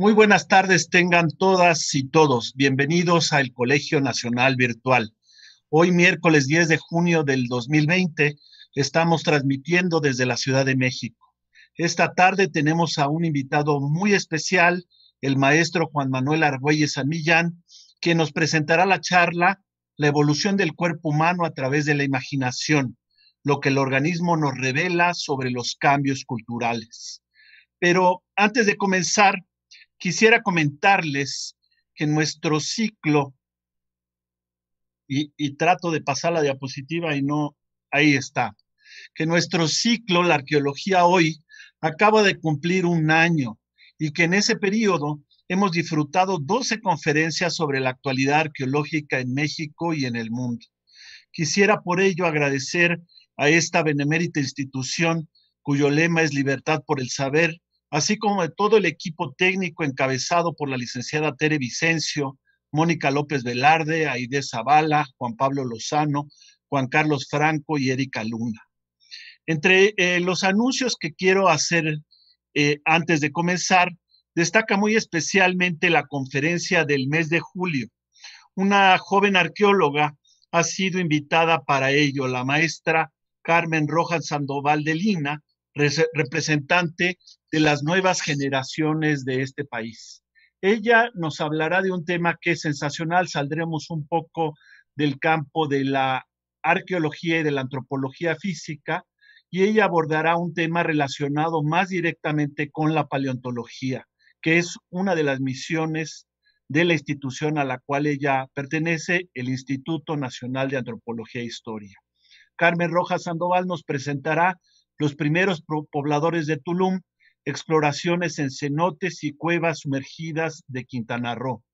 Muy buenas tardes tengan todas y todos. Bienvenidos al Colegio Nacional Virtual. Hoy miércoles 10 de junio del 2020 estamos transmitiendo desde la Ciudad de México. Esta tarde tenemos a un invitado muy especial, el maestro Juan Manuel Argüelles Amillán, quien nos presentará la charla La evolución del cuerpo humano a través de la imaginación, lo que el organismo nos revela sobre los cambios culturales. Pero antes de comenzar, quisiera comentarles que nuestro ciclo, y, y trato de pasar la diapositiva y no, ahí está, que nuestro ciclo, la arqueología hoy, acaba de cumplir un año y que en ese periodo hemos disfrutado 12 conferencias sobre la actualidad arqueológica en México y en el mundo. Quisiera por ello agradecer a esta benemérita institución cuyo lema es Libertad por el Saber, así como de todo el equipo técnico encabezado por la licenciada Tere Vicencio, Mónica López Velarde, Aide Zavala, Juan Pablo Lozano, Juan Carlos Franco y Erika Luna. Entre eh, los anuncios que quiero hacer eh, antes de comenzar, destaca muy especialmente la conferencia del mes de julio. Una joven arqueóloga ha sido invitada para ello, la maestra Carmen Rojas Sandoval de Lina, representante de las nuevas generaciones de este país. Ella nos hablará de un tema que es sensacional, saldremos un poco del campo de la arqueología y de la antropología física, y ella abordará un tema relacionado más directamente con la paleontología, que es una de las misiones de la institución a la cual ella pertenece, el Instituto Nacional de Antropología e Historia. Carmen Rojas Sandoval nos presentará los primeros pobladores de Tulum, exploraciones en cenotes y cuevas sumergidas de Quintana Roo.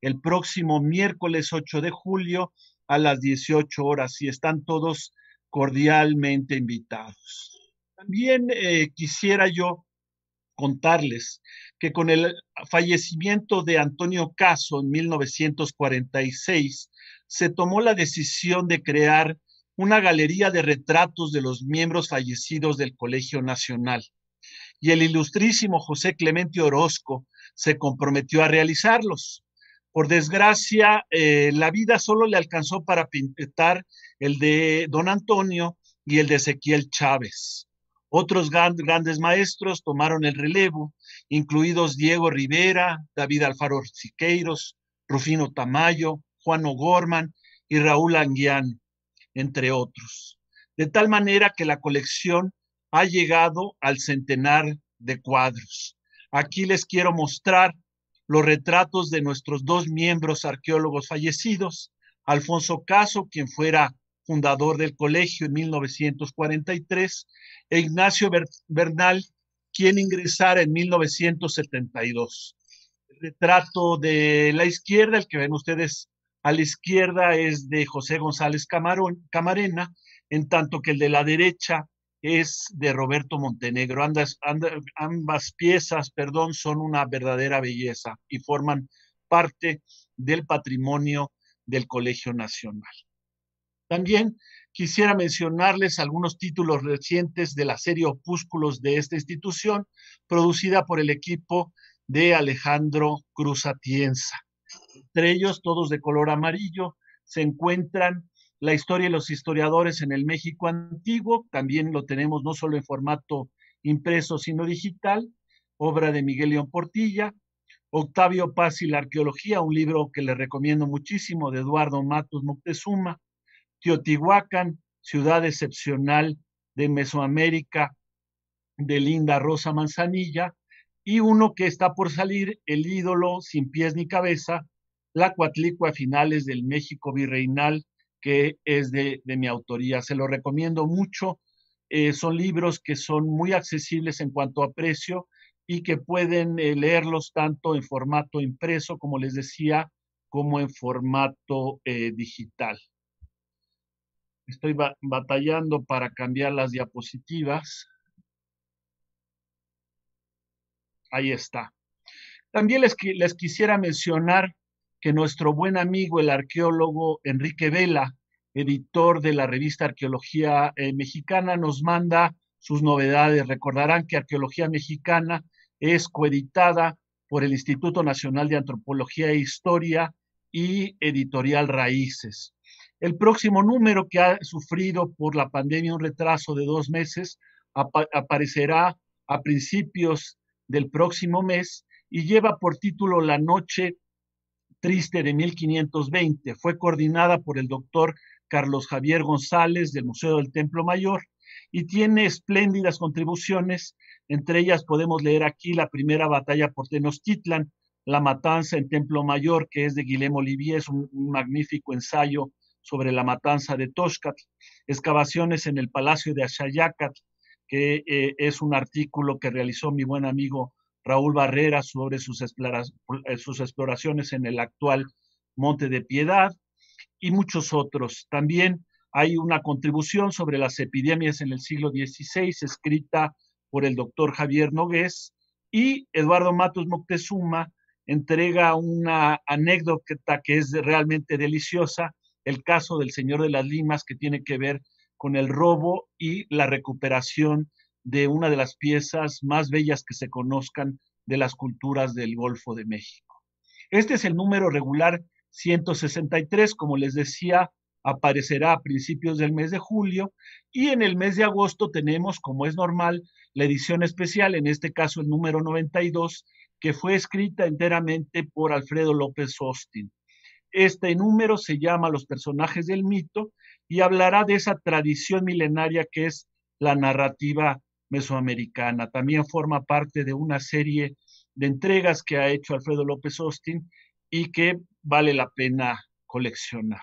El próximo miércoles 8 de julio a las 18 horas y están todos cordialmente invitados. También eh, quisiera yo contarles que con el fallecimiento de Antonio Caso en 1946, se tomó la decisión de crear una galería de retratos de los miembros fallecidos del Colegio Nacional y el ilustrísimo José Clemente Orozco se comprometió a realizarlos. Por desgracia, eh, la vida solo le alcanzó para pintar el de don Antonio y el de Ezequiel Chávez. Otros grandes maestros tomaron el relevo, incluidos Diego Rivera, David Alfaro Siqueiros, Rufino Tamayo, Juan O'Gorman y Raúl Anguiano, entre otros. De tal manera que la colección ha llegado al centenar de cuadros. Aquí les quiero mostrar los retratos de nuestros dos miembros arqueólogos fallecidos, Alfonso Caso, quien fuera fundador del colegio en 1943, e Ignacio Bernal, quien ingresara en 1972. El retrato de la izquierda, el que ven ustedes a la izquierda, es de José González Camarón, Camarena, en tanto que el de la derecha es de Roberto Montenegro. ambas piezas, perdón, son una verdadera belleza y forman parte del patrimonio del Colegio Nacional. También quisiera mencionarles algunos títulos recientes de la serie Opúsculos de esta institución, producida por el equipo de Alejandro Cruz Entre ellos, todos de color amarillo, se encuentran la historia de los historiadores en el México antiguo, también lo tenemos no solo en formato impreso, sino digital, obra de Miguel León Portilla, Octavio Paz y la arqueología, un libro que le recomiendo muchísimo, de Eduardo Matos Moctezuma, Teotihuacán, ciudad excepcional de Mesoamérica, de Linda Rosa Manzanilla, y uno que está por salir, El ídolo sin pies ni cabeza, la Cuatlicua finales del México virreinal que es de, mi autoría. Se lo recomiendo mucho. Eh, son libros que son muy accesibles en cuanto a precio y que pueden eh, leerlos tanto en formato impreso, como les decía, como en formato eh, digital. Estoy batallando para cambiar las diapositivas. Ahí está. También les quisiera mencionar nuestro buen amigo, el arqueólogo Enrique Vela, editor de la revista Arqueología eh, Mexicana, nos manda sus novedades. Recordarán que Arqueología Mexicana es coeditada por el Instituto Nacional de Antropología e Historia y Editorial Raíces. El próximo número que ha sufrido por la pandemia un retraso de dos meses aparecerá a principios del próximo mes y lleva por título La Noche triste de 1520. Fue coordinada por el doctor Carlos Javier González del Museo del Templo Mayor y tiene espléndidas contribuciones. Entre ellas podemos leer aquí la primera batalla por Tenochtitlan, la matanza en Templo Mayor, que es de Guillermo Olivier, es un, magnífico ensayo sobre la matanza de toscat excavaciones en el Palacio de Ashayacatl, que eh, es un artículo que realizó mi buen amigo Raúl Barrera sobre eh, sus, exploraciones en el actual Monte de Piedad y muchos otros. También hay una contribución sobre las epidemias en el siglo XVI escrita por el doctor Javier Nogués y Eduardo Matos Moctezuma entrega una anécdota que es realmente deliciosa, el caso del Señor de las Limas que tiene que ver con el robo y la recuperación de una de las piezas más bellas que se conozcan de las culturas del Golfo de México. Este es el número regular 163, como les decía, aparecerá a principios del mes de julio y en el mes de agosto tenemos, como es normal, la edición especial, en este caso el número 92, que fue escrita enteramente por Alfredo López Austin. Este número se llama Los personajes del mito y hablará de esa tradición milenaria que es la narrativa mesoamericana. También forma parte de una serie de entregas que ha hecho Alfredo López Austin y que vale la pena coleccionar.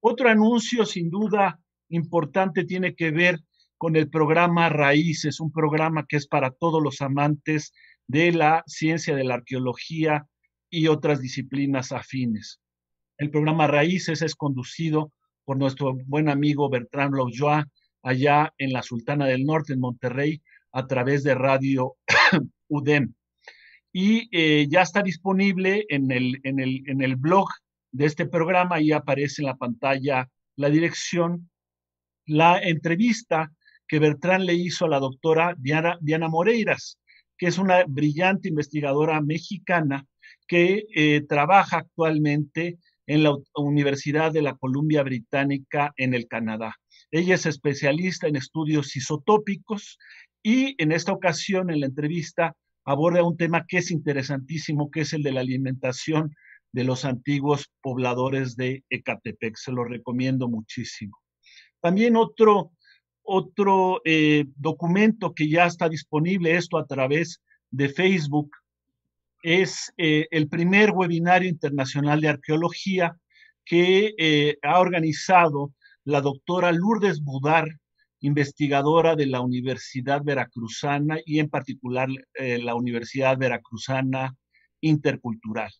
Otro anuncio sin duda importante tiene que ver con el programa Raíces, un programa que es para todos los amantes de la ciencia de la arqueología y otras disciplinas afines. El programa Raíces es conducido por nuestro buen amigo Bertrand Lojoa, allá en la Sultana del Norte, en Monterrey, a través de Radio UDEM. Y eh, ya está disponible en el, en, el, blog de este programa, y aparece en la pantalla la dirección, la entrevista que Bertrán le hizo a la doctora Diana, Moreiras, que es una brillante investigadora mexicana que eh, trabaja actualmente en la Universidad de la Columbia Británica en el Canadá. Ella es especialista en estudios isotópicos y en esta ocasión, en la entrevista, aborda un tema que es interesantísimo, que es el de la alimentación de los antiguos pobladores de Ecatepec. Se lo recomiendo muchísimo. También otro, otro eh, documento que ya está disponible, esto a través de Facebook, es eh, el primer webinario internacional de arqueología que eh, ha organizado la doctora Lourdes Budar, investigadora de la Universidad Veracruzana y en particular eh, la Universidad Veracruzana Intercultural.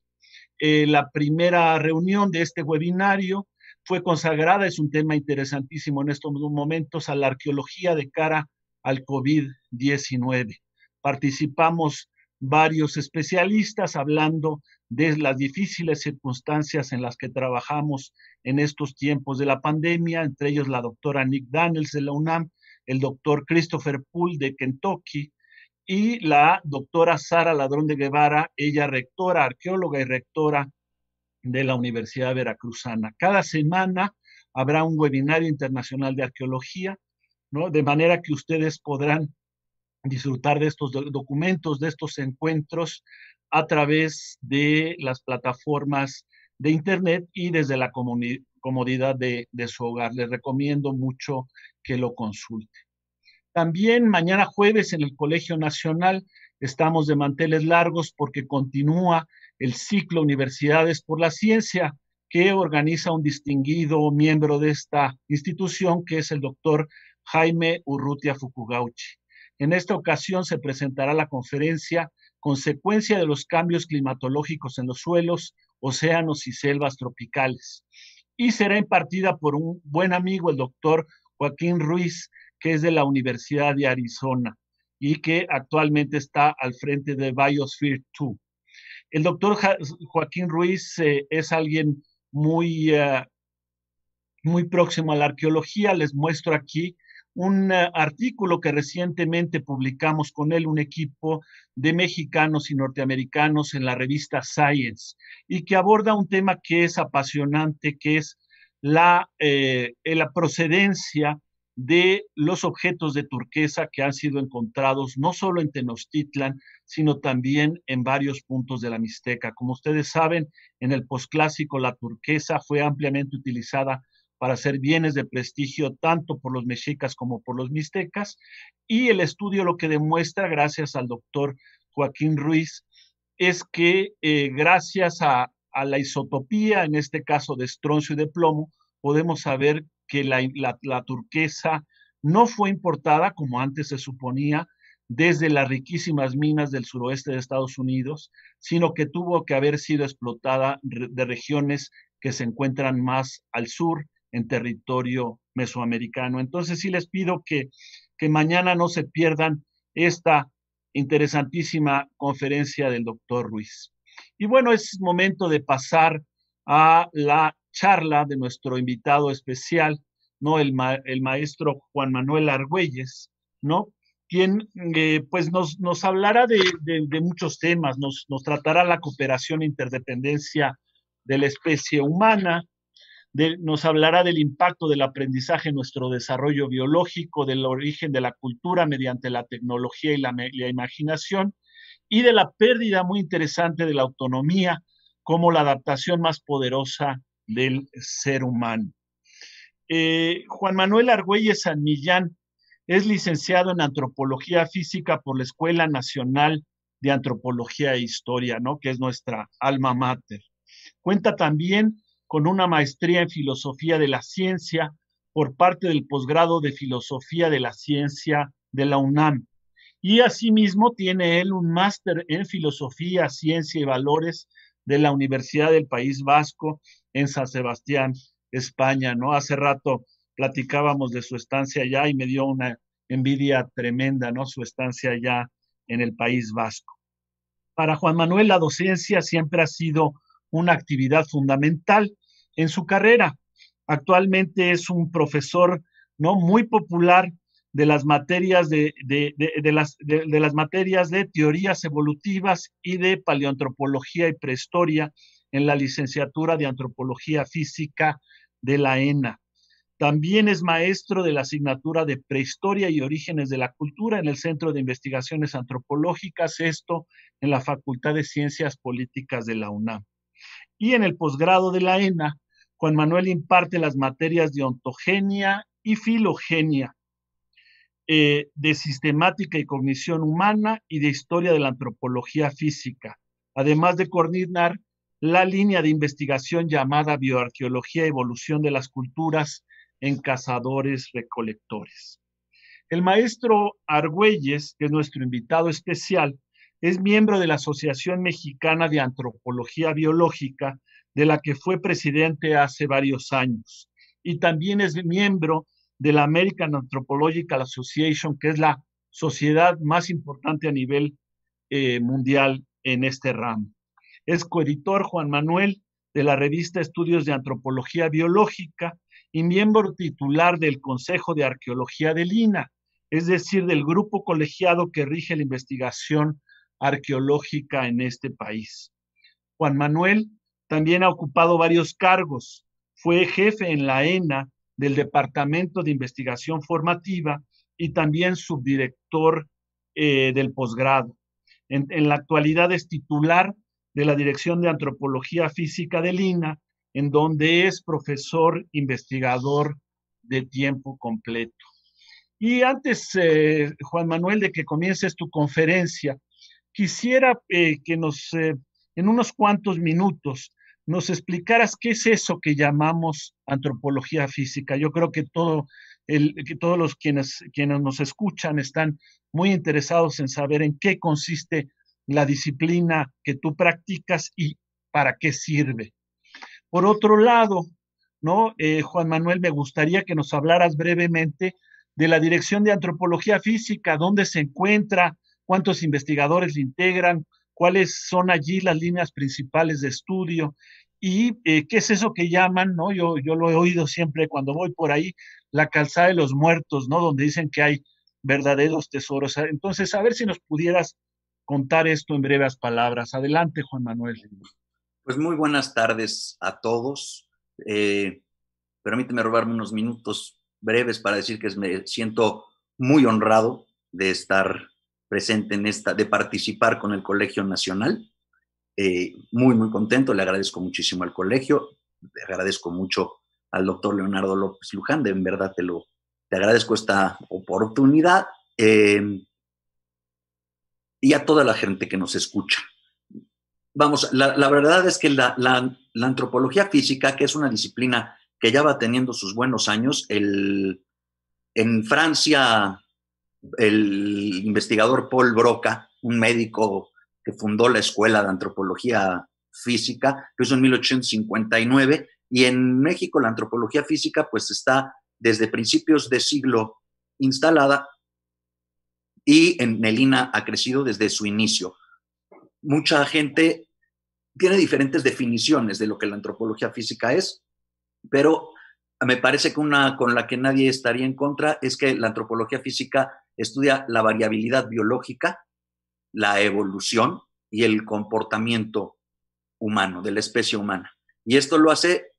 Eh, la primera reunión de este webinario fue consagrada, es un tema interesantísimo en estos momentos, a la arqueología de cara al COVID-19. Participamos varios especialistas hablando de las difíciles circunstancias en las que trabajamos en estos tiempos de la pandemia, entre ellos la doctora Nick Daniels de la UNAM, el doctor Christopher Poole de Kentucky y la doctora Sara Ladrón de Guevara, ella rectora, arqueóloga y rectora de la Universidad Veracruzana. Cada semana habrá un webinario internacional de arqueología, ¿no? De manera que ustedes podrán disfrutar de estos documentos, de estos encuentros a través de las plataformas de Internet y desde la comodidad de, su hogar. Les recomiendo mucho que lo consulte. También mañana jueves en el Colegio Nacional estamos de manteles largos porque continúa el ciclo Universidades por la Ciencia que organiza un distinguido miembro de esta institución que es el doctor Jaime Urrutia Fukugauchi. En esta ocasión se presentará la conferencia Consecuencia de los cambios climatológicos en los suelos, océanos y selvas tropicales. Y será impartida por un buen amigo, el doctor Joaquín Ruiz, que es de la Universidad de Arizona y que actualmente está al frente de Biosphere 2. El doctor Joaquín Ruiz eh, es alguien muy, eh, muy próximo a la arqueología. Les muestro aquí un eh, artículo que recientemente publicamos con él, un equipo de mexicanos y norteamericanos en la revista Science, y que aborda un tema que es apasionante, que es la, eh, la procedencia de los objetos de turquesa que han sido encontrados no solo en Tenochtitlan, sino también en varios puntos de la Mixteca. Como ustedes saben, en el posclásico la turquesa fue ampliamente utilizada para hacer bienes de prestigio tanto por los mexicas como por los mixtecas. Y el estudio lo que demuestra, gracias al doctor Joaquín Ruiz, es que eh, gracias a, la isotopía, en este caso de estroncio y de plomo, podemos saber que la turquesa no fue importada, como antes se suponía, desde las riquísimas minas del suroeste de Estados Unidos, sino que tuvo que haber sido explotada de regiones que se encuentran más al sur, en territorio mesoamericano. Entonces sí les pido que, que mañana no se pierdan esta interesantísima conferencia del doctor Ruiz. Y bueno, es momento de pasar a la charla de nuestro invitado especial, ¿no? El, maestro Juan Manuel Argüelles, ¿no? Quien eh, pues nos, hablará de, muchos temas, nos, nos tratará la cooperación e interdependencia de la especie humana, nos hablará del impacto del aprendizaje en nuestro desarrollo biológico, del origen de la cultura mediante la tecnología y la, imaginación, y de la pérdida muy interesante de la autonomía como la adaptación más poderosa del ser humano. Eh, Juan Manuel Argüelles San Millán es licenciado en Antropología Física por la Escuela Nacional de Antropología e Historia, ¿no? que es nuestra alma mater. Cuenta también con una maestría en filosofía de la ciencia por parte del posgrado de filosofía de la ciencia de la UNAM. Y asimismo tiene él un máster en filosofía, ciencia y valores de la Universidad del País Vasco en San Sebastián, España, ¿no? Hace rato platicábamos de su estancia allá y me dio una envidia tremenda, ¿no? Su estancia allá en el País Vasco. Para Juan Manuel, la docencia siempre ha sido una actividad fundamental en su carrera. Actualmente es un profesor ¿no? muy popular de las materias de, de, las materias de teorías evolutivas y de paleoantropología y prehistoria en la licenciatura de antropología física de la ENA. También es maestro de la asignatura de Prehistoria y Orígenes de la Cultura en el Centro de Investigaciones Antropológicas, esto en la Facultad de Ciencias Políticas de la UNAM. Y en el posgrado de la ENA, Juan Manuel imparte las materias de ontogenia y filogenia, eh, de sistemática y cognición humana y de historia de la antropología física, además de coordinar la línea de investigación llamada bioarqueología y evolución de las culturas en cazadores-recolectores. El maestro Argüelles, que es nuestro invitado especial, es miembro de la Asociación Mexicana de Antropología Biológica, de la que fue presidente hace varios años. Y también es miembro de la American Anthropological Association, que es la sociedad más importante a nivel eh, mundial en este ramo. Es coeditor Juan Manuel de la revista Estudios de Antropología Biológica y miembro titular del Consejo de Arqueología de Lina, es decir, del grupo colegiado que rige la investigación arqueológica en este país. Juan Manuel también ha ocupado varios cargos. Fue jefe en la ENA del Departamento de Investigación Formativa y también subdirector eh, del posgrado. En, la actualidad es titular de la Dirección de Antropología Física del Lina, en donde es profesor investigador de tiempo completo. Y antes, eh, Juan Manuel, de que comiences tu conferencia, quisiera eh, que nos, eh, en unos cuantos minutos, nos explicaras qué es eso que llamamos antropología física. Yo creo que, todo el, que todos los quienes, quienes nos escuchan están muy interesados en saber en qué consiste la disciplina que tú practicas y para qué sirve. Por otro lado, ¿no? Eh, Juan Manuel, me gustaría que nos hablaras brevemente de la Dirección de Antropología Física, dónde se encuentra, cuántos investigadores integran, cuáles son allí las líneas principales de estudio y eh, qué es eso que llaman, ¿no? Yo, yo lo he oído siempre cuando voy por ahí, la calzada de los muertos, ¿no? Donde dicen que hay verdaderos tesoros. Entonces, a ver si nos pudieras contar esto en breves palabras. Adelante, Juan Manuel. Pues muy buenas tardes a todos. Eh, permíteme robarme unos minutos breves para decir que me siento muy honrado de estar presente en esta, de participar con el Colegio Nacional. Eh, muy, muy contento, le agradezco muchísimo al colegio, le agradezco mucho al doctor Leonardo López Luján, de en verdad te lo, te agradezco esta oportunidad em, y a toda la gente que nos escucha. Vamos, la, verdad es que la, antropología física, que es una disciplina que ya va teniendo sus buenos años, el, en Francia el investigador Paul Broca, un médico que fundó la Escuela de Antropología Física, que es en 1859, y en México la antropología física pues está desde principios de siglo instalada y en Melina ha crecido desde su inicio. Mucha gente tiene diferentes definiciones de lo que la antropología física es, pero me parece que una con la que nadie estaría en contra es que la antropología física estudia la variabilidad biológica, la evolución y el comportamiento humano, de la especie humana. Y esto lo hace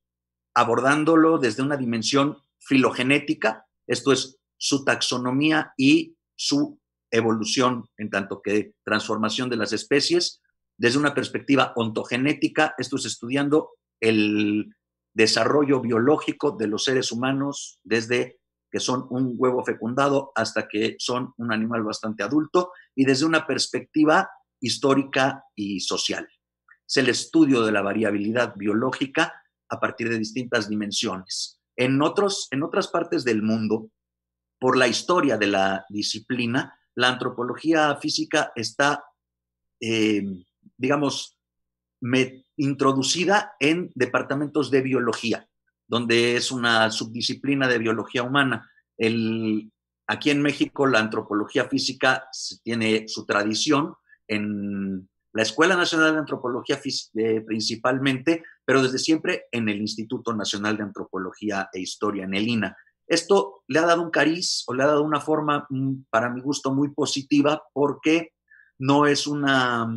abordándolo desde una dimensión filogenética, esto es su taxonomía y su evolución, en tanto que transformación de las especies, desde una perspectiva ontogenética, esto es estudiando el desarrollo biológico de los seres humanos desde que son un huevo fecundado hasta que son un animal bastante adulto y desde una perspectiva histórica y social. Es el estudio de la variabilidad biológica a partir de distintas dimensiones. En, otros, en otras partes del mundo, por la historia de la disciplina, la antropología física está, eh, digamos, introducida en departamentos de biología donde es una subdisciplina de biología humana. El, aquí en México la antropología física tiene su tradición en la Escuela Nacional de Antropología eh, principalmente, pero desde siempre en el Instituto Nacional de Antropología e Historia, en el INA. Esto le ha dado un cariz o le ha dado una forma, mm, para mi gusto, muy positiva porque no es una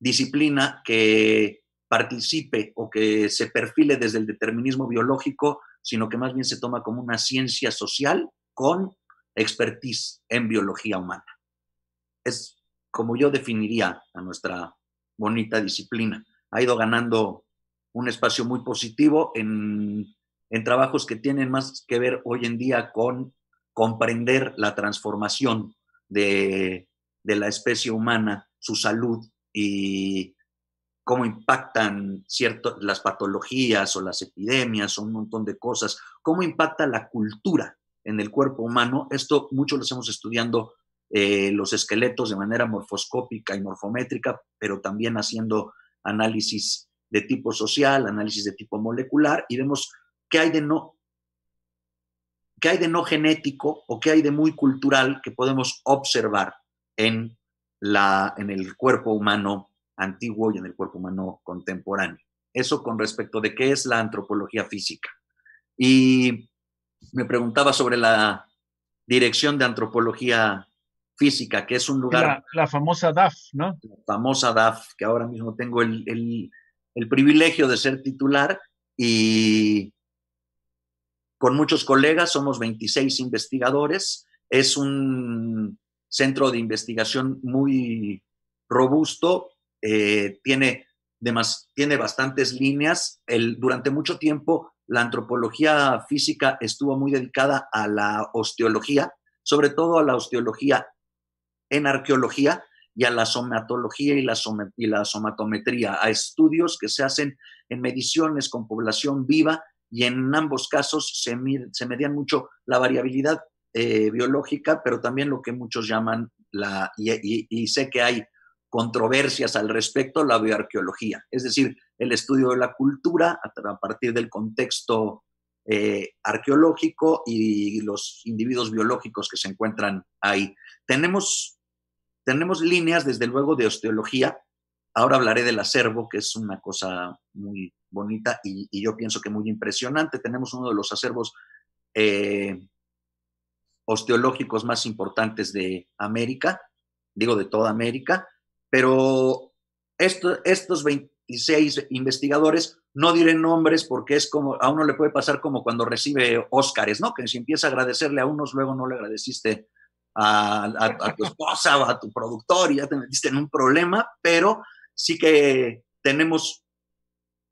disciplina que participe o que se perfile desde el determinismo biológico, sino que más bien se toma como una ciencia social con expertise en biología humana. Es como yo definiría a nuestra bonita disciplina. Ha ido ganando un espacio muy positivo en, trabajos que tienen más que ver hoy en día con comprender la transformación de la especie humana, su salud y cómo impactan cierto, las patologías o las epidemias o un montón de cosas, cómo impacta la cultura en el cuerpo humano. Esto mucho lo hemos estudiando eh, los esqueletos de manera morfoscópica y morfométrica, pero también haciendo análisis de tipo social, análisis de tipo molecular, y vemos qué hay de no, qué hay de no genético o qué hay de muy cultural que podemos observar en, la, en el cuerpo humano antiguo y en el cuerpo humano contemporáneo. Eso con respecto de qué es la antropología física. Y me preguntaba sobre la dirección de antropología física, que es un lugar... La, famosa DAF, ¿no? La famosa DAF, que ahora mismo tengo el, el, el privilegio de ser titular y con muchos colegas, somos 26 investigadores, es un centro de investigación muy robusto eh, tiene, tiene bastantes líneas. El, durante mucho tiempo la antropología física estuvo muy dedicada a la osteología, sobre todo a la osteología en arqueología y a la somatología y la, somatometría, a estudios que se hacen en mediciones con población viva y en ambos casos se, se medían mucho la variabilidad eh, biológica, pero también lo que muchos llaman la, y sé que hay controversias al respecto la bioarqueología, es decir, el estudio de la cultura a partir del contexto eh, arqueológico y los individuos biológicos que se encuentran ahí. Tenemos, tenemos líneas, desde luego, de osteología. Ahora hablaré del acervo, que es una cosa muy bonita y, yo pienso que muy impresionante. Tenemos uno de los acervos eh, osteológicos más importantes de América, digo de toda América, pero estos 26 investigadores, no diré nombres porque es como, a uno le puede pasar como cuando recibe Óscares, ¿no? Que si empieza a agradecerle a unos, luego no le agradeciste a, tu esposa o a tu productor y ya te metiste en un problema, pero sí que tenemos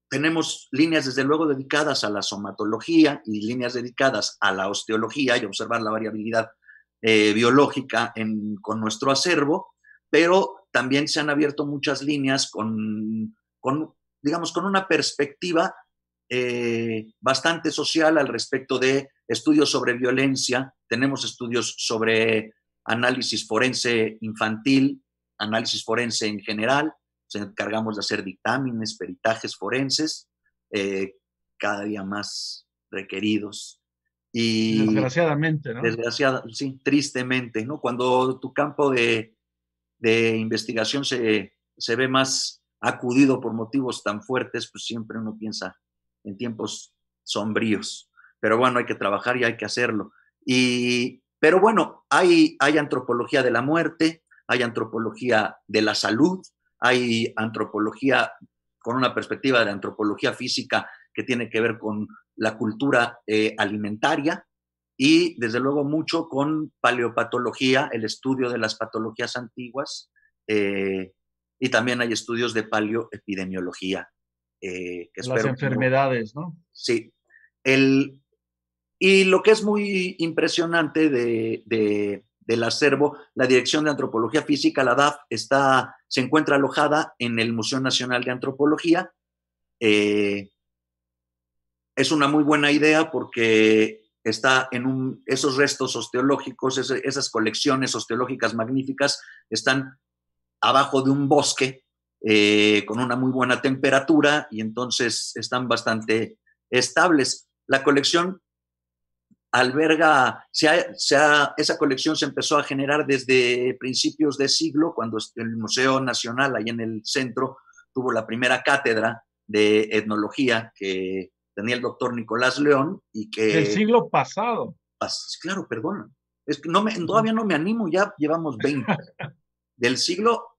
tenemos líneas desde luego dedicadas a la somatología y líneas dedicadas a la osteología y observar la variabilidad eh, biológica con nuestro acervo, pero también se han abierto muchas líneas con, con digamos, con una perspectiva eh, bastante social al respecto de estudios sobre violencia. Tenemos estudios sobre análisis forense infantil, análisis forense en general. Nos encargamos de hacer dictámenes, peritajes forenses, eh, cada día más requeridos. Y desgraciadamente, ¿no? Desgraciadamente, sí, tristemente, ¿no? Cuando tu campo de, de investigación se, ve más acudido por motivos tan fuertes, pues siempre uno piensa en tiempos sombríos. Pero bueno, hay que trabajar y hay que hacerlo. Y, pero bueno, hay, hay antropología de la muerte, hay antropología de la salud, hay antropología con una perspectiva de antropología física que tiene que ver con la cultura eh, alimentaria, y desde luego mucho con paleopatología, el estudio de las patologías antiguas, eh, y también hay estudios de paleoepidemiología. Eh, las enfermedades, ¿no? Sí. El... y lo que es muy impresionante del acervo, la Dirección de Antropología Física, la DAF, está, se encuentra alojada en el Museo Nacional de Antropología. Eh, es una muy buena idea porque está en un, esos restos osteológicos, esas colecciones osteológicas magníficas están abajo de un bosque eh, con una muy buena temperatura y entonces están bastante estables. La colección alberga, se esa colección se empezó a generar desde principios de siglo, cuando el Museo Nacional, ahí en el centro, tuvo la primera cátedra de etnología que tenía el doctor Nicolás León y que... Del siglo pasado. claro, perdón. Es no me, todavía no me animo, ya llevamos 20. del siglo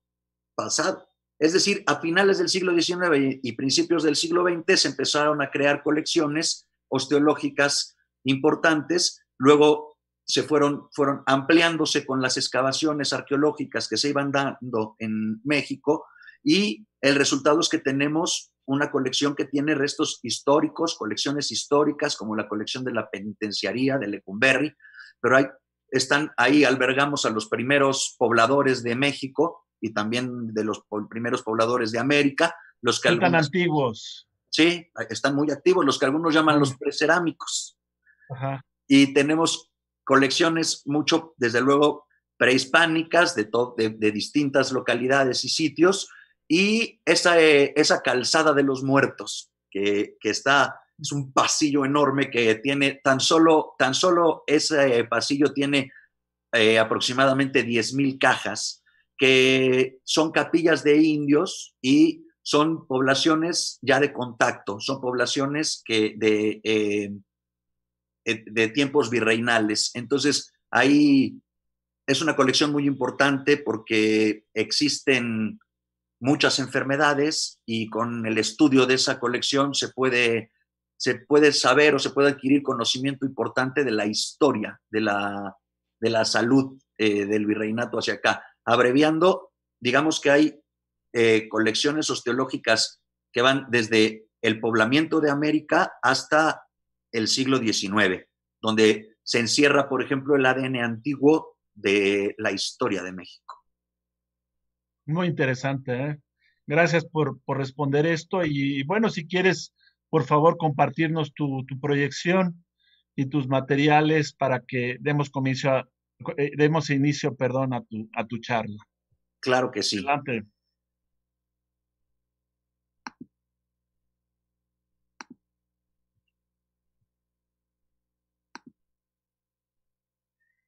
pasado. Es decir, a finales del siglo XIX y principios del siglo XX se empezaron a crear colecciones osteológicas importantes, luego se fueron, fueron ampliándose con las excavaciones arqueológicas que se iban dando en México y el resultado es que tenemos una colección que tiene restos históricos, colecciones históricas como la colección de la penitenciaría de Lecumberri, pero hay, están ahí albergamos a los primeros pobladores de México y también de los primeros pobladores de América, los que están antiguos. Sí, están muy activos, los que algunos llaman los mm. precerámicos. Y tenemos colecciones mucho, desde luego, prehispánicas de, de, de distintas localidades y sitios, y esa, eh, esa calzada de los muertos, que, está, es un pasillo enorme que tiene, tan solo, tan solo ese pasillo tiene eh, aproximadamente 10.000 cajas, que son capillas de indios y son poblaciones ya de contacto, son poblaciones que de, eh, de tiempos virreinales. Entonces, ahí es una colección muy importante porque existen muchas enfermedades y con el estudio de esa colección se puede, se puede saber o se puede adquirir conocimiento importante de la historia de la, de la salud eh, del virreinato hacia acá. Abreviando, digamos que hay eh, colecciones osteológicas que van desde el poblamiento de América hasta el siglo XIX, donde se encierra, por ejemplo, el ADN antiguo de la historia de México. Muy interesante. ¿eh? Gracias por, responder esto. Y, bueno, si quieres, por favor, compartirnos tu, proyección y tus materiales para que demos, comienzo eh, demos inicio perdón, a, tu, a tu charla. Claro que sí. Adelante.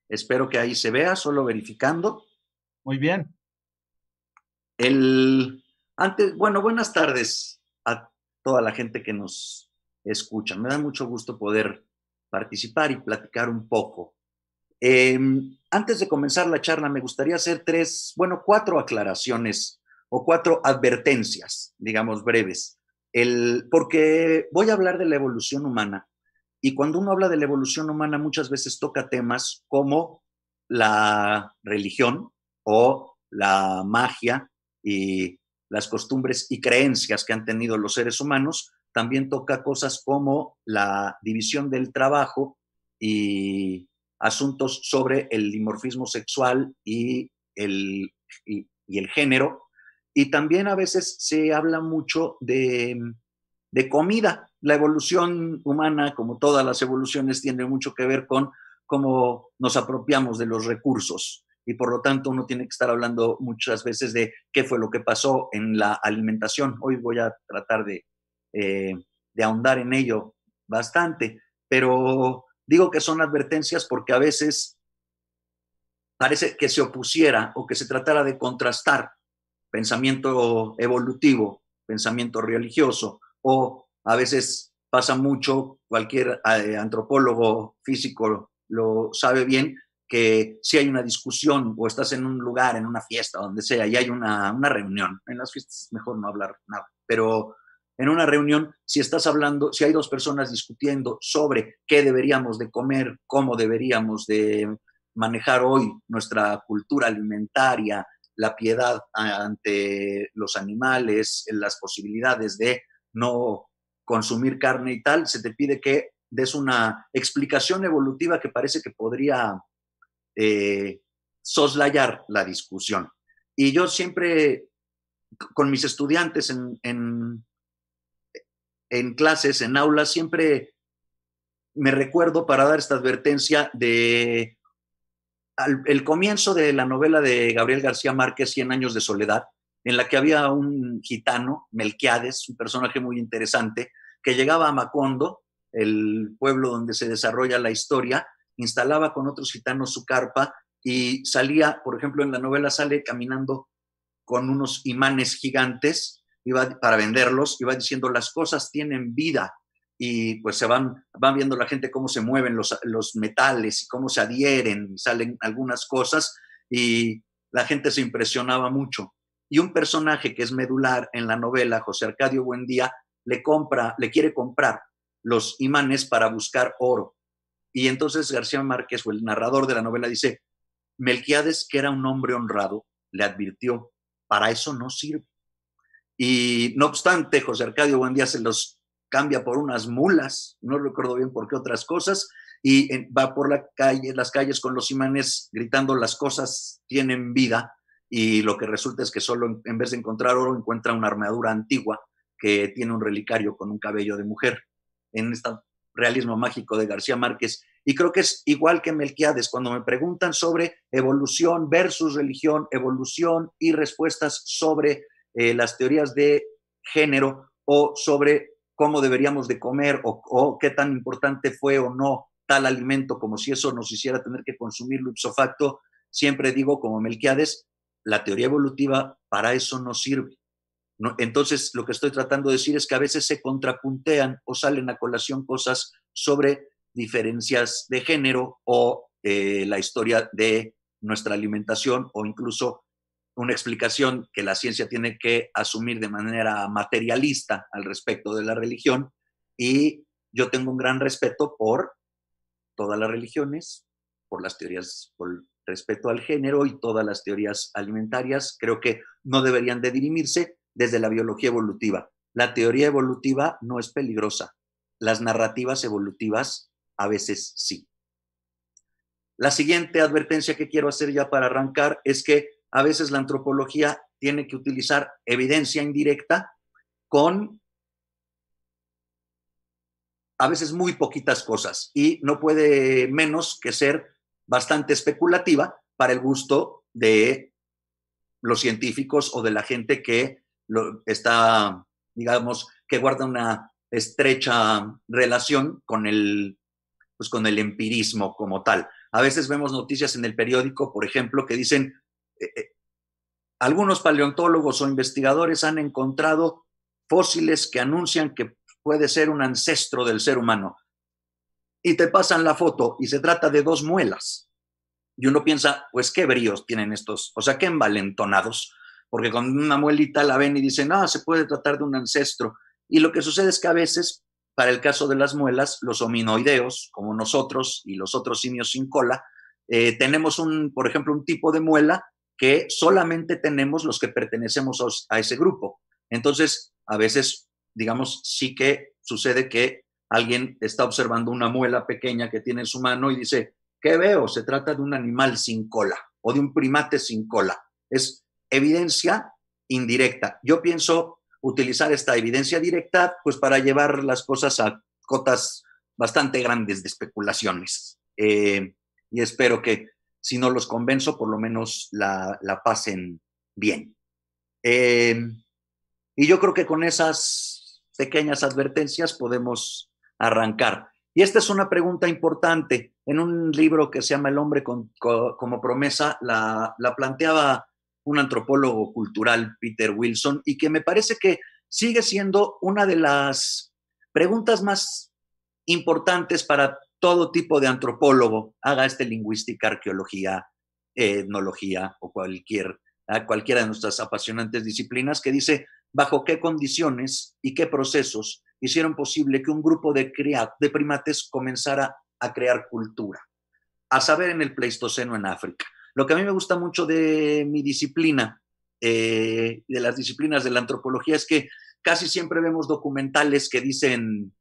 Espero que ahí se vea, solo verificando. Muy bien. El, antes, bueno, buenas tardes a toda la gente que nos escucha. Me da mucho gusto poder participar y platicar un poco. Em, antes de comenzar la charla, me gustaría hacer tres, bueno, cuatro aclaraciones o cuatro advertencias, digamos, breves. El, porque voy a hablar de la evolución humana y cuando uno habla de la evolución humana muchas veces toca temas como la religión o la magia y las costumbres y creencias que han tenido los seres humanos, también toca cosas como la división del trabajo y asuntos sobre el dimorfismo sexual y el, el género. Y también a veces se habla mucho de, de comida. La evolución humana, como todas las evoluciones, tiene mucho que ver con cómo nos apropiamos de los recursos y por lo tanto uno tiene que estar hablando muchas veces de qué fue lo que pasó en la alimentación. Hoy voy a tratar de, eh, de ahondar en ello bastante, pero digo que son advertencias porque a veces parece que se opusiera o que se tratara de contrastar pensamiento evolutivo, pensamiento religioso, o a veces pasa mucho, cualquier eh, antropólogo físico lo sabe bien, que si hay una discusión o estás en un lugar, en una fiesta, donde sea, y hay una, una reunión, en las fiestas es mejor no hablar nada, pero en una reunión, si estás hablando, si hay dos personas discutiendo sobre qué deberíamos de comer, cómo deberíamos de manejar hoy nuestra cultura alimentaria, la piedad ante los animales, las posibilidades de no consumir carne y tal, se te pide que des una explicación evolutiva que parece que podría eh, soslayar la discusión. Y yo siempre, con mis estudiantes en, en, clases, en aulas, siempre me recuerdo para dar esta advertencia de el comienzo de la novela de Gabriel García Márquez, Cien años de soledad, en la que había un gitano, Melquiades, un personaje muy interesante, que llegaba a Macondo, el pueblo donde se desarrolla la historia, instalaba con otros gitanos su carpa y salía, por ejemplo, en la novela sale caminando con unos imanes gigantes iba, para venderlos, iba diciendo las cosas tienen vida y pues se van, van viendo la gente cómo se mueven los, metales y cómo se adhieren, y salen algunas cosas y la gente se impresionaba mucho. Y un personaje que es medular en la novela, José Arcadio Buendía, le compra, le quiere comprar los imanes para buscar oro y entonces García Márquez, o el narrador de la novela, dice, Melquiades, que era un hombre honrado, le advirtió, para eso no sirve. Y no obstante, José Arcadio Día se los cambia por unas mulas, no recuerdo bien por qué otras cosas, y va por las calles con los imanes gritando las cosas tienen vida, y lo que resulta es que solo en vez de encontrar oro encuentra una armadura antigua que tiene un relicario con un cabello de mujer. En esta realismo mágico de García Márquez. Y creo que es igual que Melquiades, cuando me preguntan sobre evolución versus religión, evolución y respuestas sobre eh, las teorías de género o sobre cómo deberíamos de comer o, qué tan importante fue o no tal alimento, como si eso nos hiciera tener que consumir ipso facto, siempre digo como Melquiades, la teoría evolutiva para eso no sirve. Entonces, lo que estoy tratando de decir es que a veces se contrapuntean o salen a colación cosas sobre diferencias de género o eh, la historia de nuestra alimentación o incluso una explicación que la ciencia tiene que asumir de manera materialista al respecto de la religión. Y yo tengo un gran respeto por todas las religiones, por las teorías, por respeto al género y todas las teorías alimentarias. Creo que no deberían de dirimirse, desde la biología evolutiva. La teoría evolutiva no es peligrosa. Las narrativas evolutivas a veces sí. La siguiente advertencia que quiero hacer ya para arrancar es que a veces la antropología tiene que utilizar evidencia indirecta con a veces muy poquitas cosas y no puede menos que ser bastante especulativa para el gusto de los científicos o de la gente que está, digamos, que guarda una estrecha relación con el, pues con el empirismo como tal. A veces vemos noticias en el periódico, por ejemplo, que dicen, eh, eh, algunos paleontólogos o investigadores han encontrado fósiles que anuncian que puede ser un ancestro del ser humano. Y te pasan la foto y se trata de dos muelas. Y uno piensa, pues qué bríos tienen estos, o sea, qué envalentonados porque con una muelita la ven y dicen, no, se puede tratar de un ancestro. Y lo que sucede es que a veces, para el caso de las muelas, los hominoideos, como nosotros y los otros simios sin cola, eh, tenemos un, por ejemplo, un tipo de muela que solamente tenemos los que pertenecemos a ese grupo. Entonces, a veces, digamos, sí que sucede que alguien está observando una muela pequeña que tiene en su mano y dice, ¿qué veo? Se trata de un animal sin cola o de un primate sin cola. Es evidencia indirecta. Yo pienso utilizar esta evidencia directa pues para llevar las cosas a cotas bastante grandes de especulaciones. Eh, y espero que si no los convenzo, por lo menos la, pasen bien. Eh, y yo creo que con esas pequeñas advertencias podemos arrancar. Y esta es una pregunta importante. En un libro que se llama El hombre como promesa, la, la planteaba un antropólogo cultural, Peter Wilson, y que me parece que sigue siendo una de las preguntas más importantes para todo tipo de antropólogo, haga este lingüística, arqueología, etnología o cualquier, cualquiera de nuestras apasionantes disciplinas, que dice bajo qué condiciones y qué procesos hicieron posible que un grupo de primates comenzara a crear cultura, a saber en el Pleistoceno en África, lo que a mí me gusta mucho de mi disciplina, eh, de las disciplinas de la antropología, es que casi siempre vemos documentales que dicen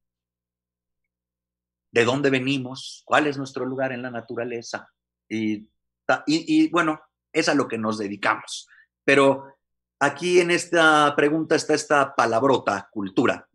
de dónde venimos, cuál es nuestro lugar en la naturaleza. Y, bueno, es a lo que nos dedicamos. Pero aquí en esta pregunta está esta palabrota, cultura,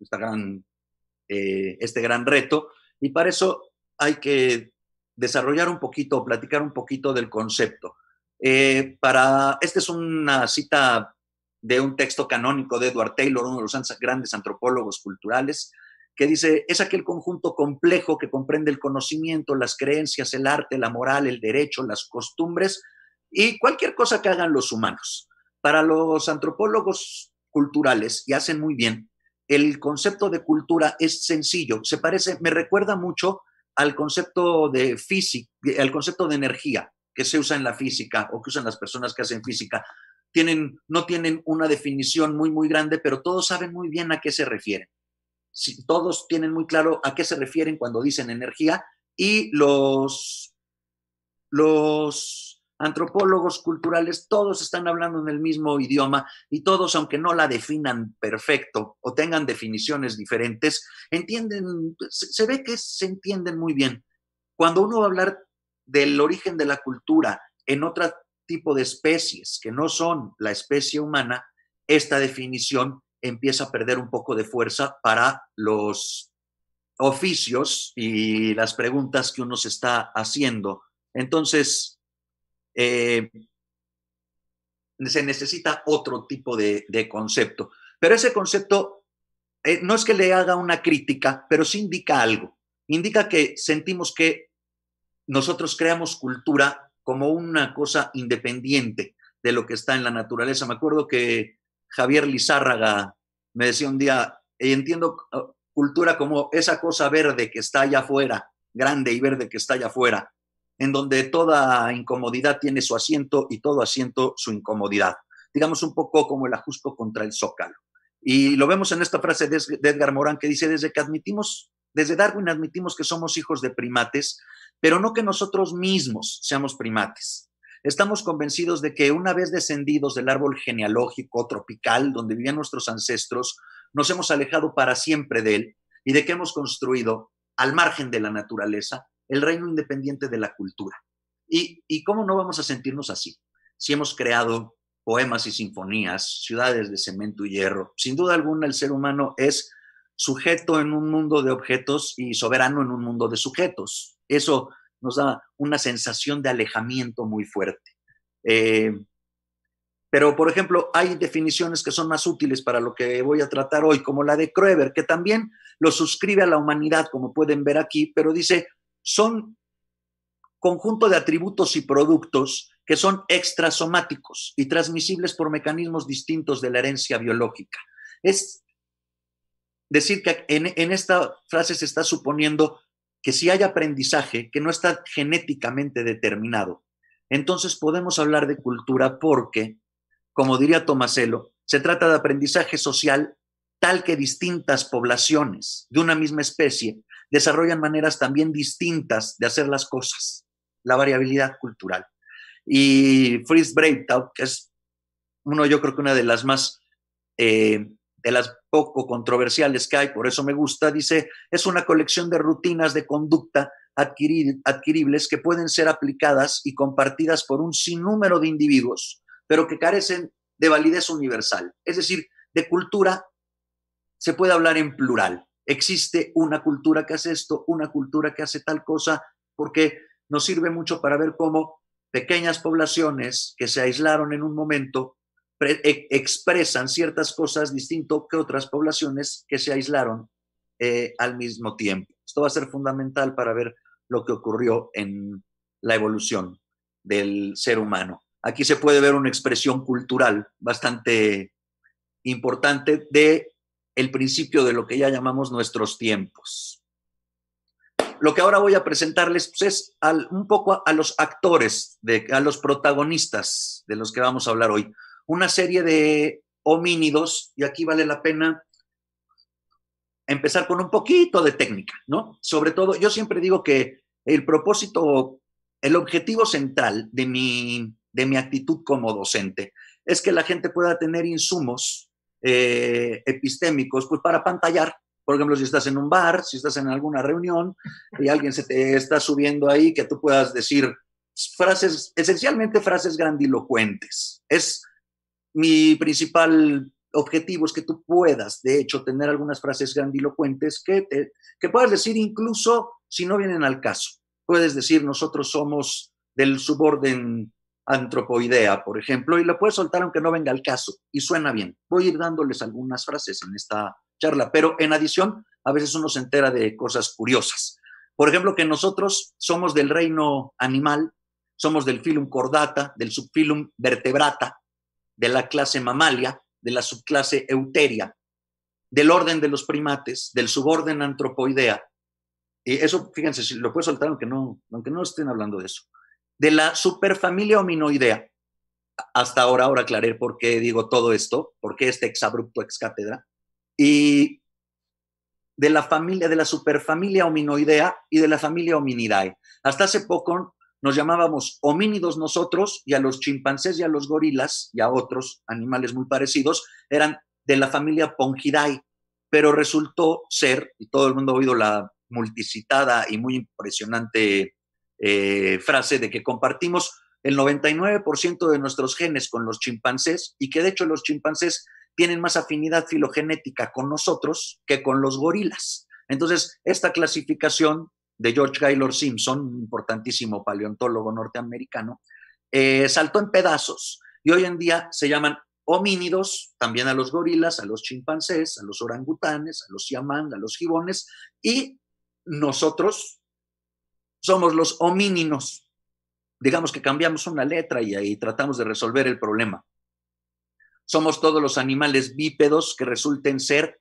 eh, este gran reto. Y para eso hay que desarrollar un poquito platicar un poquito del concepto. Eh, para, esta es una cita de un texto canónico de Edward Taylor, uno de los grandes antropólogos culturales, que dice, es aquel conjunto complejo que comprende el conocimiento, las creencias, el arte, la moral, el derecho, las costumbres y cualquier cosa que hagan los humanos. Para los antropólogos culturales, y hacen muy bien, el concepto de cultura es sencillo, se parece, me recuerda mucho al concepto de física, al concepto de energía que se usa en la física o que usan las personas que hacen física. Tienen, no tienen una definición muy, muy grande, pero todos saben muy bien a qué se refieren. todos tienen muy claro a qué se refieren cuando dicen energía y los, los antropólogos culturales, todos están hablando en el mismo idioma y todos, aunque no la definan perfecto o tengan definiciones diferentes, entienden, se ve que se entienden muy bien. Cuando uno va a hablar del origen de la cultura en otro tipo de especies que no son la especie humana, esta definición empieza a perder un poco de fuerza para los oficios y las preguntas que uno se está haciendo. Entonces, eh, se necesita otro tipo de, concepto. Pero ese concepto eh, no es que le haga una crítica, pero sí indica algo. Indica que sentimos que nosotros creamos cultura como una cosa independiente de lo que está en la naturaleza. Me acuerdo que Javier Lizárraga me decía un día, eh, entiendo oh, cultura como esa cosa verde que está allá afuera, grande y verde que está allá afuera, en donde toda incomodidad tiene su asiento y todo asiento su incomodidad. Digamos un poco como el ajusto contra el zócalo. Y lo vemos en esta frase de Edgar Morán que dice, desde que admitimos, desde Darwin admitimos que somos hijos de primates, pero no que nosotros mismos seamos primates. Estamos convencidos de que una vez descendidos del árbol genealógico tropical donde vivían nuestros ancestros, nos hemos alejado para siempre de él y de que hemos construido, al margen de la naturaleza, el reino independiente de la cultura. ¿Y, cómo no vamos a sentirnos así? Si hemos creado poemas y sinfonías, ciudades de cemento y hierro, sin duda alguna el ser humano es sujeto en un mundo de objetos y soberano en un mundo de sujetos. Eso nos da una sensación de alejamiento muy fuerte. Eh, pero, por ejemplo, hay definiciones que son más útiles para lo que voy a tratar hoy, como la de Kroeber, que también lo suscribe a la humanidad, como pueden ver aquí, pero dice, son conjunto de atributos y productos que son extrasomáticos y transmisibles por mecanismos distintos de la herencia biológica. Es decir, que en, esta frase se está suponiendo que si hay aprendizaje que no está genéticamente determinado, entonces podemos hablar de cultura porque, como diría Tomaselo, se trata de aprendizaje social tal que distintas poblaciones de una misma especie desarrollan maneras también distintas de hacer las cosas, la variabilidad cultural. Y Fritz Breitau, que es uno, yo creo que una de las más, eh, de las poco controversiales que hay, por eso me gusta, dice, es una colección de rutinas de conducta adquiribles que pueden ser aplicadas y compartidas por un sinnúmero de individuos, pero que carecen de validez universal. Es decir, de cultura se puede hablar en plural existe una cultura que hace esto, una cultura que hace tal cosa, porque nos sirve mucho para ver cómo pequeñas poblaciones que se aislaron en un momento e, expresan ciertas cosas distinto que otras poblaciones que se aislaron eh, al mismo tiempo. Esto va a ser fundamental para ver lo que ocurrió en la evolución del ser humano. Aquí se puede ver una expresión cultural bastante importante de el principio de lo que ya llamamos nuestros tiempos. Lo que ahora voy a presentarles pues, es un poco a, los actores, a los protagonistas de los que vamos a hablar hoy. Una serie de homínidos, y aquí vale la pena empezar con un poquito de técnica, ¿no? Sobre todo, yo siempre digo que el propósito, el objetivo central de de mi actitud como docente es que la gente pueda tener insumos eh, epistémicos, pues para pantallar. Por ejemplo, si estás en un bar, si estás en alguna reunión y alguien se te está subiendo ahí, que tú puedas decir frases, esencialmente frases grandilocuentes. Es mi principal objetivo, es que tú puedas, de hecho, tener algunas frases grandilocuentes que, que puedas decir incluso si no vienen al caso. Puedes decir, nosotros somos del suborden antropoidea, por ejemplo, y lo puedes soltar aunque no venga al caso, y suena bien. Voy a ir dándoles algunas frases en esta charla, pero en adición, a veces uno se entera de cosas curiosas. Por ejemplo, que nosotros somos del reino animal, somos del filum cordata, del subfilum vertebrata, de la clase mamalia, de la subclase euteria, del orden de los primates, del suborden antropoidea. Y eso, fíjense, lo puede soltar aunque no, aunque no estén hablando de eso de la superfamilia hominoidea. Hasta ahora, ahora aclaré por qué digo todo esto, por qué este exabrupto ex cátedra. Y de la familia, de la superfamilia hominoidea y de la familia hominidae. Hasta hace poco nos llamábamos homínidos nosotros y a los chimpancés y a los gorilas y a otros animales muy parecidos eran de la familia Pongidae, pero resultó ser, y todo el mundo ha oído la multicitada y muy impresionante eh, frase de que compartimos el 99% de nuestros genes con los chimpancés y que de hecho los chimpancés tienen más afinidad filogenética con nosotros que con los gorilas. Entonces, esta clasificación de George Gaylor Simpson, un importantísimo paleontólogo norteamericano, eh, saltó en pedazos y hoy en día se llaman homínidos, también a los gorilas, a los chimpancés, a los orangutanes, a los siamang, a los gibones y nosotros somos los homíninos. Digamos que cambiamos una letra y ahí tratamos de resolver el problema. Somos todos los animales bípedos que resulten ser,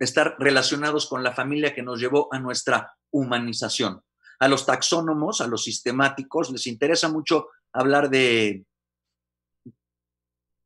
estar relacionados con la familia que nos llevó a nuestra humanización. A los taxónomos, a los sistemáticos, les interesa mucho hablar de,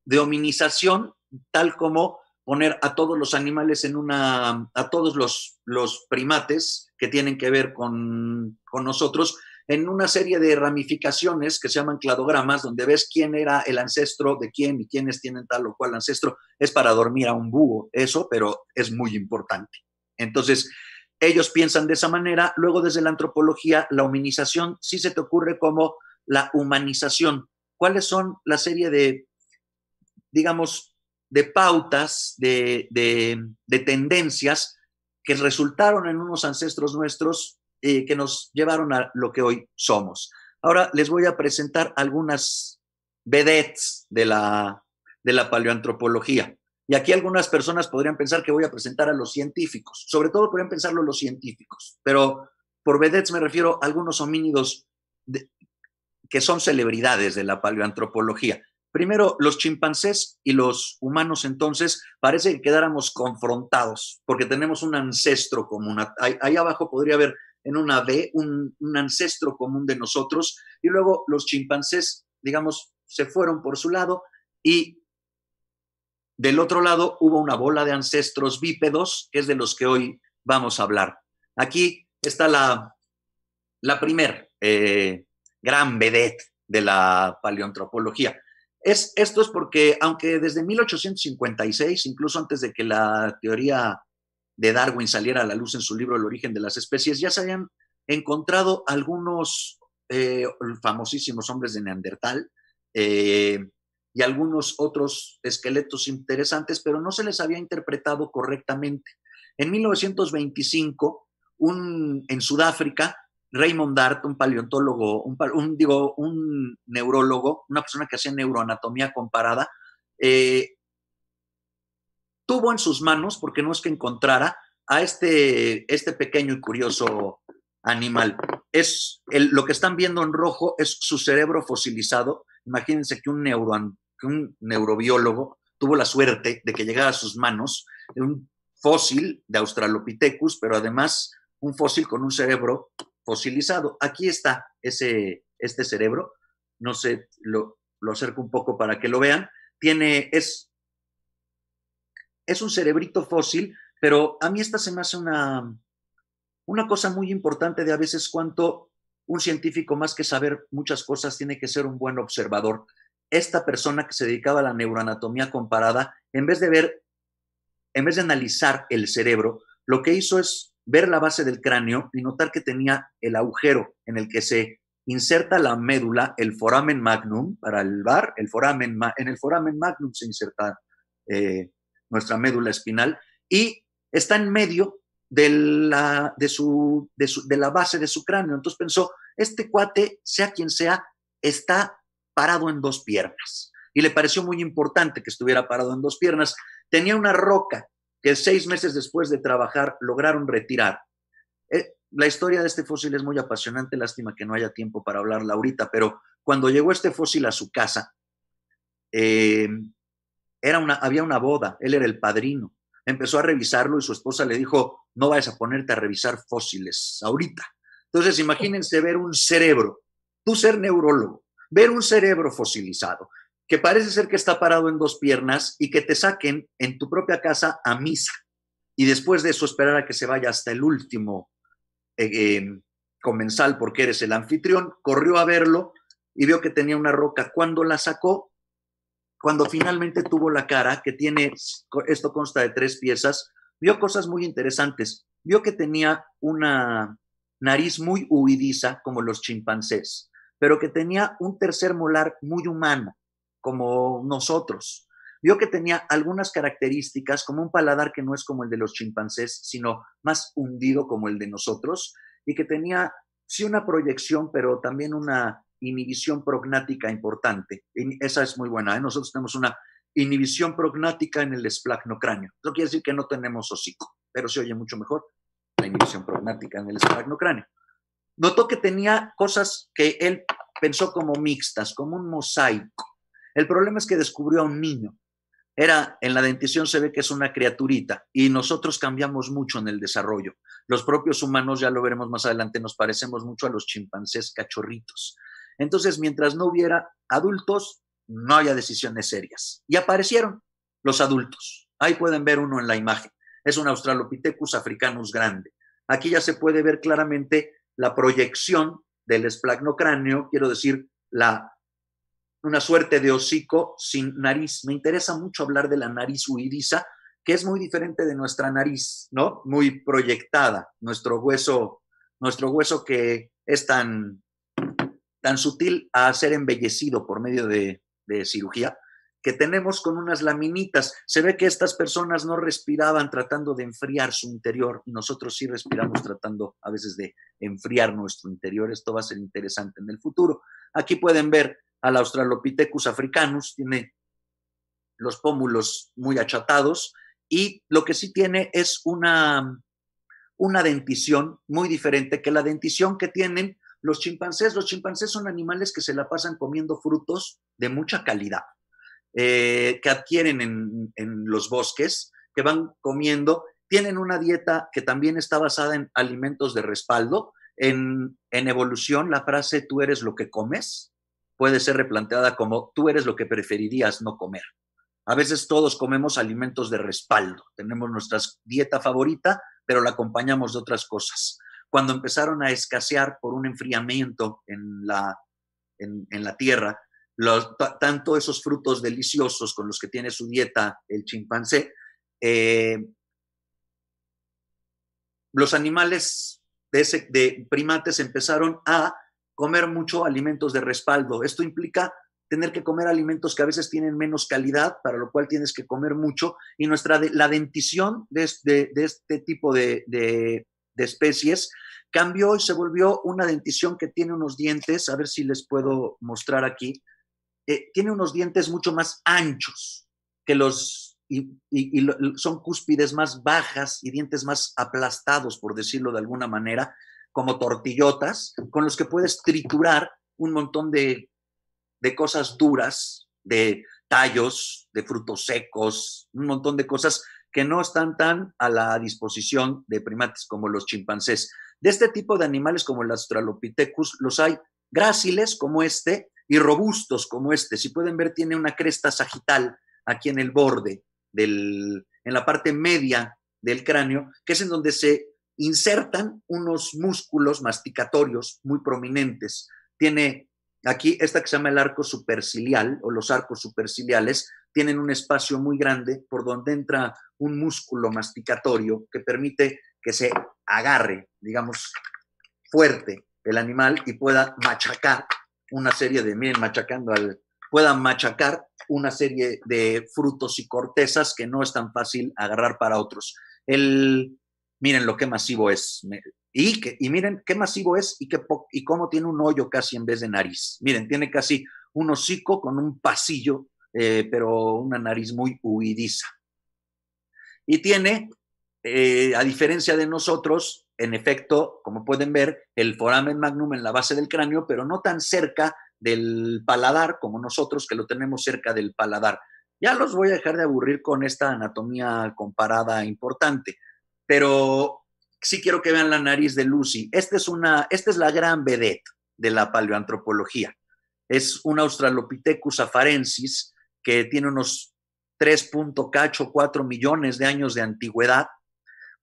de hominización, tal como poner a todos los animales en una, a todos los, los primates que tienen que ver con, con, nosotros en una serie de ramificaciones que se llaman cladogramas, donde ves quién era el ancestro de quién y quiénes tienen tal o cual ancestro. Es para dormir a un búho eso, pero es muy importante. Entonces, ellos piensan de esa manera. Luego, desde la antropología, la humanización sí se te ocurre como la humanización. ¿Cuáles son la serie de, digamos, de pautas, de, tendencias que resultaron en unos ancestros nuestros eh, que nos llevaron a lo que hoy somos. Ahora les voy a presentar algunas vedettes de la, de la paleoantropología. Y aquí algunas personas podrían pensar que voy a presentar a los científicos, sobre todo podrían pensarlo los científicos, pero por vedettes me refiero a algunos homínidos que son celebridades de la paleoantropología. Primero, los chimpancés y los humanos entonces parece que quedáramos confrontados porque tenemos un ancestro común. Ahí, abajo podría haber en una B un, ancestro común de nosotros y luego los chimpancés, digamos, se fueron por su lado y del otro lado hubo una bola de ancestros bípedos, que es de los que hoy vamos a hablar. Aquí está la, primer eh, gran vedette de la paleontropología. Es, esto es porque, aunque desde 1856, incluso antes de que la teoría de Darwin saliera a la luz en su libro El origen de las especies, ya se habían encontrado algunos eh, famosísimos hombres de Neandertal eh, y algunos otros esqueletos interesantes, pero no se les había interpretado correctamente. En 1925, un, en Sudáfrica, Raymond Dart, un paleontólogo, un, digo, un neurólogo, una persona que hacía neuroanatomía comparada, eh, tuvo en sus manos, porque no es que encontrara, a este, este pequeño y curioso animal. Es lo que están viendo en rojo es su cerebro fosilizado. Imagínense que un, neuro, que un neurobiólogo tuvo la suerte de que llegara a sus manos un fósil de Australopithecus, pero además un fósil con un cerebro fosilizado. Aquí está ese, este cerebro, no sé, lo, lo acerco un poco para que lo vean. Tiene, es, es un cerebrito fósil, pero a mí esta se me hace una, una cosa muy importante de a veces cuánto un científico más que saber muchas cosas tiene que ser un buen observador. Esta persona que se dedicaba a la neuroanatomía comparada, en vez de ver, en vez de analizar el cerebro, lo que hizo es ver la base del cráneo y notar que tenía el agujero en el que se inserta la médula, el foramen magnum, para el bar, el foramen, en el foramen magnum se inserta eh, nuestra médula espinal y está en medio de la, de, su, de, de la base de su cráneo. Entonces pensó, este cuate, sea quien sea, está parado en dos piernas. Y le pareció muy importante que estuviera parado en dos piernas. Tenía una roca que seis meses después de trabajar lograron retirar. Eh, la historia de este fósil es muy apasionante, lástima que no haya tiempo para hablarla ahorita, pero cuando llegó este fósil a su casa, em, era una, había una boda, él era el padrino. Empezó a revisarlo y su esposa le dijo, no vayas a ponerte a revisar fósiles ahorita. Entonces, imagínense ver un cerebro, tú ser neurólogo, ver un cerebro fosilizado que parece ser que está parado en dos piernas y que te saquen en tu propia casa a misa y después de eso esperar a que se vaya hasta el último eh, em, comensal porque eres el anfitrión, corrió a verlo y vio que tenía una roca. Cuando la sacó, cuando finalmente tuvo la cara, que tiene, esto consta de tres piezas, vio cosas muy interesantes. Vio que tenía una nariz muy huidiza, como los chimpancés, pero que tenía un tercer molar muy humano como nosotros. Vio que tenía algunas características, como un paladar que no es como el de los chimpancés, sino más hundido como el de nosotros, y que tenía sí una proyección, pero también una inhibición prognática importante. esa es muy buena. ¿eh? Nosotros tenemos una inhibición prognática en el cráneo. No quiere decir que no tenemos hocico, pero se oye mucho mejor la inhibición prognática en el cráneo. Notó que tenía cosas que él pensó como mixtas, como un mosaico. El problema es que descubrió a un niño. Era, en la dentición se ve que es una criaturita y nosotros cambiamos mucho en el desarrollo. Los propios humanos, ya lo veremos más adelante, nos parecemos mucho a los chimpancés cachorritos. Entonces, mientras no hubiera adultos, no había decisiones serias. Y aparecieron los adultos. Ahí pueden ver uno en la imagen. Es un Australopithecus africanus grande. Aquí ya se puede ver claramente la proyección del esplagnocráneo, quiero decir, la una suerte de hocico sin nariz. Me interesa mucho hablar de la nariz huidiza, que es muy diferente de nuestra nariz, ¿no? Muy proyectada, nuestro hueso, nuestro hueso que es tan, tan sutil a ser embellecido por medio de, de cirugía, que tenemos con unas laminitas. Se ve que estas personas no respiraban tratando de enfriar su interior, nosotros sí respiramos tratando a veces de enfriar nuestro interior. Esto va a ser interesante en el futuro. Aquí pueden ver al Australopithecus africanus, tiene los pómulos muy achatados y lo que sí tiene es una, una dentición muy diferente que la dentición que tienen los chimpancés. Los chimpancés son animales que se la pasan comiendo frutos de mucha calidad, eh, que adquieren en, los bosques, que van comiendo. Tienen una dieta que también está basada en alimentos de respaldo, en, en, evolución, la frase tú eres lo que comes puede ser replanteada como tú eres lo que preferirías no comer. A veces todos comemos alimentos de respaldo, tenemos nuestra dieta favorita, pero la acompañamos de otras cosas. Cuando empezaron a escasear por un enfriamiento en la, en, la tierra, tanto esos frutos deliciosos con los que tiene su dieta el chimpancé, eh, los animales de primates empezaron a comer mucho alimentos de respaldo. Esto implica tener que comer alimentos que a veces tienen menos calidad, para lo cual tienes que comer mucho. Y nuestra, la dentición de este, de este tipo de, especies cambió y se volvió una dentición que tiene unos dientes, a ver si les puedo mostrar aquí, eh, tiene unos dientes mucho más anchos que los... y son cúspides más bajas y dientes más aplastados, por decirlo de alguna manera, como tortillotas con los que puedes triturar un montón de, cosas duras, de tallos, de frutos secos, un montón de cosas que no están tan a la disposición de primates como los chimpancés. De este tipo de animales como el Australopithecus los hay gráciles como este y robustos como este. Si pueden ver, tiene una cresta sagital aquí en el borde, del, en la parte media del cráneo, que es en donde se insertan unos músculos masticatorios muy prominentes. Tiene aquí esta que se llama el arco supercilial o los arcos superciliales, tienen un espacio muy grande por donde entra un músculo masticatorio que permite que se agarre, digamos, fuerte el animal y pueda machacar una serie de, miren, machacando al, pueda machacar una serie de frutos y cortezas que no es tan fácil agarrar para otros. El miren lo que masivo es. Y, que, y miren qué masivo es y, qué y cómo tiene un hoyo casi en vez de nariz. Miren, tiene casi un hocico con un pasillo, eh, pero una nariz muy huidiza. Y tiene, eh, a diferencia de nosotros, en efecto, como pueden ver, el foramen magnum en la base del cráneo, pero no tan cerca del paladar como nosotros que lo tenemos cerca del paladar. Ya los voy a dejar de aburrir con esta anatomía comparada importante pero sí quiero que vean la nariz de Lucy. Esta es, esta es la gran vedette de la paleoantropología. Es un Australopithecus afarensis que tiene unos 3.4 millones de años de antigüedad.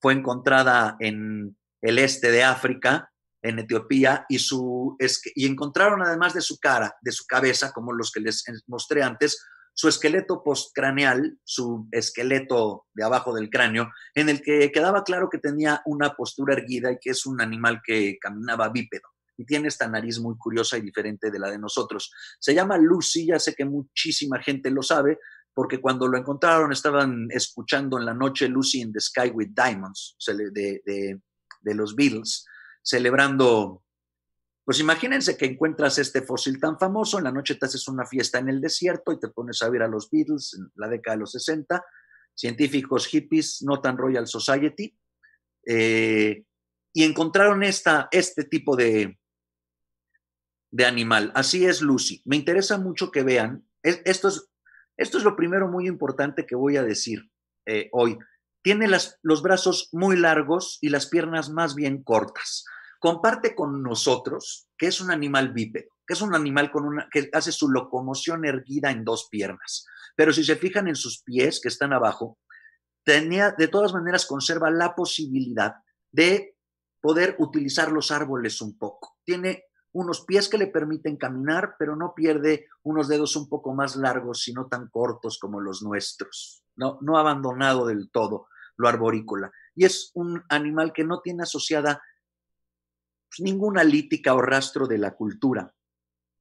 Fue encontrada en el este de África, en Etiopía, y, y encontraron además de su cara, de su cabeza, como los que les mostré antes, su esqueleto postcraneal, su esqueleto de abajo del cráneo, en el que quedaba claro que tenía una postura erguida y que es un animal que caminaba bípedo y tiene esta nariz muy curiosa y diferente de la de nosotros. Se llama Lucy, ya sé que muchísima gente lo sabe, porque cuando lo encontraron estaban escuchando en la noche Lucy in the Sky with Diamonds de, de los Beatles, celebrando pues imagínense que encuentras este fósil tan famoso, en la noche te haces una fiesta en el desierto y te pones a ver a los Beatles en la década de los 60, científicos hippies, no tan Royal Society, eh, y encontraron esta, este tipo de, de animal. Así es Lucy. Me interesa mucho que vean, esto, es, esto es lo primero muy importante que voy a decir eh, hoy. Tiene las, los brazos muy largos y las piernas más bien cortas comparte con nosotros que es un animal bípedo, que es un animal con una, que hace su locomoción erguida en dos piernas. Pero si se fijan en sus pies que están abajo, tenía, de todas maneras conserva la posibilidad de poder utilizar los árboles un poco. Tiene unos pies que le permiten caminar, pero no pierde unos dedos un poco más largos, sino tan cortos como los nuestros. No, no abandonado del todo lo arborícola. Y es un animal que no tiene asociada pues, ninguna lítica o rastro de la cultura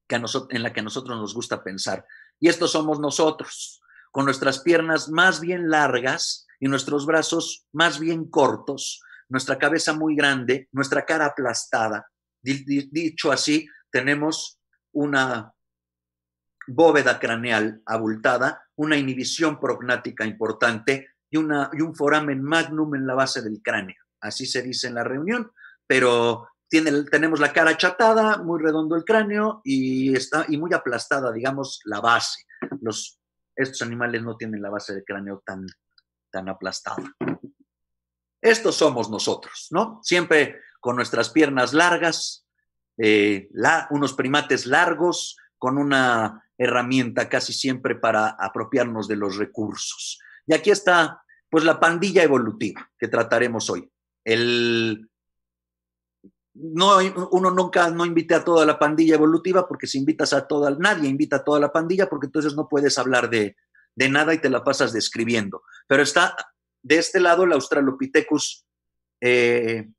que en la que a nosotros nos gusta pensar. Y estos somos nosotros, con nuestras piernas más bien largas y nuestros brazos más bien cortos, nuestra cabeza muy grande, nuestra cara aplastada. Dicho así, tenemos una bóveda craneal abultada, una inhibición prognática importante y, una, y un foramen magnum en la base del cráneo. Así se dice en la reunión, pero tenemos la cara achatada, muy redondo el cráneo y, está, y muy aplastada, digamos, la base. Los, estos animales no tienen la base del cráneo tan, tan aplastada. Estos somos nosotros, ¿no? Siempre con nuestras piernas largas, eh, unos primates largos, con una herramienta casi siempre para apropiarnos de los recursos. Y aquí está, pues, la pandilla evolutiva que trataremos hoy. El, no, uno nunca no invite a toda la pandilla evolutiva porque si invitas a toda, nadie invita a toda la pandilla porque entonces no puedes hablar de, nada y te la pasas describiendo. Pero está de este lado el Australopithecus eh,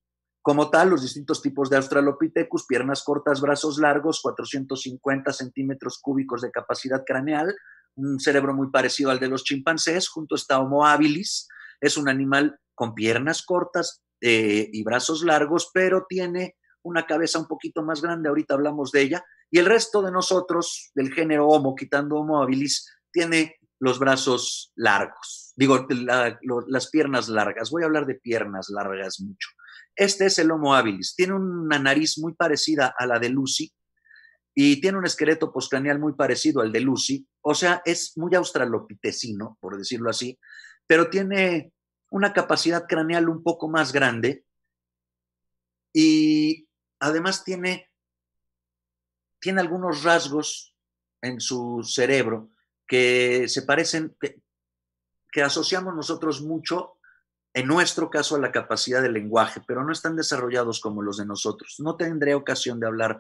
como tal, los distintos tipos de Australopithecus, piernas cortas, brazos largos, 450 centímetros cúbicos de capacidad craneal, un cerebro muy parecido al de los chimpancés, junto está Homo habilis, es un animal con piernas cortas, eh, y brazos largos, pero tiene una cabeza un poquito más grande, ahorita hablamos de ella, y el resto de nosotros del género Homo, quitando Homo habilis, tiene los brazos largos, digo, las piernas largas, voy a hablar de piernas largas mucho. Este es el Homo habilis, tiene una nariz muy parecida a la de Lucy y tiene un esqueleto postcraneal muy parecido al de Lucy, o sea, es muy australopitecino, por decirlo así, pero tiene una capacidad craneal un poco más grande y además tiene, tiene algunos rasgos en su cerebro que se parecen, que, asociamos nosotros mucho en nuestro caso a la capacidad del lenguaje, pero no están desarrollados como los de nosotros. No tendré ocasión de hablar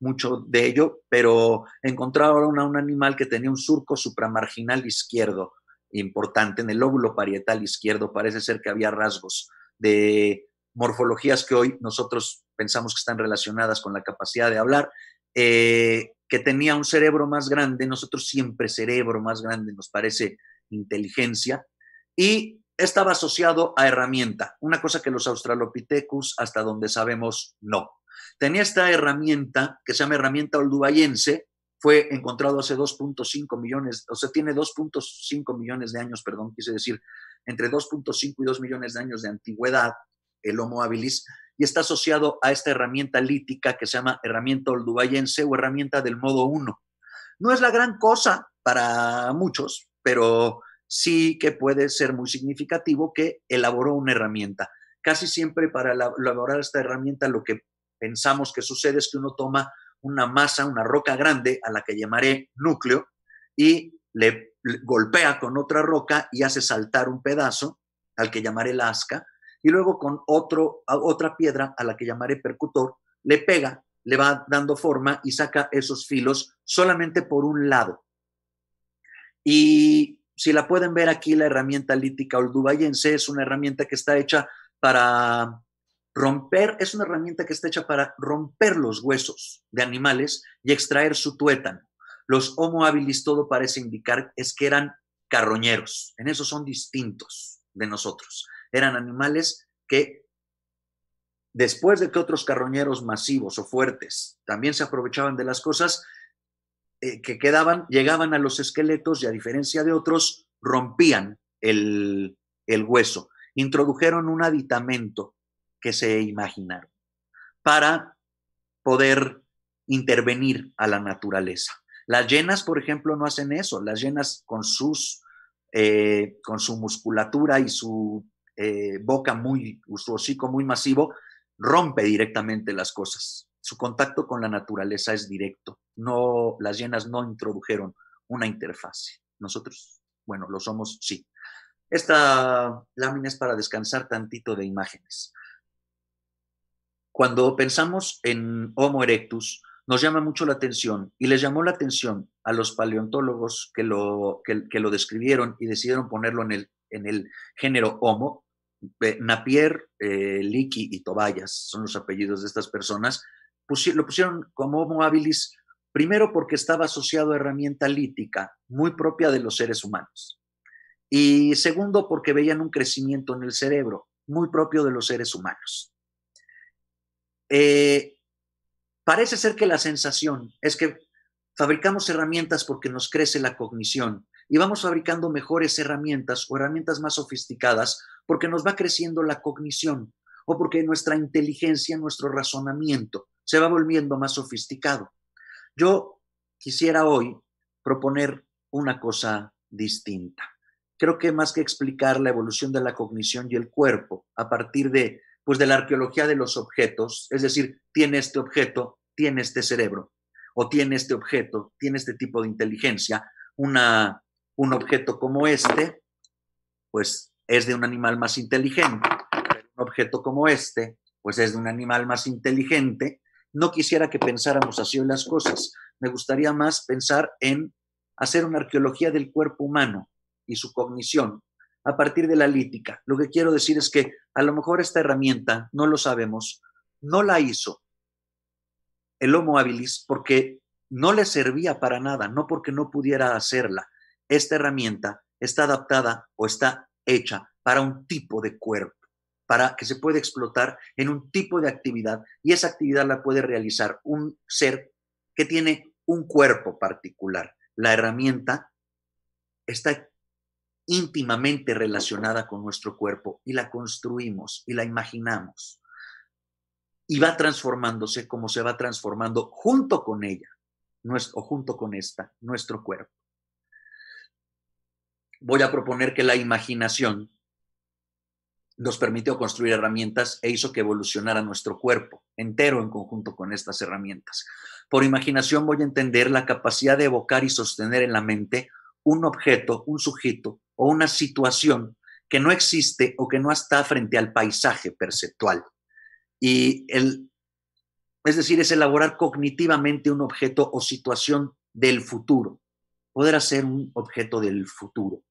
mucho de ello, pero encontraron ahora un animal que tenía un surco supramarginal izquierdo importante en el lóbulo parietal izquierdo. Parece ser que había rasgos de morfologías que hoy nosotros pensamos que están relacionadas con la capacidad de hablar, eh, que tenía un cerebro más grande, nosotros siempre cerebro más grande nos parece inteligencia, y estaba asociado a herramienta, una cosa que los australopithecus, hasta donde sabemos, no. Tenía esta herramienta que se llama herramienta olduvayense, fue encontrado hace 2.5 millones, o sea, tiene 2.5 millones de años, perdón, quise decir, entre 2.5 y 2 millones de años de antigüedad, el Homo habilis, y está asociado a esta herramienta lítica que se llama herramienta olduvayense o herramienta del modo 1. No es la gran cosa para muchos, pero sí que puede ser muy significativo que elaboró una herramienta. Casi siempre para elaborar esta herramienta lo que pensamos que sucede es que uno toma una masa, una roca grande a la que llamaré núcleo y le, golpea con otra roca y hace saltar un pedazo al que llamaré lasca y luego con otro, otra piedra a la que llamaré percutor le pega, le va dando forma y saca esos filos solamente por un lado. Y si la pueden ver aquí, la herramienta lítica olduvayense es una herramienta que está hecha para Romper es una herramienta que está hecha para romper los huesos de animales y extraer su tuétano. Los Homo habilis todo parece indicar es que eran carroñeros. En eso son distintos de nosotros. Eran animales que después de que otros carroñeros masivos o fuertes también se aprovechaban de las cosas eh, que quedaban, llegaban a los esqueletos y a diferencia de otros rompían el, el hueso. Introdujeron un aditamento que se imaginaron para poder intervenir a la naturaleza. Las llenas, por ejemplo, no hacen eso. Las llenas con, sus, eh, con su musculatura y su eh, boca muy, su hocico muy masivo, rompe directamente las cosas. Su contacto con la naturaleza es directo. No, las llenas no introdujeron una interfase. Nosotros, bueno, lo somos, sí. Esta lámina es para descansar tantito de imágenes. Cuando pensamos en Homo erectus, nos llama mucho la atención y les llamó la atención a los paleontólogos que lo, que, lo describieron y decidieron ponerlo en el, en el género Homo. Napier, eh, y Tobayas son los apellidos de estas personas. lo pusieron como Homo habilis primero porque estaba asociado a herramienta lítica muy propia de los seres humanos. Y segundo porque veían un crecimiento en el cerebro muy propio de los seres humanos. Eh, parece ser que la sensación es que fabricamos herramientas porque nos crece la cognición y vamos fabricando mejores herramientas o herramientas más sofisticadas porque nos va creciendo la cognición o porque nuestra inteligencia, nuestro razonamiento se va volviendo más sofisticado. Yo quisiera hoy proponer una cosa distinta. Creo que más que explicar la evolución de la cognición y el cuerpo a partir de pues de la arqueología de los objetos, es decir, tiene este objeto, tiene este cerebro, o tiene este objeto, tiene este tipo de inteligencia, una, un objeto como este, pues es de un animal más inteligente, un objeto como este, pues es de un animal más inteligente. No quisiera que pensáramos así en las cosas, me gustaría más pensar en hacer una arqueología del cuerpo humano y su cognición, a partir de la lítica. Lo que quiero decir es que a lo mejor esta herramienta, no lo sabemos, no la hizo el Homo habilis porque no le servía para nada, no porque no pudiera hacerla. Esta herramienta está adaptada o está hecha para un tipo de cuerpo, para que se puede explotar en un tipo de actividad y esa actividad la puede realizar un ser que tiene un cuerpo particular. La herramienta está íntimamente relacionada con nuestro cuerpo y la construimos y la imaginamos. Y va transformándose como se va transformando junto con ella o junto con esta, nuestro cuerpo. Voy a proponer que la imaginación nos permitió construir herramientas e hizo que evolucionara nuestro cuerpo entero en conjunto con estas herramientas. Por imaginación voy a entender la capacidad de evocar y sostener en la mente un objeto, un sujeto, o una situación que no existe o que no está frente al paisaje perceptual. Y el, es decir, es elaborar cognitivamente un objeto o situación del futuro, poder hacer un objeto del futuro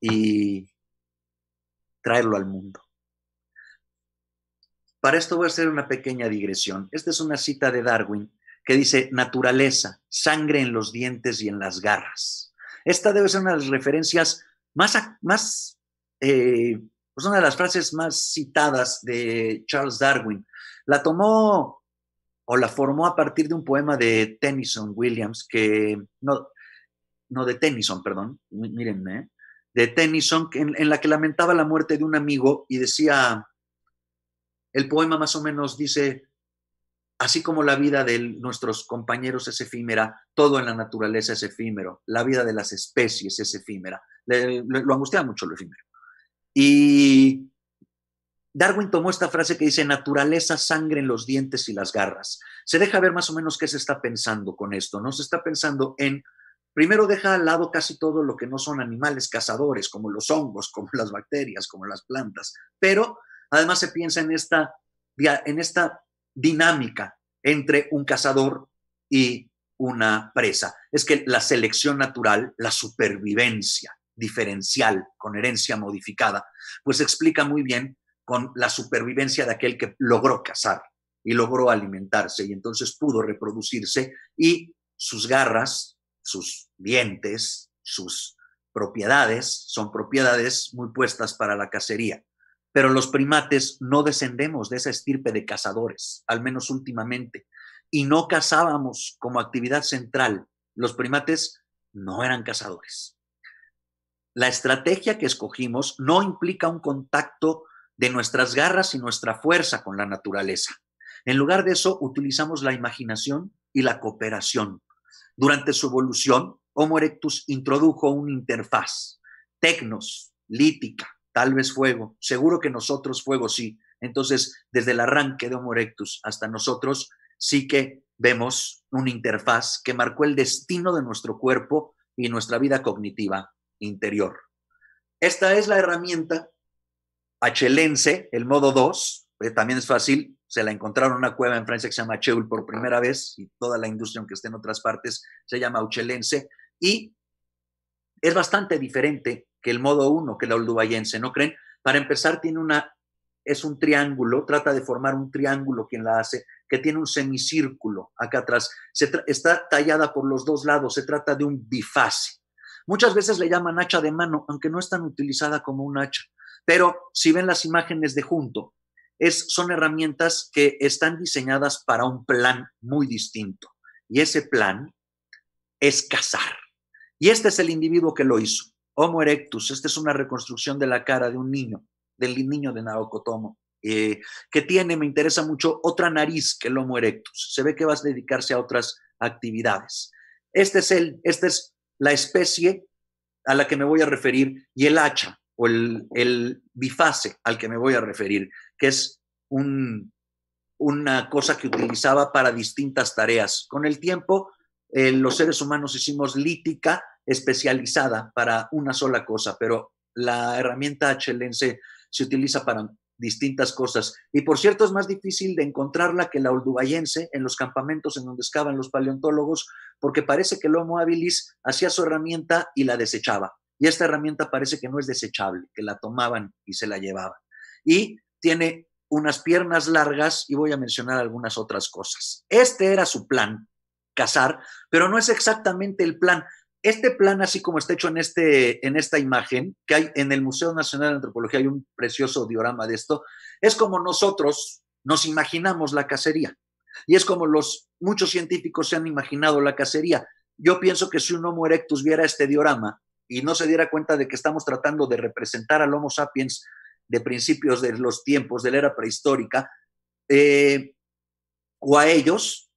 y traerlo al mundo. Para esto voy a hacer una pequeña digresión. Esta es una cita de Darwin que dice, naturaleza, sangre en los dientes y en las garras. Esta debe ser una de las referencias más, más eh, pues una de las frases más citadas de Charles Darwin. La tomó o la formó a partir de un poema de Tennyson Williams, que no, no de Tennyson, perdón, mírenme, ¿eh? de Tennyson, en la que lamentaba la muerte de un amigo y decía, el poema más o menos dice, Así como la vida de nuestros compañeros es efímera, todo en la naturaleza es efímero, la vida de las especies es efímera. lo angustia mucho lo efímero. Y Darwin tomó esta frase que dice, naturaleza, sangre en los dientes y las garras. Se deja ver más o menos qué se está pensando con esto, ¿no? Se está pensando en, primero deja al lado casi todo lo que no son animales cazadores, como los hongos, como las bacterias, como las plantas, pero además se piensa en esta, en esta dinámica entre un cazador y una presa. Es que la selección natural, la supervivencia diferencial con herencia modificada, pues explica muy bien con la supervivencia de aquel que logró cazar y logró alimentarse y entonces pudo reproducirse y sus garras, sus dientes, sus propiedades son propiedades muy puestas para la cacería. Pero los primates no descendemos de esa estirpe de cazadores, al menos últimamente, y no cazábamos como actividad central. Los primates no eran cazadores. La estrategia que escogimos no implica un contacto de nuestras garras y nuestra fuerza con la naturaleza. En lugar de eso, utilizamos la imaginación y la cooperación. Durante su evolución, Homo erectus introdujo una interfaz, tecnos, lítica, tal vez fuego, seguro que nosotros fuego sí. Entonces, desde el arranque de Homo erectus hasta nosotros, sí que vemos una interfaz que marcó el destino de nuestro cuerpo y nuestra vida cognitiva interior. Esta es la herramienta achelense, el modo 2, eh, también es fácil, se la encontraron en una cueva en Francia que se llama Cheul por primera vez y toda la industria, aunque esté en otras partes, se llama achelense y es bastante diferente que el modo 1, que la oldubayense, ¿no creen? Para empezar, tiene una, es un triángulo, trata de formar un triángulo quien la hace, que tiene un semicírculo acá atrás. Se está tallada por los dos lados, se trata de un bifase. Muchas veces le llaman hacha de mano, aunque no es tan utilizada como un hacha. Pero si ven las imágenes de junto, es, son herramientas que están diseñadas para un plan muy distinto. Y ese plan es cazar. Y este es el individuo que lo hizo. Homo erectus, esta es una reconstrucción de la cara de un niño, del niño de Naocotomo, eh, que tiene, me interesa mucho, otra nariz que el Homo erectus. Se ve que vas a dedicarse a otras actividades. Este es esta es la especie a la que me voy a referir y el hacha o el, el bifase al que me voy a referir, que es una cosa que utilizaba para distintas tareas. Con el tiempo, eh, los seres humanos hicimos lítica, especializada para una sola cosa, pero la herramienta HLense se utiliza para distintas cosas. Y por cierto, es más difícil de encontrarla que la olduvayense en los campamentos en donde excavan los paleontólogos, porque parece que el Homo habilis hacía su herramienta y la desechaba. Y esta herramienta parece que no es desechable, que la tomaban y se la llevaban. Y tiene unas piernas largas y voy a mencionar algunas otras cosas. Este era su plan, cazar, pero no es exactamente el plan. Este plan, así como está hecho en, este, en esta imagen, que hay en el Museo Nacional de Antropología, hay un precioso diorama de esto, es como nosotros nos imaginamos la cacería. Y es como los muchos científicos se han imaginado la cacería. Yo pienso que si un Homo erectus viera este diorama y no se diera cuenta de que estamos tratando de representar al Homo sapiens de principios de los tiempos de la era prehistórica, eh, o a ellos,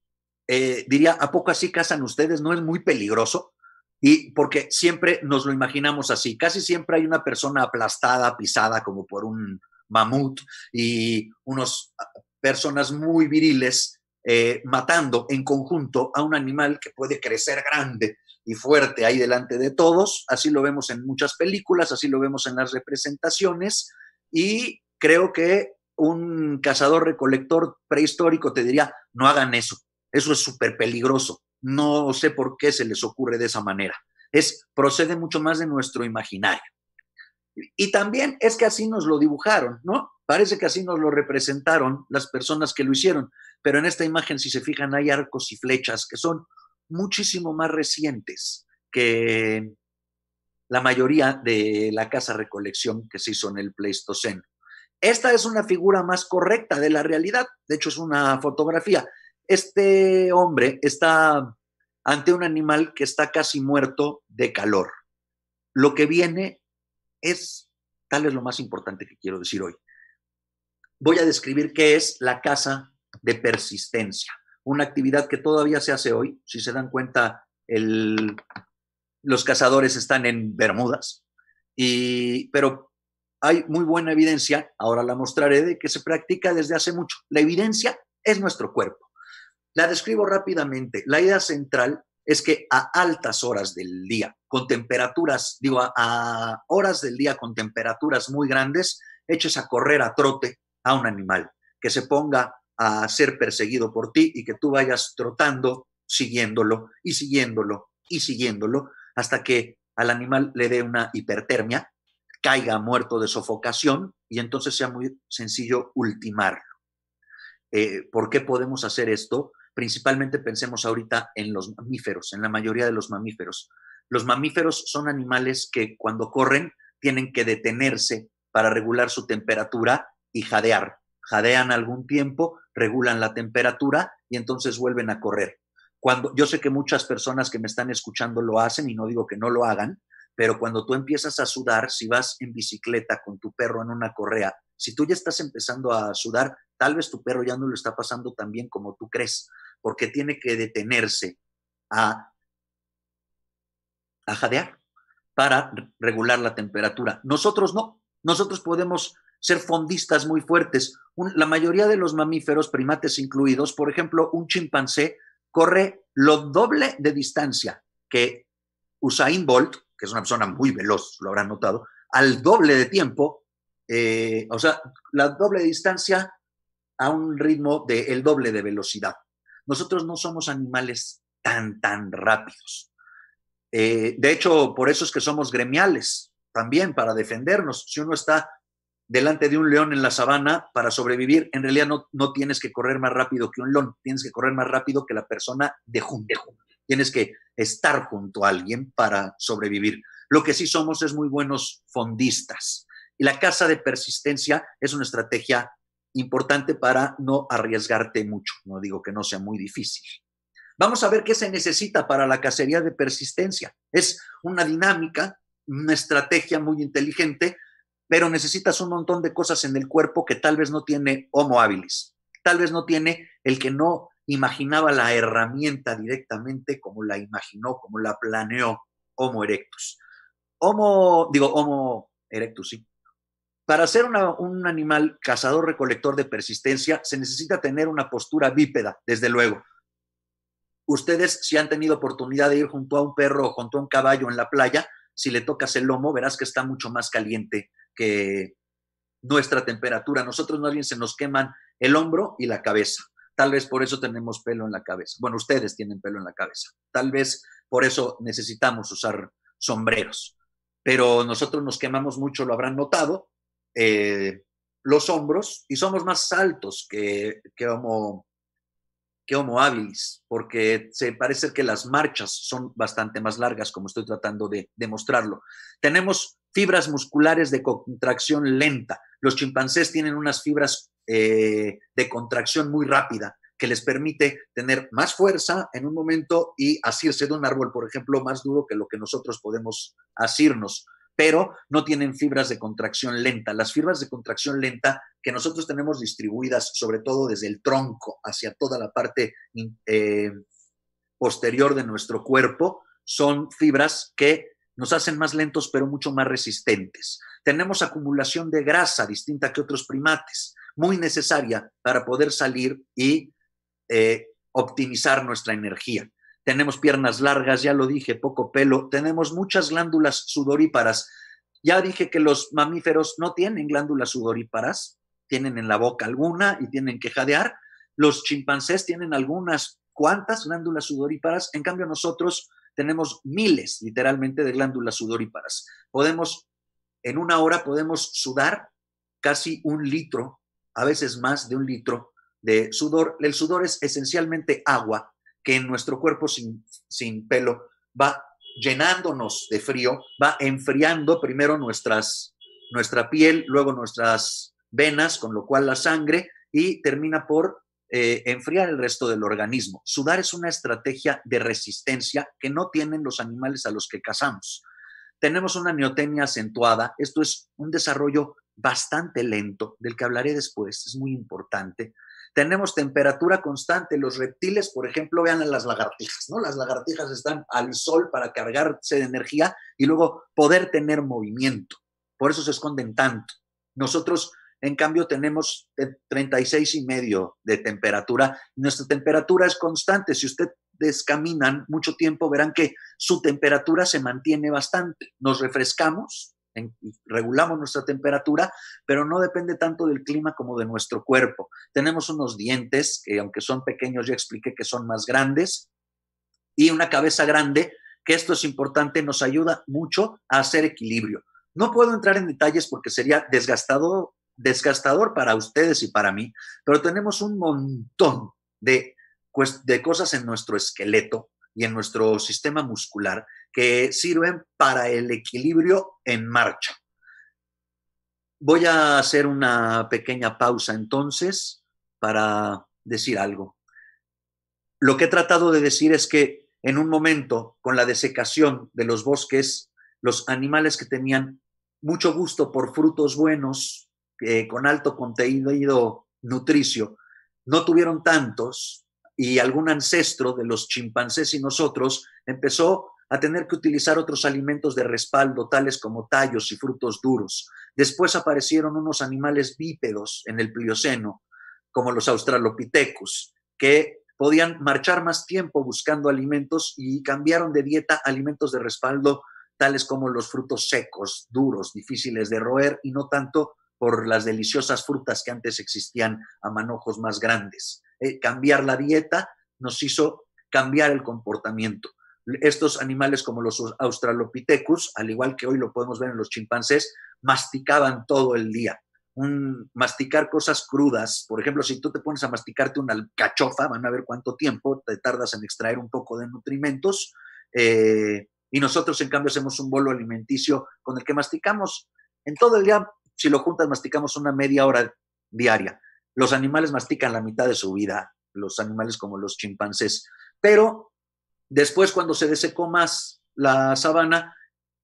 eh, diría, ¿a poco así cazan ustedes? ¿No es muy peligroso? Y porque siempre nos lo imaginamos así, casi siempre hay una persona aplastada, pisada como por un mamut y unas ah, personas muy viriles eh, matando en conjunto a un animal que puede crecer grande y fuerte ahí delante de todos. Así lo vemos en muchas películas, así lo vemos en las representaciones y creo que un cazador recolector prehistórico te diría, no hagan eso, eso es súper peligroso. No sé por qué se les ocurre de esa manera. Es, procede mucho más de nuestro imaginario. Y también es que así nos lo dibujaron, ¿no? Parece que así nos lo representaron las personas que lo hicieron, pero en esta imagen, si se fijan, hay arcos y flechas que son muchísimo más recientes que la mayoría de la casa recolección que se hizo en el Pleistoceno. Esta es una figura más correcta de la realidad, de hecho es una fotografía este hombre está ante un animal que está casi muerto de calor. Lo que viene es, tal es lo más importante que quiero decir hoy. Voy a describir qué es la caza de persistencia, una actividad que todavía se hace hoy. Si se dan cuenta, los cazadores están en Bermudas, pero hay muy buena evidencia, ahora la mostraré, de que se practica desde hace mucho. La evidencia es nuestro cuerpo. La describo rápidamente. La idea central es que a altas horas del día, con temperaturas, digo, a, horas del día con temperaturas muy grandes, eches a correr a trote a un animal, que se ponga a ser perseguido por ti y que tú vayas trotando, siguiéndolo y siguiéndolo y siguiéndolo, hasta que al animal le dé una hipertermia, caiga muerto de sofocación y entonces sea muy sencillo ultimarlo. Eh, ¿Por qué podemos hacer esto? principalmente pensemos ahorita en los mamíferos, en la mayoría de los mamíferos. Los mamíferos son animales que cuando corren tienen que detenerse para regular su temperatura y jadear. Jadean algún tiempo, regulan la temperatura y entonces vuelven a correr. Cuando yo sé que muchas personas que me están escuchando lo hacen y no digo que no lo hagan, pero cuando tú empiezas a sudar, si vas en bicicleta con tu perro en una correa, si tú ya estás empezando a sudar, tal vez tu perro ya no lo está pasando tan bien como tú crees porque tiene que detenerse a, jadear para regular la temperatura. Nosotros no, nosotros podemos ser fondistas muy fuertes. la mayoría de los mamíferos, primates incluidos, por ejemplo, un chimpancé corre lo doble de distancia que Usain Bolt, que es una persona muy veloz, lo habrán notado, al doble de tiempo, eh, o sea, la doble distancia a un ritmo del el doble de velocidad. Nosotros no somos animales tan, tan rápidos. Eh, de hecho, por eso es que somos gremiales también, para defendernos. Si uno está delante de un león en la sabana para sobrevivir, en realidad no, no tienes que correr más rápido que un león, tienes que correr más rápido que la persona de junto. Tienes que estar junto a alguien para sobrevivir. Lo que sí somos es muy buenos fondistas. Y la caza de persistencia es una estrategia importante para no arriesgarte mucho. No digo que no sea muy difícil. Vamos a ver qué se necesita para la cacería de persistencia. Es una dinámica, una estrategia muy inteligente, pero necesitas un montón de cosas en el cuerpo que tal vez no tiene Homo habilis. Tal vez no tiene el que no imaginaba la herramienta directamente como la imaginó, como la planeó Homo erectus. Homo, digo, Homo erectus, sí. Para ser un animal cazador-recolector de persistencia se necesita tener una postura bípeda, desde luego. Ustedes, si han tenido oportunidad de ir junto a un perro o junto a un caballo en la playa, si le tocas el lomo, verás que está mucho más caliente que nuestra temperatura. Nosotros no bien se nos queman el hombro y la cabeza. Tal vez por eso tenemos pelo en la cabeza. Bueno, ustedes tienen pelo en la cabeza. Tal vez por eso necesitamos usar sombreros. Pero nosotros nos quemamos mucho, lo habrán notado, eh, los hombros y somos más altos que, que Homo que Homo habilis, porque se parece que las marchas son bastante más largas, como estoy tratando de demostrarlo. Tenemos fibras musculares de contracción lenta. Los chimpancés tienen unas fibras eh, de contracción muy rápida que les permite tener más fuerza en un momento y asirse de un árbol, por ejemplo, más duro que lo que nosotros podemos asirnos pero no tienen fibras de contracción lenta. Las fibras de contracción lenta que nosotros tenemos distribuidas, sobre todo desde el tronco hacia toda la parte eh, posterior de nuestro cuerpo, son fibras que nos hacen más lentos, pero mucho más resistentes. Tenemos acumulación de grasa distinta que otros primates, muy necesaria para poder salir y eh, optimizar nuestra energía tenemos piernas largas, ya lo dije, poco pelo, tenemos muchas glándulas sudoríparas. Ya dije que los mamíferos no tienen glándulas sudoríparas, tienen en la boca alguna y tienen que jadear. Los chimpancés tienen algunas cuantas glándulas sudoríparas, en cambio nosotros tenemos miles literalmente de glándulas sudoríparas. Podemos, en una hora podemos sudar casi un litro, a veces más de un litro de sudor. El sudor es esencialmente agua que en nuestro cuerpo sin, pelo va llenándonos de frío, va enfriando primero nuestras, nuestra piel, luego nuestras venas, con lo cual la sangre, y termina por eh, enfriar el resto del organismo. Sudar es una estrategia de resistencia que no tienen los animales a los que cazamos. Tenemos una neotenia acentuada, esto es un desarrollo bastante lento, del que hablaré después, es muy importante, tenemos temperatura constante. Los reptiles, por ejemplo, vean a las lagartijas, ¿no? Las lagartijas están al sol para cargarse de energía y luego poder tener movimiento. Por eso se esconden tanto. Nosotros, en cambio, tenemos 36 y medio de temperatura. Nuestra temperatura es constante. Si ustedes caminan mucho tiempo, verán que su temperatura se mantiene bastante. Nos refrescamos regulamos nuestra temperatura, pero no depende tanto del clima como de nuestro cuerpo. Tenemos unos dientes que, aunque son pequeños, ya expliqué que son más grandes, y una cabeza grande, que esto es importante, nos ayuda mucho a hacer equilibrio. No puedo entrar en detalles porque sería desgastado, desgastador para ustedes y para mí, pero tenemos un montón de cosas en nuestro esqueleto y en nuestro sistema muscular que sirven para el equilibrio en marcha. Voy a hacer una pequeña pausa entonces para decir algo. Lo que he tratado de decir es que en un momento, con la desecación de los bosques, los animales que tenían mucho gusto por frutos buenos, con alto contenido nutricio, no tuvieron tantos y algún ancestro de los chimpancés y nosotros empezó a tener que utilizar otros alimentos de respaldo, tales como tallos y frutos duros. Después aparecieron unos animales bípedos en el Plioceno, como los australopithecus, que podían marchar más tiempo buscando alimentos y cambiaron de dieta alimentos de respaldo, tales como los frutos secos, duros, difíciles de roer y no tanto por las deliciosas frutas que antes existían a manojos más grandes. Eh, cambiar la dieta, nos hizo cambiar el comportamiento. Estos animales como los Australopithecus, al igual que hoy lo podemos ver en los chimpancés, masticaban todo el día. masticar cosas crudas, por ejemplo, si tú te pones a masticarte una alcachofa, van a ver cuánto tiempo te tardas en extraer un poco de nutrimentos, eh, y nosotros en cambio hacemos un bolo alimenticio con el que masticamos en todo el día, si lo juntas, masticamos una media hora diaria. Los animales mastican la mitad de su vida, los animales como los chimpancés. Pero después, cuando se desecó más la sabana,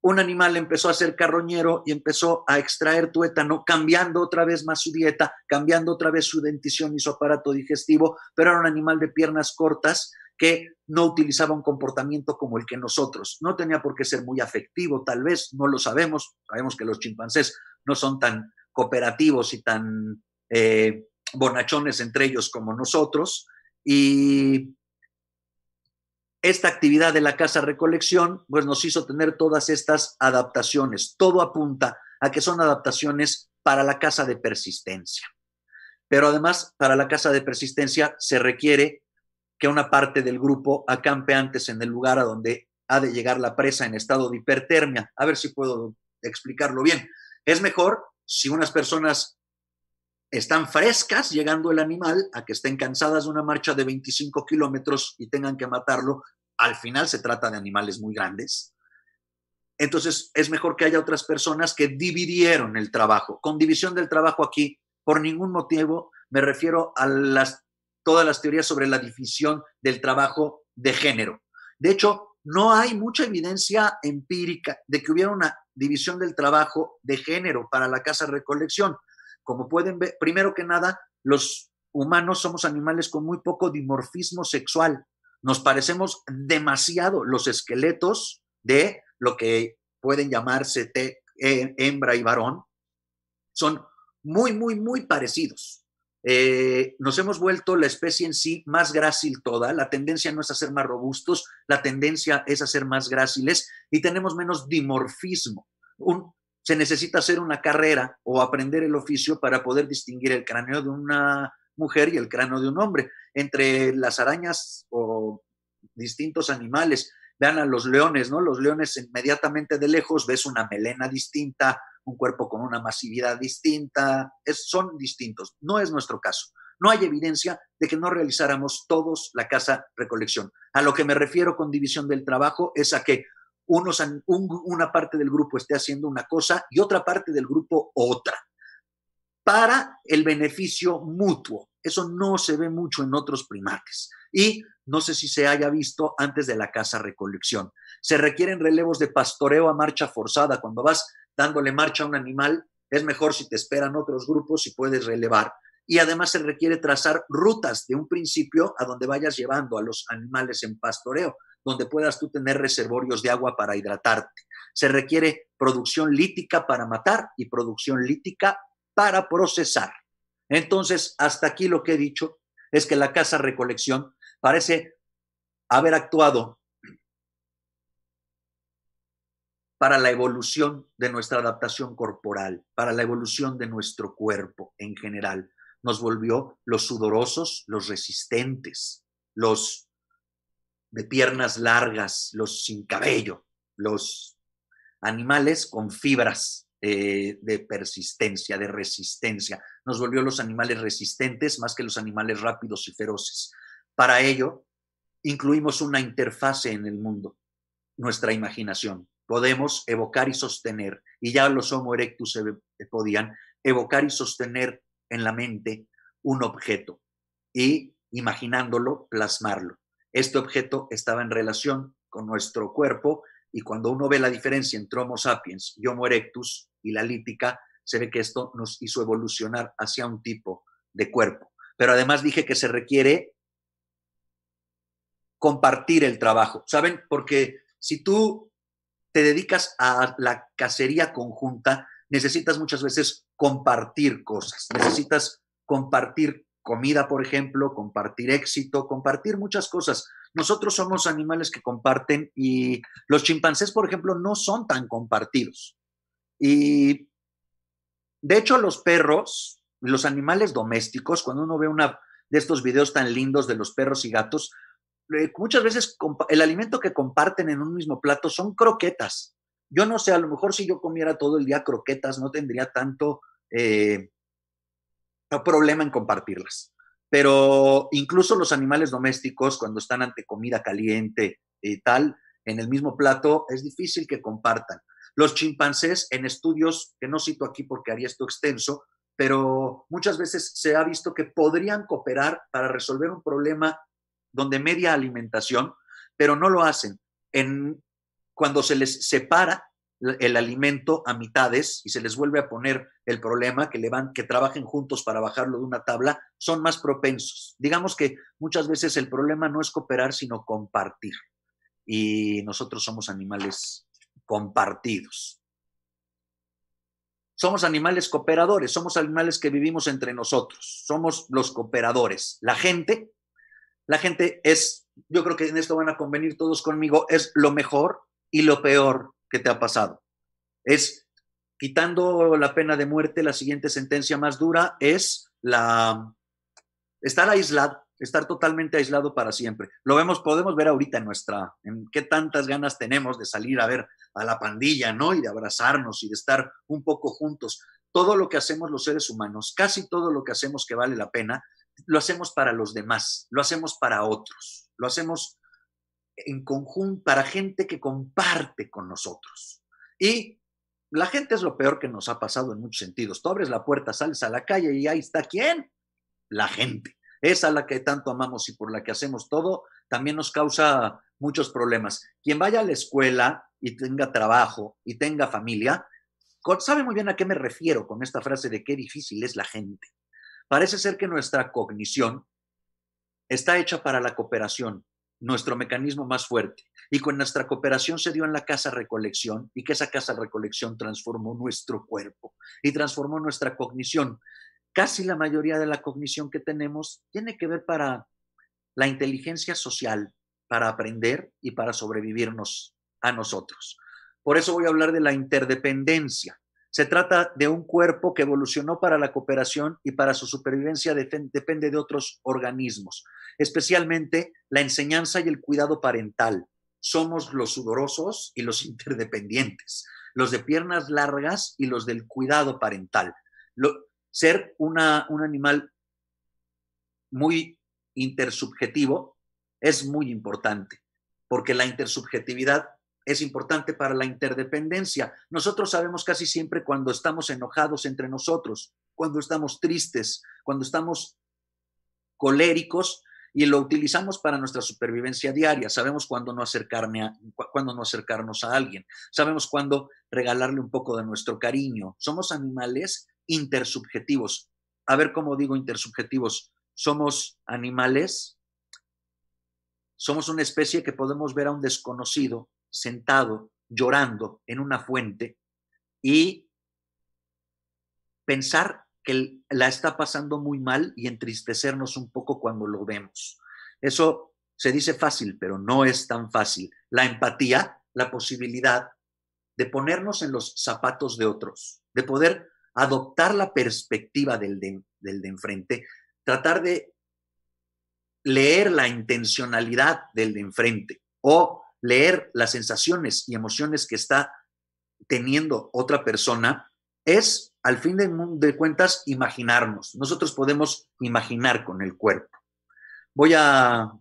un animal empezó a ser carroñero y empezó a extraer tuétano, cambiando otra vez más su dieta, cambiando otra vez su dentición y su aparato digestivo, pero era un animal de piernas cortas que no utilizaba un comportamiento como el que nosotros. No tenía por qué ser muy afectivo, tal vez, no lo sabemos. Sabemos que los chimpancés no son tan cooperativos y tan eh, bonachones entre ellos como nosotros, y esta actividad de la casa recolección pues nos hizo tener todas estas adaptaciones. Todo apunta a que son adaptaciones para la casa de persistencia. Pero además, para la casa de persistencia se requiere que una parte del grupo acampe antes en el lugar a donde ha de llegar la presa en estado de hipertermia. A ver si puedo explicarlo bien. Es mejor si unas personas están frescas llegando el animal a que estén cansadas de una marcha de 25 kilómetros y tengan que matarlo. Al final se trata de animales muy grandes. Entonces es mejor que haya otras personas que dividieron el trabajo. Con división del trabajo aquí, por ningún motivo me refiero a las, todas las teorías sobre la división del trabajo de género. De hecho, no hay mucha evidencia empírica de que hubiera una división del trabajo de género para la caza recolección. Como pueden ver, primero que nada, los humanos somos animales con muy poco dimorfismo sexual. Nos parecemos demasiado los esqueletos de lo que pueden llamarse hembra y varón. Son muy, muy, muy parecidos. Eh, nos hemos vuelto la especie en sí más grácil toda, la tendencia no es a ser más robustos, la tendencia es a ser más gráciles y tenemos menos dimorfismo. Un, se necesita hacer una carrera o aprender el oficio para poder distinguir el cráneo de una mujer y el cráneo de un hombre. Entre las arañas o distintos animales, vean a los leones, ¿no? Los leones inmediatamente de lejos ves una melena distinta, un cuerpo con una masividad distinta, son distintos. No es nuestro caso. No hay evidencia de que no realizáramos todos la casa recolección. A lo que me refiero con división del trabajo es a que una parte del grupo esté haciendo una cosa y otra parte del grupo otra, para el beneficio mutuo. Eso no se ve mucho en otros primates y no sé si se haya visto antes de la caza-recolección. Se requieren relevos de pastoreo a marcha forzada. Cuando vas dándole marcha a un animal, es mejor si te esperan otros grupos y puedes relevar. Y además se requiere trazar rutas de un principio a donde vayas llevando a los animales en pastoreo donde puedas tú tener reservorios de agua para hidratarte. Se requiere producción lítica para matar y producción lítica para procesar. Entonces, hasta aquí lo que he dicho es que la casa recolección parece haber actuado para la evolución de nuestra adaptación corporal, para la evolución de nuestro cuerpo en general. Nos volvió los sudorosos, los resistentes, los de piernas largas, los sin cabello, los animales con fibras eh, de persistencia, de resistencia. Nos volvió los animales resistentes más que los animales rápidos y feroces. Para ello, incluimos una interfase en el mundo, nuestra imaginación. Podemos evocar y sostener, y ya los Homo erectus podían, evocar y sostener en la mente un objeto y, imaginándolo, plasmarlo este objeto estaba en relación con nuestro cuerpo y cuando uno ve la diferencia entre Homo sapiens y Homo erectus y la lítica, se ve que esto nos hizo evolucionar hacia un tipo de cuerpo. Pero además dije que se requiere compartir el trabajo, ¿saben? Porque si tú te dedicas a la cacería conjunta, necesitas muchas veces compartir cosas, necesitas compartir comida, por ejemplo, compartir éxito, compartir muchas cosas. Nosotros somos animales que comparten y los chimpancés, por ejemplo, no son tan compartidos. Y de hecho, los perros, los animales domésticos, cuando uno ve una de estos videos tan lindos de los perros y gatos, eh, muchas veces el alimento que comparten en un mismo plato son croquetas. Yo no sé, a lo mejor si yo comiera todo el día croquetas no tendría tanto eh, no problema en compartirlas. Pero incluso los animales domésticos, cuando están ante comida caliente y tal, en el mismo plato, es difícil que compartan. Los chimpancés, en estudios que no cito aquí porque haría esto extenso, pero muchas veces se ha visto que podrían cooperar para resolver un problema donde media alimentación, pero no lo hacen. cuando se les separa, el alimento a mitades y se les vuelve a poner el problema que, que trabajen juntos para bajarlo de una tabla, son más propensos. Digamos que muchas veces el problema no es cooperar, sino compartir. Y nosotros somos animales compartidos. Somos animales cooperadores, somos animales que vivimos entre nosotros, somos los cooperadores. La gente, la gente es, yo creo que en esto van a convenir todos conmigo, es lo mejor y lo peor te ha pasado. Es, quitando la pena de muerte, la siguiente sentencia más dura es la, estar aislado, estar totalmente aislado para siempre. Lo vemos, podemos ver ahorita en nuestra, en qué tantas ganas tenemos de salir a ver a la pandilla, ¿no? Y de abrazarnos y de estar un poco juntos. Todo lo que hacemos los seres humanos, casi todo lo que hacemos que vale la pena, lo hacemos para los demás, lo hacemos para otros, lo hacemos en conjunto, para gente que comparte con nosotros. Y la gente es lo peor que nos ha pasado en muchos sentidos. Tú abres la puerta, sales a la calle y ahí está quién? La gente. Esa a la que tanto amamos y por la que hacemos todo, también nos causa muchos problemas. Quien vaya a la escuela y tenga trabajo y tenga familia, sabe muy bien a qué me refiero con esta frase de qué difícil es la gente. Parece ser que nuestra cognición está hecha para la cooperación, nuestro mecanismo más fuerte. Y con nuestra cooperación se dio en la casa recolección y que esa casa recolección transformó nuestro cuerpo y transformó nuestra cognición. Casi la mayoría de la cognición que tenemos tiene que ver para la inteligencia social, para aprender y para sobrevivirnos a nosotros. Por eso voy a hablar de la interdependencia. Se trata de un cuerpo que evolucionó para la cooperación y para su supervivencia depende de otros organismos, especialmente la enseñanza y el cuidado parental. Somos los sudorosos y los interdependientes, los de piernas largas y los del cuidado parental. ser un animal muy intersubjetivo es muy importante, porque la intersubjetividad es importante para la interdependencia. Nosotros sabemos casi siempre cuando estamos enojados entre nosotros, cuando estamos tristes, cuando estamos coléricos y lo utilizamos para nuestra supervivencia diaria. Sabemos cuándo no, acercarme a, no acercarnos a alguien, sabemos cuándo regalarle un poco de nuestro cariño. Somos animales intersubjetivos. A ver cómo digo intersubjetivos. Somos animales, somos una especie que podemos ver a un desconocido sentado llorando en una fuente y pensar que la está pasando muy mal y entristecernos un poco cuando lo vemos. Eso se dice fácil, pero no es tan fácil. La empatía, la posibilidad de ponernos en los zapatos de otros, de poder adoptar la perspectiva del de, del de enfrente, tratar de leer la intencionalidad del de enfrente o leer las sensaciones y emociones que está teniendo otra persona es, al fin de, cuentas, imaginarnos. Nosotros podemos imaginar con el cuerpo. Voy a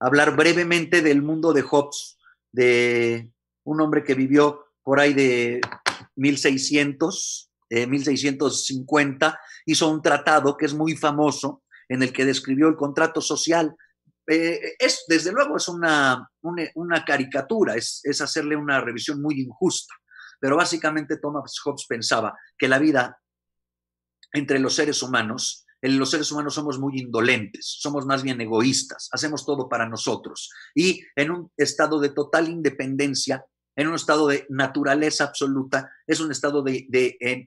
hablar brevemente del mundo de Hobbes, de un hombre que vivió por ahí de 1600, 1650, eh, hizo un tratado que es muy famoso en el que describió el contrato social eh, es, desde luego es una, eh, una, caricatura, es, hacerle una revisión muy injusta, pero básicamente Thomas Hobbes pensaba que la vida entre los seres humanos, los seres humanos somos muy indolentes, somos más bien egoístas, hacemos todo para nosotros y en un estado de total independencia, en un estado de naturaleza absoluta, es un estado de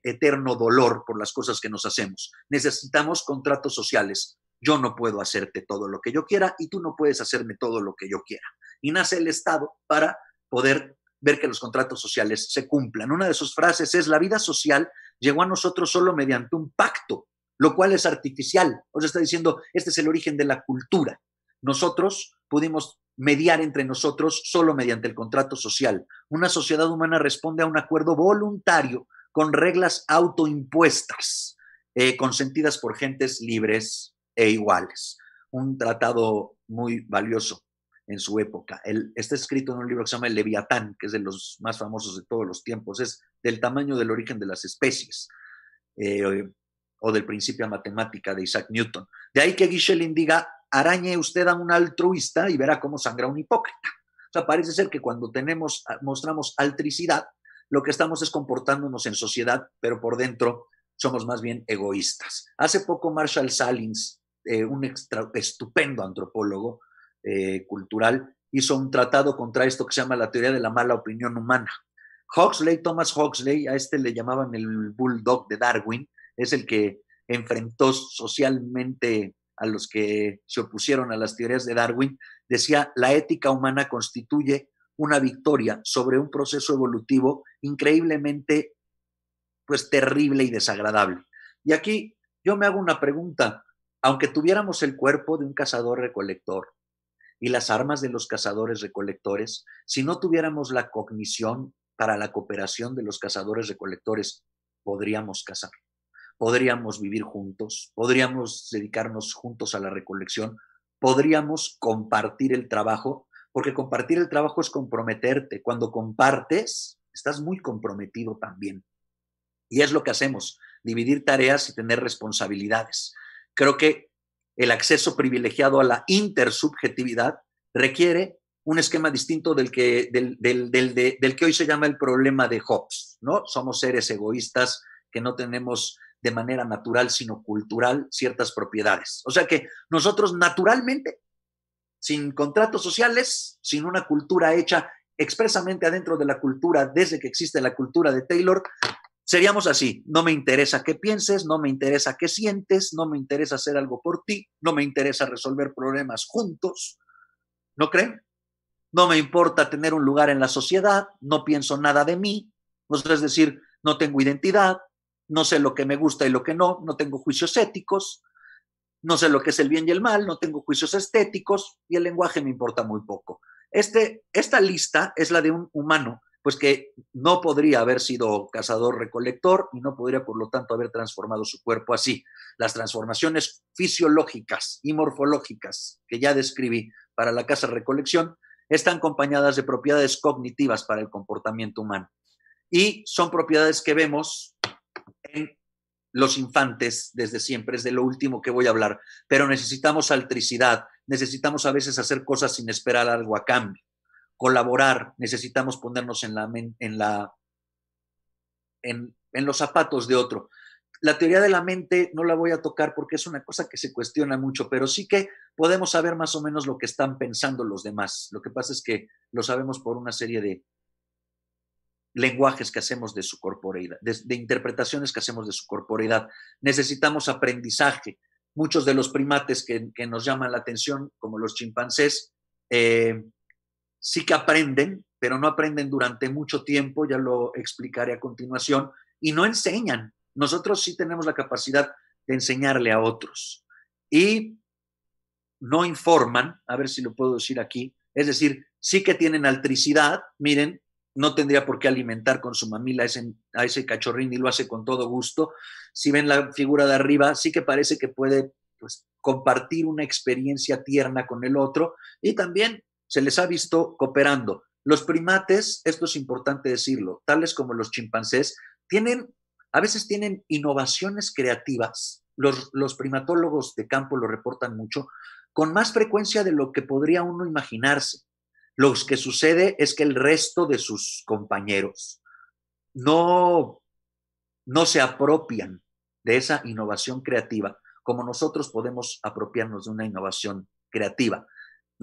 eterno dolor por las cosas que nos hacemos. Necesitamos contratos sociales yo no puedo hacerte todo lo que yo quiera y tú no puedes hacerme todo lo que yo quiera. Y nace el Estado para poder ver que los contratos sociales se cumplan. Una de sus frases es, la vida social llegó a nosotros solo mediante un pacto, lo cual es artificial. O sea, está diciendo, este es el origen de la cultura. Nosotros pudimos mediar entre nosotros solo mediante el contrato social. Una sociedad humana responde a un acuerdo voluntario con reglas autoimpuestas, eh, consentidas por gentes libres e iguales. Un tratado muy valioso en su época. está escrito en un libro que se llama El Leviatán, que es de los más famosos de todos los tiempos. Es del tamaño del origen de las especies eh, o del principio a matemática de Isaac Newton. De ahí que Guichelin diga, arañe usted a un altruista y verá cómo sangra un hipócrita. O sea, parece ser que cuando tenemos, ah, mostramos altricidad, lo que estamos es comportándonos en sociedad, pero por dentro somos más bien egoístas. Hace poco Marshall Salins, eh, un estupendo antropólogo eh, cultural, hizo un tratado contra esto que se llama la teoría de la mala opinión humana. Huxley, Thomas Huxley, a este le llamaban el bulldog de Darwin, es el que enfrentó socialmente a los que se opusieron a las teorías de Darwin, decía, la ética humana constituye una victoria sobre un proceso evolutivo increíblemente, pues terrible y desagradable. Y aquí yo me hago una pregunta, aunque tuviéramos el cuerpo de un cazador-recolector y las armas de los cazadores-recolectores, si no tuviéramos la cognición para la cooperación de los cazadores-recolectores, podríamos cazar, podríamos vivir juntos, podríamos dedicarnos juntos a la recolección, podríamos compartir el trabajo, porque compartir el trabajo es comprometerte. Cuando compartes, estás muy comprometido también. Y es lo que hacemos, dividir tareas y tener responsabilidades. Creo que el acceso privilegiado a la intersubjetividad requiere un esquema distinto del que, del, que hoy se llama el problema de Hobbes, ¿no? Somos seres egoístas que no tenemos de manera natural, sino cultural, ciertas propiedades. O sea que nosotros naturalmente, sin contratos sociales, sin una cultura hecha expresamente adentro de la cultura, desde que existe la cultura de Taylor, Seríamos así, no me interesa qué pienses, no me interesa qué sientes, no me interesa hacer algo por ti, no me interesa resolver problemas juntos, ¿no creen? No me importa tener un lugar en la sociedad, no pienso nada de mí, no es decir, no tengo identidad, no sé lo que me gusta y lo que no, no tengo juicios éticos, no sé lo que es el bien y el mal, no tengo juicios estéticos y el lenguaje me importa muy poco. Este, esta lista es la de un humano pues que no podría haber sido cazador-recolector y no podría, por lo tanto, haber transformado su cuerpo así. Las transformaciones fisiológicas y morfológicas que ya describí para la caza-recolección están acompañadas de propiedades cognitivas para el comportamiento humano. Y son propiedades que vemos en los infantes desde siempre, es de lo último que voy a hablar, pero necesitamos altricidad, necesitamos a veces hacer cosas sin esperar algo a cambio colaborar, necesitamos ponernos en, la, en, la, en, los zapatos de otro. La teoría de la mente no la voy a tocar porque es una cosa que se cuestiona mucho, pero sí que podemos saber más o menos lo que están pensando los demás. Lo que pasa es que lo sabemos por una serie de lenguajes que hacemos de su corporeidad, de, interpretaciones que hacemos de su corporeidad. Necesitamos aprendizaje. Muchos de los primates que, que nos llaman la atención, como los chimpancés, eh, sí que aprenden, pero no aprenden durante mucho tiempo, ya lo explicaré a continuación, y no enseñan. Nosotros sí tenemos la capacidad de enseñarle a otros. Y no informan, a ver si lo puedo decir aquí, es decir, sí que tienen altricidad, miren, no tendría por qué alimentar con su mamila a ese, a cachorrín y lo hace con todo gusto. Si ven la figura de arriba, sí que parece que puede pues, compartir una experiencia tierna con el otro y también se les ha visto cooperando. Los primates, esto es importante decirlo, tales como los chimpancés, tienen, a veces tienen innovaciones creativas. Los, los primatólogos de campo lo reportan mucho, con más frecuencia de lo que podría uno imaginarse. Lo que sucede es que el resto de sus compañeros no, no se apropian de esa innovación creativa como nosotros podemos apropiarnos de una innovación creativa.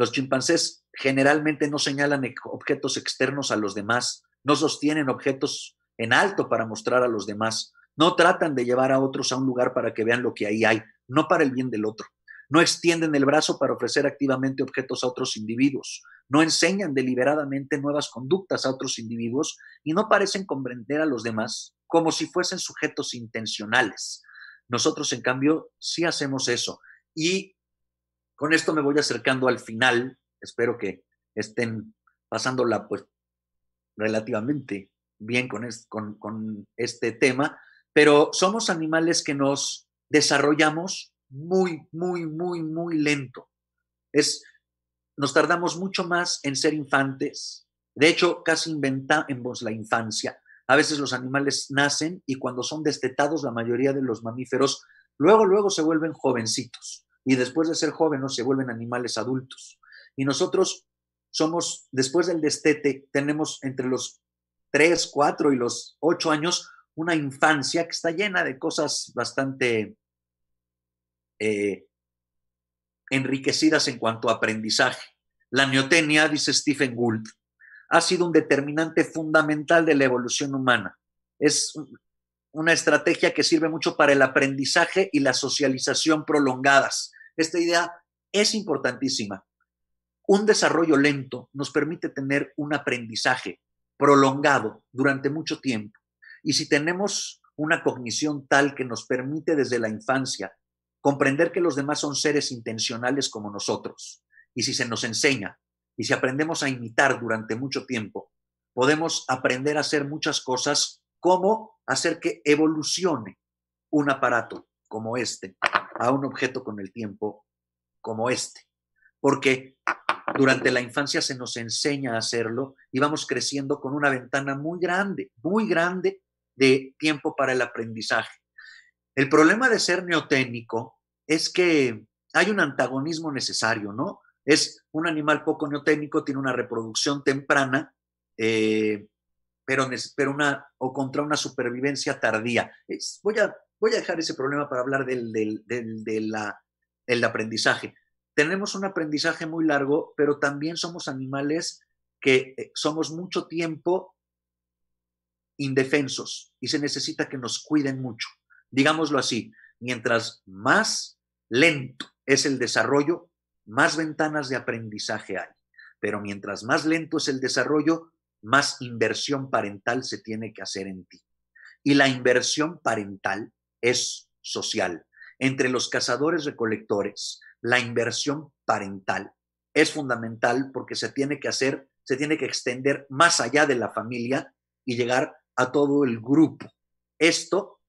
Los chimpancés generalmente no señalan objetos externos a los demás, no sostienen objetos en alto para mostrar a los demás, no tratan de llevar a otros a un lugar para que vean lo que ahí hay, no para el bien del otro. No extienden el brazo para ofrecer activamente objetos a otros individuos, no enseñan deliberadamente nuevas conductas a otros individuos y no parecen comprender a los demás como si fuesen sujetos intencionales. Nosotros, en cambio, sí hacemos eso y con esto me voy acercando al final. Espero que estén pasándola pues relativamente bien con, con, este tema, pero somos animales que nos desarrollamos muy, muy, muy, muy lento. Es, nos tardamos mucho más en ser infantes. De hecho, casi inventamos la infancia. A veces los animales nacen y cuando son destetados, la mayoría de los mamíferos, luego, luego se vuelven jovencitos y después de ser jóvenes se vuelven animales adultos. Y nosotros somos, después del destete, tenemos entre los 3, 4 y los 8 años una infancia que está llena de cosas bastante eh, enriquecidas en cuanto a aprendizaje. La neotenia, dice Stephen Gould, ha sido un determinante fundamental de la evolución humana. Es una estrategia que sirve mucho para el aprendizaje y la socialización prolongadas. Esta idea es importantísima. Un desarrollo lento nos permite tener un aprendizaje prolongado durante mucho tiempo. Y si tenemos una cognición tal que nos permite desde la infancia comprender que los demás son seres intencionales como nosotros, y si se nos enseña, y si aprendemos a imitar durante mucho tiempo, podemos aprender a hacer muchas cosas como hacer que evolucione un aparato como este a un objeto con el tiempo como este. Porque durante la infancia se nos enseña a hacerlo y vamos creciendo con una ventana muy grande, muy grande de tiempo para el aprendizaje. El problema de ser neoténico es que hay un antagonismo necesario, ¿no? Es un animal poco neoténico, tiene una reproducción temprana, eh, pero, una, o contra una supervivencia tardía. voy, a, voy a dejar ese problema para hablar del, del, aprendizaje. Tenemos un aprendizaje muy largo, pero también somos animales que eh, somos mucho tiempo indefensos y se necesita que nos cuiden mucho. Digámoslo así, mientras más lento es el desarrollo, más ventanas de aprendizaje hay. Pero mientras más lento es el desarrollo, más inversión parental se tiene que hacer en ti. Y la inversión parental es social. Entre los cazadores recolectores, la inversión parental es fundamental porque se tiene que hacer, se tiene que extender más allá de la familia y llegar a todo el grupo. Esto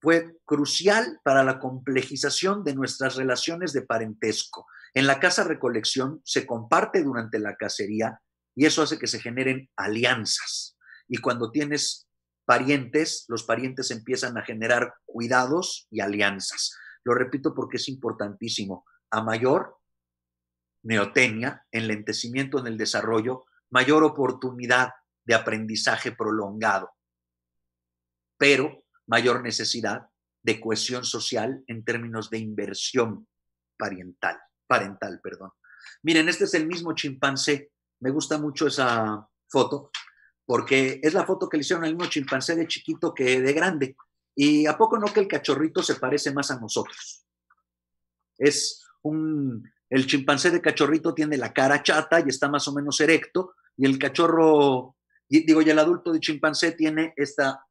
fue crucial para la complejización de nuestras relaciones de parentesco. En la casa recolección se comparte durante la cacería y eso hace que se generen alianzas. Y cuando tienes parientes, los parientes empiezan a generar cuidados y alianzas. Lo repito porque es importantísimo. A mayor neotenia, enlentecimiento en el desarrollo, mayor oportunidad de aprendizaje prolongado, pero mayor necesidad de cohesión social en términos de inversión parental, parental, perdón. Miren, este es el mismo chimpancé me gusta mucho esa foto, porque es la foto que le hicieron al mismo chimpancé de chiquito que de grande. ¿Y a poco no que el cachorrito se parece más a nosotros? Es un... El chimpancé de cachorrito tiene la cara chata y está más o menos erecto, y el cachorro, y, digo, y el adulto de chimpancé tiene esta,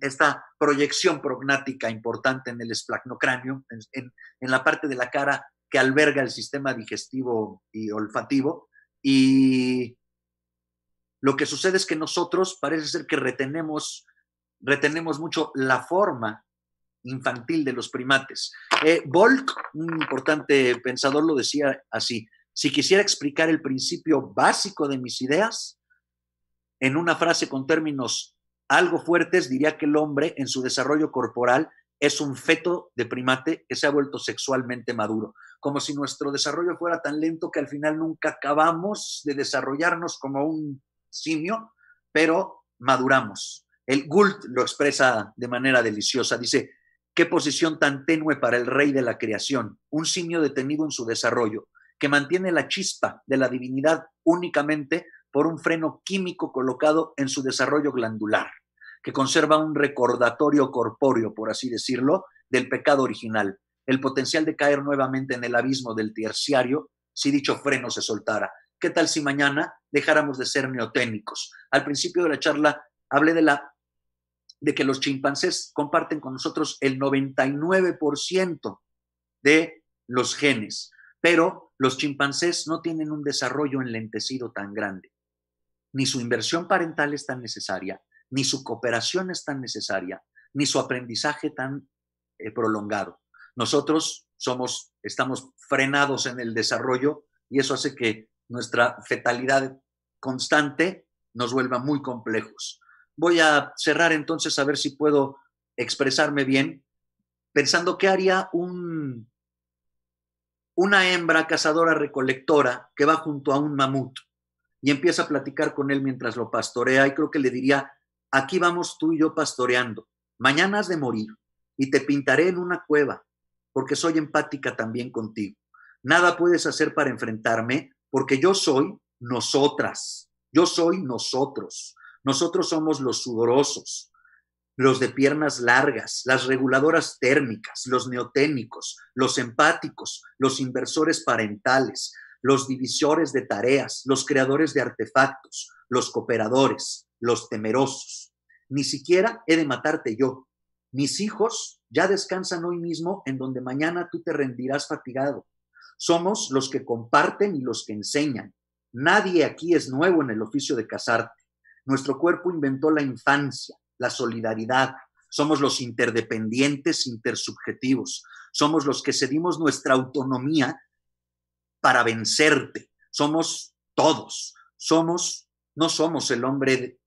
esta proyección prognática importante en el esplacnocráneo, en la parte de la cara que alberga el sistema digestivo y olfativo, y lo que sucede es que nosotros parece ser que retenemos, retenemos mucho la forma infantil de los primates. Eh, Volk, un importante pensador, lo decía así, si quisiera explicar el principio básico de mis ideas, en una frase con términos algo fuertes, diría que el hombre en su desarrollo corporal es un feto de primate que se ha vuelto sexualmente maduro, como si nuestro desarrollo fuera tan lento que al final nunca acabamos de desarrollarnos como un simio, pero maduramos. El Gult lo expresa de manera deliciosa, dice, qué posición tan tenue para el rey de la creación, un simio detenido en su desarrollo, que mantiene la chispa de la divinidad únicamente por un freno químico colocado en su desarrollo glandular que conserva un recordatorio corpóreo, por así decirlo, del pecado original, el potencial de caer nuevamente en el abismo del terciario si dicho freno se soltara. ¿Qué tal si mañana dejáramos de ser neoténicos? Al principio de la charla hablé de la de que los chimpancés comparten con nosotros el 99% de los genes, pero los chimpancés no tienen un desarrollo enlentecido tan grande, ni su inversión parental es tan necesaria, ni su cooperación es tan necesaria, ni su aprendizaje tan eh, prolongado. Nosotros somos, estamos frenados en el desarrollo y eso hace que nuestra fetalidad constante nos vuelva muy complejos. Voy a cerrar entonces a ver si puedo expresarme bien, pensando qué haría un, una hembra cazadora recolectora que va junto a un mamut y empieza a platicar con él mientras lo pastorea y creo que le diría, aquí vamos tú y yo pastoreando. Mañana has de morir y te pintaré en una cueva, porque soy empática también contigo. Nada puedes hacer para enfrentarme, porque yo soy nosotras, yo soy nosotros. Nosotros somos los sudorosos, los de piernas largas, las reguladoras térmicas, los neoténicos, los empáticos, los inversores parentales, los divisores de tareas, los creadores de artefactos, los cooperadores, los temerosos. Ni siquiera he de matarte yo. Mis hijos ya descansan hoy mismo en donde mañana tú te rendirás fatigado. Somos los que comparten y los que enseñan. Nadie aquí es nuevo en el oficio de casarte. Nuestro cuerpo inventó la infancia, la solidaridad. Somos los interdependientes, intersubjetivos. Somos los que cedimos nuestra autonomía para vencerte. Somos todos. Somos, no somos el hombre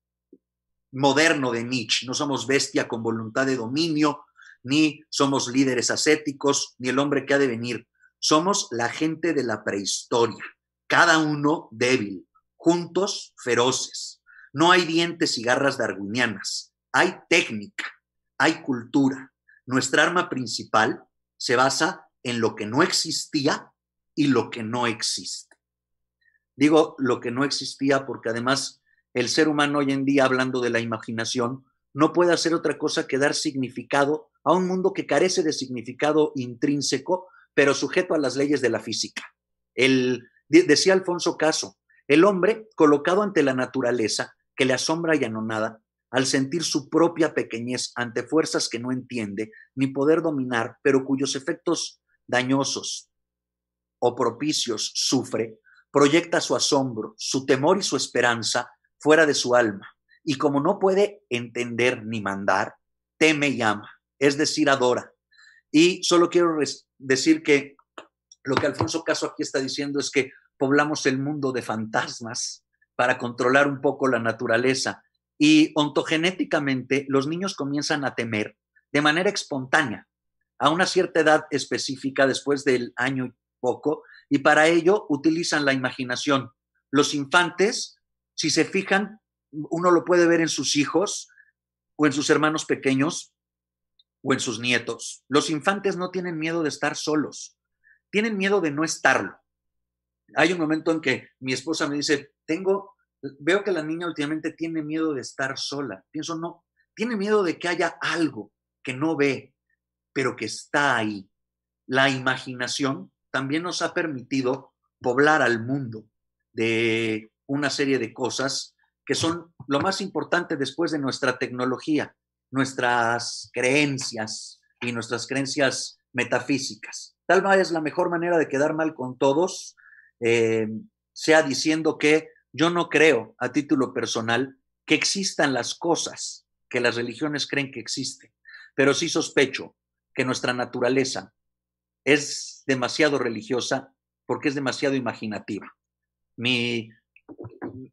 moderno de Nietzsche. No somos bestia con voluntad de dominio, ni somos líderes ascéticos, ni el hombre que ha de venir. Somos la gente de la prehistoria, cada uno débil, juntos feroces. No hay dientes y garras darwinianas, hay técnica, hay cultura. Nuestra arma principal se basa en lo que no existía y lo que no existe. Digo lo que no existía porque además el ser humano hoy en día, hablando de la imaginación, no puede hacer otra cosa que dar significado a un mundo que carece de significado intrínseco, pero sujeto a las leyes de la física. El, decía Alfonso Caso, el hombre colocado ante la naturaleza, que le asombra y anonada, al sentir su propia pequeñez ante fuerzas que no entiende ni poder dominar, pero cuyos efectos dañosos o propicios sufre, proyecta su asombro, su temor y su esperanza fuera de su alma. Y como no puede entender ni mandar, teme y ama, es decir, adora. Y solo quiero decir que lo que Alfonso Caso aquí está diciendo es que poblamos el mundo de fantasmas para controlar un poco la naturaleza. Y ontogenéticamente los niños comienzan a temer de manera espontánea a una cierta edad específica después del año y poco, y para ello utilizan la imaginación. Los infantes si se fijan, uno lo puede ver en sus hijos o en sus hermanos pequeños o en sus nietos. Los infantes no tienen miedo de estar solos, tienen miedo de no estarlo. Hay un momento en que mi esposa me dice, tengo, veo que la niña últimamente tiene miedo de estar sola. Pienso, no, tiene miedo de que haya algo que no ve, pero que está ahí. La imaginación también nos ha permitido poblar al mundo de una serie de cosas que son lo más importante después de nuestra tecnología, nuestras creencias y nuestras creencias metafísicas. Tal vez la mejor manera de quedar mal con todos eh, sea diciendo que yo no creo a título personal que existan las cosas que las religiones creen que existen, pero sí sospecho que nuestra naturaleza es demasiado religiosa porque es demasiado imaginativa. Mi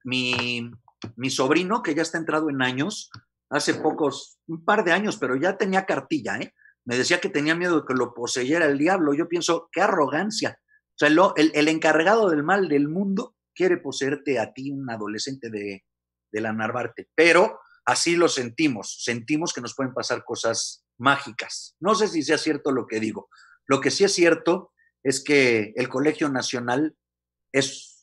mi, mi sobrino, que ya está entrado en años, hace pocos, un par de años, pero ya tenía cartilla, ¿eh? Me decía que tenía miedo de que lo poseyera el diablo. Yo pienso, qué arrogancia. O sea, el, encargado del mal del mundo quiere poseerte a ti, un adolescente de, de la Narvarte. Pero así lo sentimos. Sentimos que nos pueden pasar cosas mágicas. No sé si sea cierto lo que digo. Lo que sí es cierto es que el Colegio Nacional es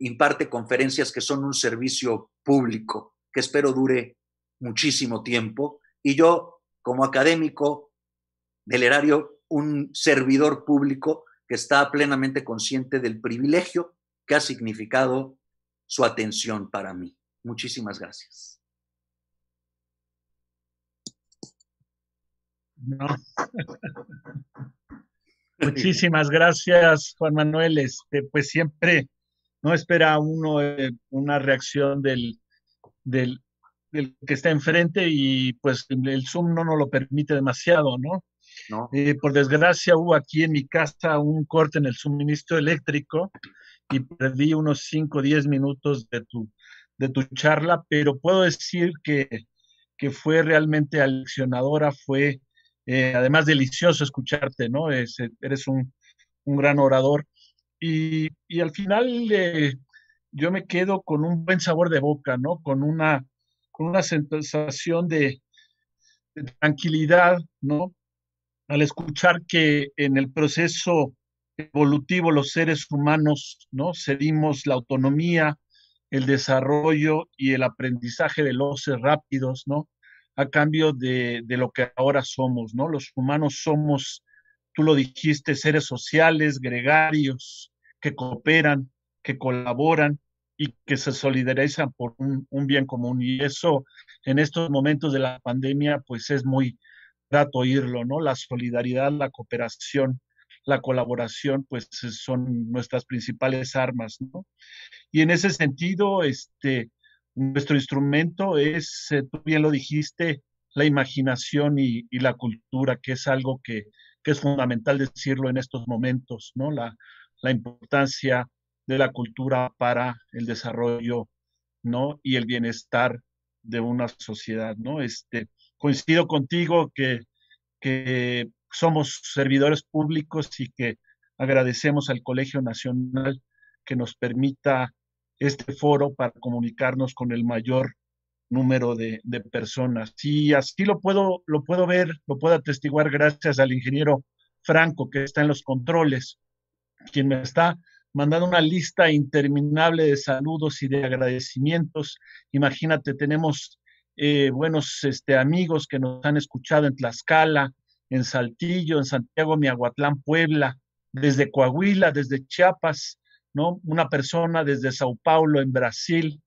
imparte conferencias que son un servicio público, que espero dure muchísimo tiempo. Y yo, como académico del erario, un servidor público que está plenamente consciente del privilegio que ha significado su atención para mí. Muchísimas gracias. Muchísimas gracias, Juan Manuel. Este, pues siempre no espera uno eh, una reacción del, del, que está enfrente y pues el Zoom no nos lo permite demasiado, ¿no? Eh, por desgracia hubo aquí en mi casa un corte en el suministro eléctrico y perdí unos 5 o 10 minutos de tu, de tu charla, pero puedo decir que, que fue realmente aleccionadora, fue eh, además delicioso escucharte, ¿no? eres un, un gran orador. Y, al final eh, yo me quedo con un buen sabor de boca, ¿no? Con una, con una sensación de, tranquilidad, ¿no? Al escuchar que en el proceso evolutivo los seres humanos, ¿no? Cedimos la autonomía, el desarrollo y el aprendizaje de los rápidos, ¿no? A cambio de, de, lo que ahora somos, ¿no? Los humanos somos lo dijiste, seres sociales, gregarios, que cooperan, que colaboran y que se solidarizan por un, bien común. Y eso en estos momentos de la pandemia, pues es muy grato oírlo, ¿no? La solidaridad, la cooperación, la colaboración, pues son nuestras principales armas, ¿no? Y en ese sentido, este, nuestro instrumento es, eh, tú bien lo dijiste, la imaginación y la cultura, que es algo que, que es fundamental decirlo en estos momentos, ¿no? La, la importancia de la cultura para el desarrollo, ¿no? Y el bienestar de una sociedad, ¿no? Este, coincido contigo que, que somos servidores públicos y que agradecemos al Colegio Nacional que nos permita este foro para comunicarnos con el mayor número de, personas. Y así lo puedo, lo puedo ver, lo puedo atestiguar gracias al ingeniero Franco, que está en los controles, quien me está mandando una lista interminable de saludos y de agradecimientos. Imagínate, tenemos eh, buenos este, amigos que nos han escuchado en Tlaxcala, en Saltillo, en Santiago, Miahuatlán, Puebla, desde Coahuila, desde Chiapas, ¿no? Una persona desde Sao Paulo, en Brasil,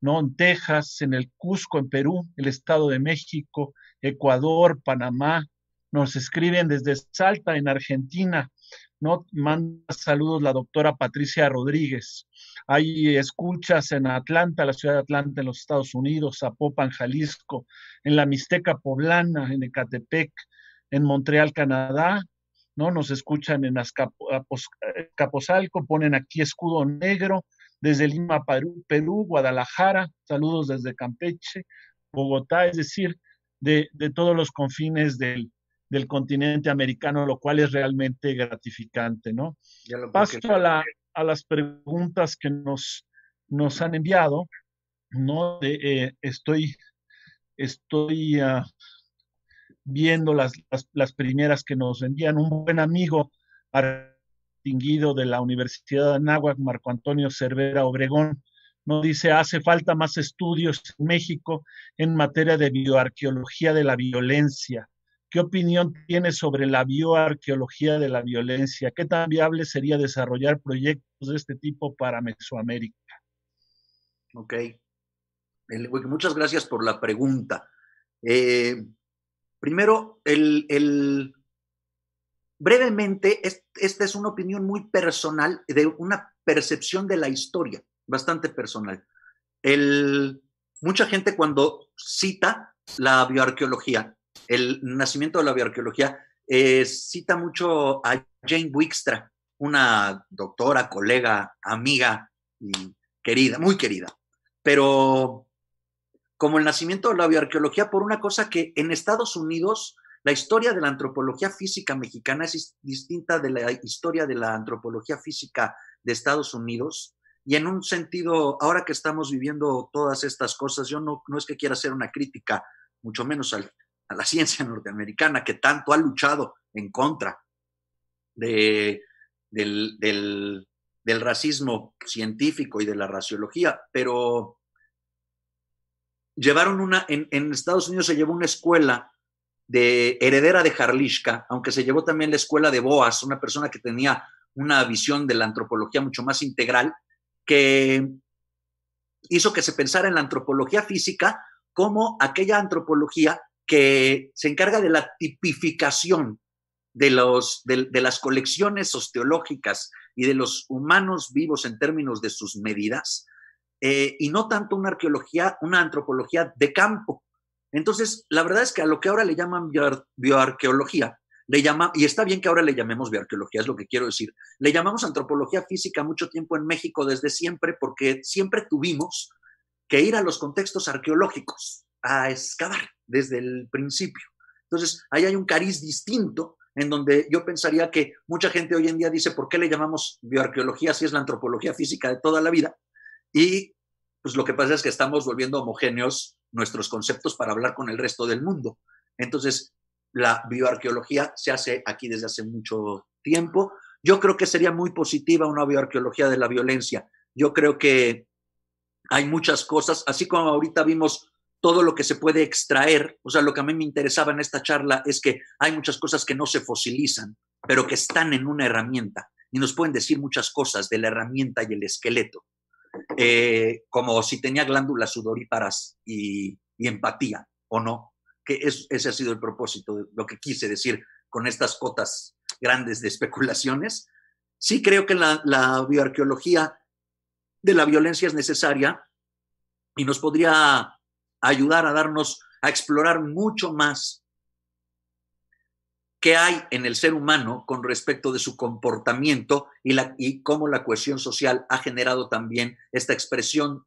¿no? En Texas, en el Cusco, en Perú, el Estado de México, Ecuador, Panamá, nos escriben desde Salta, en Argentina, ¿no? Manda saludos la doctora Patricia Rodríguez. Hay escuchas en Atlanta, la ciudad de Atlanta, en los Estados Unidos, Zapopan, Jalisco, en la Mixteca Poblana, en Ecatepec, en Montreal, Canadá, ¿no? Nos escuchan en Azcapotzalco, eh, ponen aquí escudo negro, desde Lima, Perú, Guadalajara, saludos desde Campeche, Bogotá, es decir, de, todos los confines del, continente americano, lo cual es realmente gratificante, ¿no? Paso a, las preguntas que nos, nos han enviado, ¿no? Eh, estoy estoy ah, viendo las, las, las, primeras que nos envían. Un buen amigo, distinguido de la Universidad de Anáhuac, Marco Antonio Cervera Obregón, nos dice, hace falta más estudios en México en materia de bioarqueología de la violencia. ¿Qué opinión tiene sobre la bioarqueología de la violencia? ¿Qué tan viable sería desarrollar proyectos de este tipo para Mesoamérica? Ok. Muchas gracias por la pregunta. Eh, primero, el, brevemente, esta es una opinión muy personal, de una percepción de la historia, bastante personal. mucha gente cuando cita la bioarqueología, el nacimiento de la bioarqueología, eh, cita mucho a Jane Wickstra, una doctora, colega, amiga y querida, muy querida. Pero como el nacimiento de la bioarqueología por una cosa que en Estados Unidos la historia de la antropología física mexicana es distinta de la historia de la antropología física de Estados Unidos. Y en un sentido, ahora que estamos viviendo todas estas cosas, yo no, no es que quiera hacer una crítica, mucho menos a la ciencia norteamericana, que tanto ha luchado en contra del, racismo científico y de la raciología, pero llevaron una, en Estados Unidos se llevó una escuela de heredera de Jarliska, aunque se llevó también la escuela de Boas, una persona que tenía una visión de la antropología mucho más integral, que hizo que se pensara en la antropología física como aquella antropología que se encarga de la tipificación de, los, las colecciones osteológicas y de los humanos vivos en términos de sus medidas, eh, y no tanto una arqueología, una antropología de campo, entonces, la verdad es que a lo que ahora le llaman bioarqueología, le llama, y está bien que ahora le llamemos bioarqueología, es lo que quiero decir, le llamamos antropología física mucho tiempo en México desde siempre porque siempre tuvimos que ir a los contextos arqueológicos, a excavar desde el principio. Entonces, ahí hay un cariz distinto en donde yo pensaría que mucha gente hoy en día dice, ¿por qué le llamamos bioarqueología si es la antropología física de toda la vida? Y pues lo que pasa es que estamos volviendo homogéneos nuestros conceptos para hablar con el resto del mundo. Entonces, la bioarqueología se hace aquí desde hace mucho tiempo. Yo creo que sería muy positiva una bioarqueología de la violencia. Yo creo que hay muchas cosas, así como ahorita vimos todo lo que se puede extraer, o sea, lo que a mí me interesaba en esta charla es que hay muchas cosas que no se fosilizan, pero que están en una herramienta y nos pueden decir muchas cosas de la herramienta y el esqueleto. Eh, como si tenía glándulas sudoríparas y, empatía o no, que es, ese ha sido el propósito, de lo que quise decir con estas cotas grandes de especulaciones. Sí creo que la, la bioarqueología de la violencia es necesaria y nos podría ayudar a darnos, a explorar mucho más ¿Qué hay en el ser humano con respecto de su comportamiento y, cómo la cohesión social ha generado también esta expresión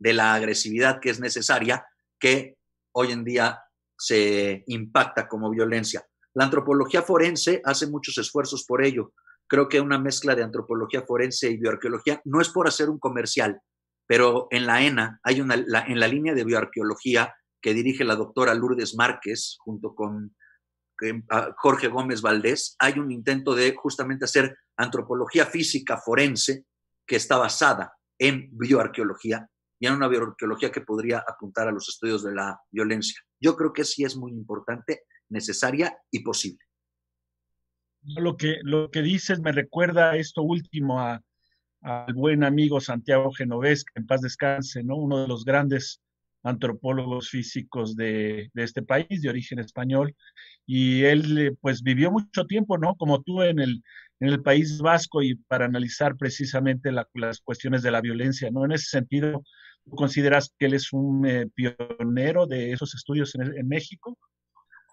de la agresividad que es necesaria, que hoy en día se impacta como violencia. La antropología forense hace muchos esfuerzos por ello. Creo que una mezcla de antropología forense y bioarqueología no es por hacer un comercial, pero en la ENA hay una, la, en la línea de bioarqueología que dirige la doctora Lourdes Márquez junto con Ah, Jorge Gómez Valdés, hay un intento de justamente hacer antropología física forense que está basada en bioarqueología y en una bioarqueología que podría apuntar a los estudios de la violencia. Yo creo que sí es muy importante, necesaria y posible. Lo que, lo que dices me recuerda esto último, al buen amigo Santiago Genovés, que en paz descanse, ¿no? uno de los grandes antropólogos físicos de, este país, de origen español, y él eh, pues vivió mucho tiempo, ¿no? Como tú en el, en el País Vasco y para analizar precisamente las cuestiones de la violencia, ¿no? En ese sentido, ¿tú consideras que él es un eh, pionero de esos estudios en, México?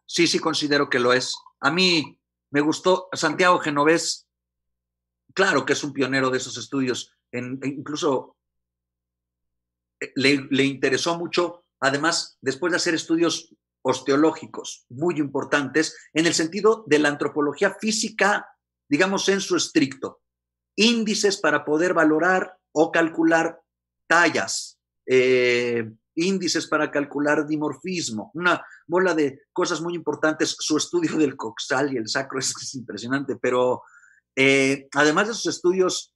Sí, sí, considero que lo es. A mí me gustó Santiago Genovés, claro que es un pionero de esos estudios, en, e incluso eh, le, interesó mucho, además, después de hacer estudios osteológicos muy importantes en el sentido de la antropología física, digamos en su estricto, índices para poder valorar o calcular tallas, eh, índices para calcular dimorfismo, una bola de cosas muy importantes. Su estudio del coxal y el sacro es, impresionante, pero eh, además de sus estudios,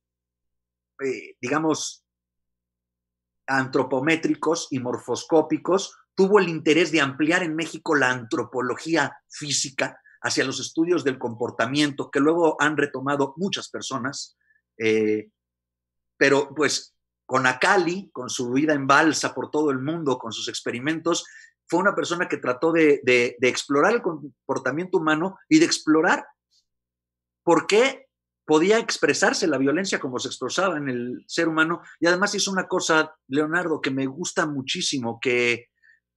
digamos, antropométricos y morfoscópicos, tuvo el interés de ampliar en México la antropología física hacia los estudios del comportamiento, que luego han retomado muchas personas, eh, pero pues con Akali, con su vida en balsa por todo el mundo, con sus experimentos, fue una persona que trató de, de explorar el comportamiento humano y de explorar por qué podía expresarse la violencia como se expresaba en el ser humano. Y además hizo una cosa, Leonardo, que me gusta muchísimo, que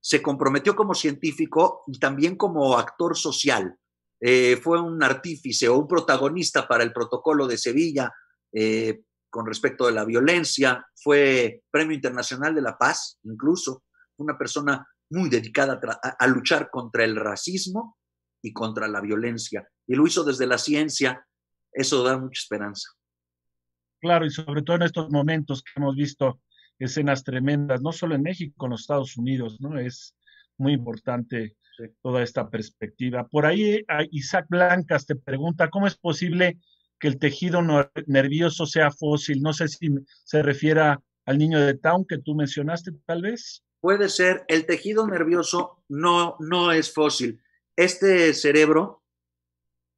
se comprometió como científico y también como actor social. Eh, fue un artífice o un protagonista para el protocolo de Sevilla eh, con respecto de la violencia, fue Premio Internacional de la Paz, incluso, una persona muy dedicada a, a luchar contra el racismo y contra la violencia. Y lo hizo desde la ciencia, eso da mucha esperanza. Claro, y sobre todo en estos momentos que hemos visto escenas tremendas, no solo en México, en los Estados Unidos, ¿no? Es muy importante toda esta perspectiva. Por ahí ah, Isaac Blancas te pregunta, ¿cómo es posible que el tejido nervioso sea fósil? No sé si se refiere al niño de Town que tú mencionaste, tal vez. Puede ser, el tejido nervioso no, no es fósil. Este cerebro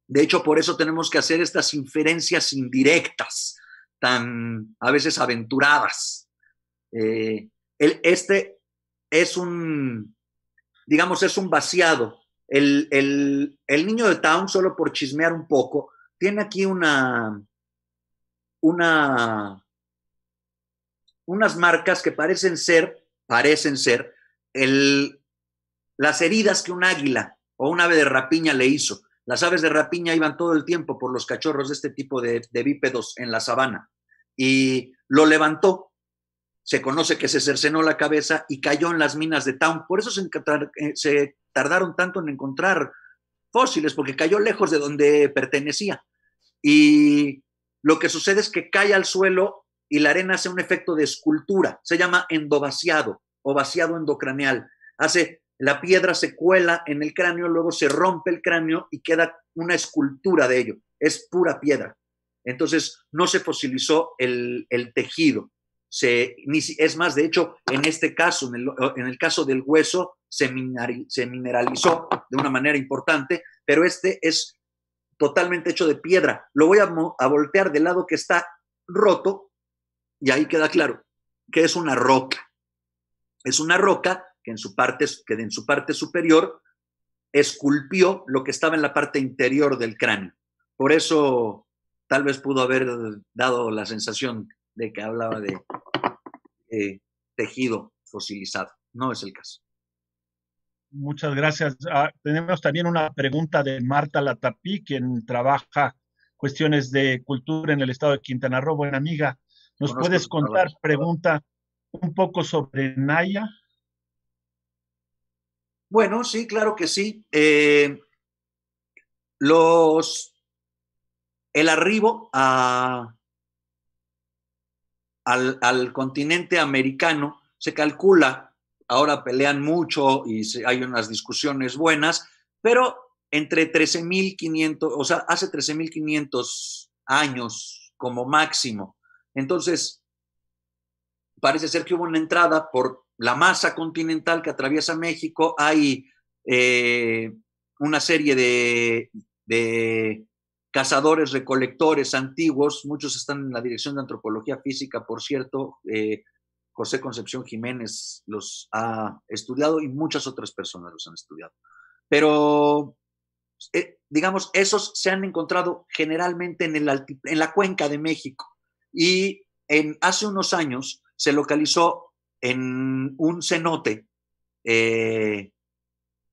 de hecho, por eso tenemos que hacer estas inferencias indirectas, tan a veces aventuradas. Eh, este es un, digamos, es un vaciado. El, el, niño de Town, solo por chismear un poco, tiene aquí una, una, unas marcas que parecen ser, parecen ser, el, las heridas que un águila o un ave de rapiña le hizo. Las aves de rapiña iban todo el tiempo por los cachorros de este tipo de, bípedos en la sabana. Y lo levantó, se conoce que se cercenó la cabeza y cayó en las minas de Town. Por eso se, eh, se, tardaron tanto en encontrar fósiles, porque cayó lejos de donde pertenecía. Y lo que sucede es que cae al suelo y la arena hace un efecto de escultura. Se llama endovaciado o vaciado endocraneal. Hace la piedra se cuela en el cráneo, luego se rompe el cráneo y queda una escultura de ello. Es pura piedra. Entonces no se fosilizó el, tejido. Se, es más, de hecho, en este caso, en el, caso del hueso, se, mineralizó de una manera importante, pero este es totalmente hecho de piedra. Lo voy a, a, voltear del lado que está roto y ahí queda claro que es una roca. Es una roca que en su parte, que su parte superior esculpió lo que estaba en la parte interior del cráneo. Por eso tal vez pudo haber dado la sensación de que hablaba de tejido fosilizado. No es el caso. Muchas gracias. Ah, tenemos también una pregunta de Marta Latapí, quien trabaja cuestiones de cultura en el estado de Quintana Roo. Buena amiga, ¿nos puedes contar, pregunta, un poco sobre Naya? Bueno, sí, claro que sí. Eh, los, el arribo al, al, continente americano se calcula, ahora pelean mucho y hay unas discusiones buenas, pero entre 13.500, o sea, hace 13.500 años como máximo. Entonces, parece ser que hubo una entrada por la masa continental que atraviesa México, hay eh, una serie de, cazadores, recolectores antiguos, muchos están en la Dirección de Antropología Física, por cierto, eh, José Concepción Jiménez los ha estudiado y muchas otras personas los han estudiado. Pero, eh, digamos, esos se han encontrado generalmente en, el en la cuenca de México y en, hace unos años se localizó en un cenote, eh,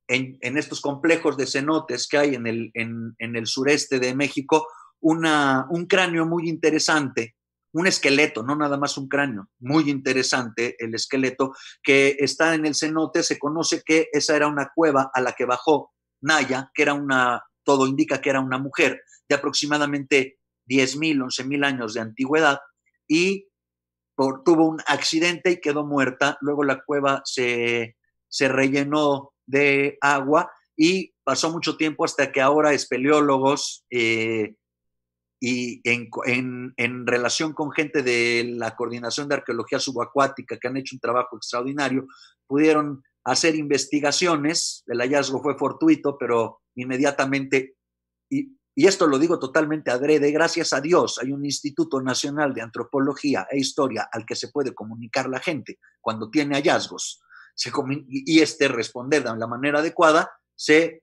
en, estos complejos de cenotes que hay en el, en, el sureste de México, una, un cráneo muy interesante, un esqueleto, no nada más un cráneo, muy interesante el esqueleto que está en el cenote. Se conoce que esa era una cueva a la que bajó Naya, que era una, todo indica que era una mujer de aproximadamente 10.000, 11.000 años de antigüedad y tuvo un accidente y quedó muerta. Luego la cueva se, rellenó de agua y pasó mucho tiempo hasta que ahora espeleólogos eh, y en, en, relación con gente de la Coordinación de Arqueología Subacuática que han hecho un trabajo extraordinario, pudieron hacer investigaciones. El hallazgo fue fortuito, pero inmediatamente y esto lo digo totalmente adrede, gracias a Dios hay un Instituto Nacional de Antropología e Historia al que se puede comunicar la gente cuando tiene hallazgos y este responder de la manera adecuada, se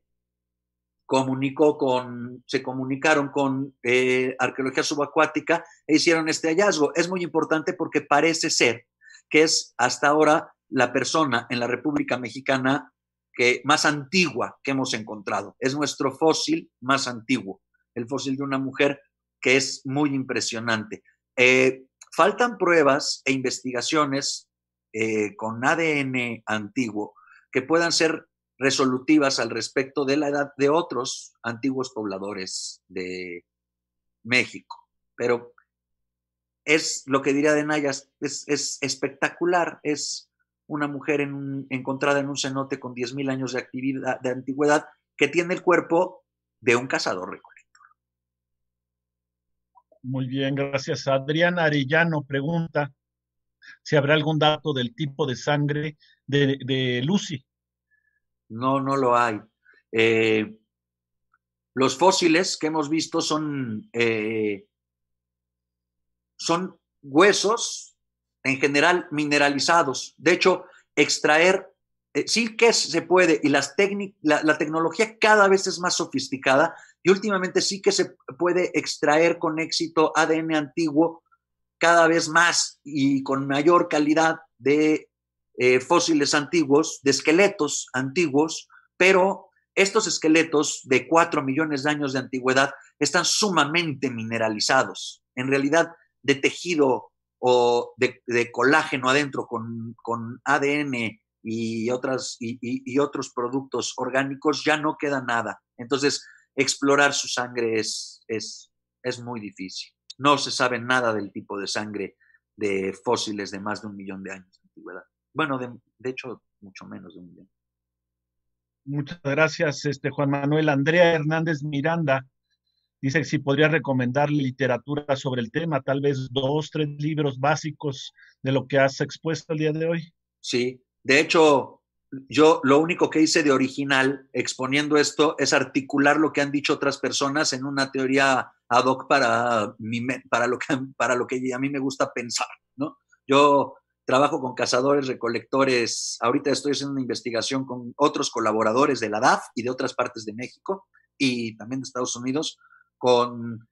comunicó con, se comunicaron con eh, arqueología subacuática e hicieron este hallazgo. Es muy importante porque parece ser que es hasta ahora la persona en la República Mexicana que, más antigua que hemos encontrado. Es nuestro fósil más antiguo, el fósil de una mujer que es muy impresionante. Eh, faltan pruebas e investigaciones eh, con ADN antiguo que puedan ser resolutivas al respecto de la edad de otros antiguos pobladores de México. Pero es lo que diría de Nayas, es, es espectacular, es una mujer encontrada en un cenote con 10.000 años de, actividad, de antigüedad que tiene el cuerpo de un cazador recolector. Muy bien, gracias. Adrián Arellano pregunta si habrá algún dato del tipo de sangre de, Lucy. No, no lo hay. Eh, los fósiles que hemos visto son, eh, son huesos en general mineralizados. De hecho, extraer eh, sí que se puede y la, tecnología cada vez es más sofisticada y últimamente sí que se puede extraer con éxito ADN antiguo cada vez más y con mayor calidad de eh, fósiles antiguos, de esqueletos antiguos, pero estos esqueletos de cuatro millones de años de antigüedad están sumamente mineralizados, en realidad de tejido o de, colágeno adentro con, ADN y, y, otros productos orgánicos, ya no queda nada. Entonces, explorar su sangre es, es, es muy difícil. No se sabe nada del tipo de sangre de fósiles de más de un millón de años de antigüedad. Bueno, de, hecho, mucho menos de un millón. Muchas gracias, este Juan Manuel Andrea Hernández Miranda Dice si podría recomendar literatura sobre el tema, tal vez dos, tres libros básicos de lo que has expuesto el día de hoy. Sí, de hecho, yo lo único que hice de original exponiendo esto es articular lo que han dicho otras personas en una teoría ad hoc para, para, lo, que, para lo que a mí me gusta pensar, ¿no? Yo trabajo con cazadores, recolectores, ahorita estoy haciendo una investigación con otros colaboradores de la DAF y de otras partes de México y también de Estados Unidos con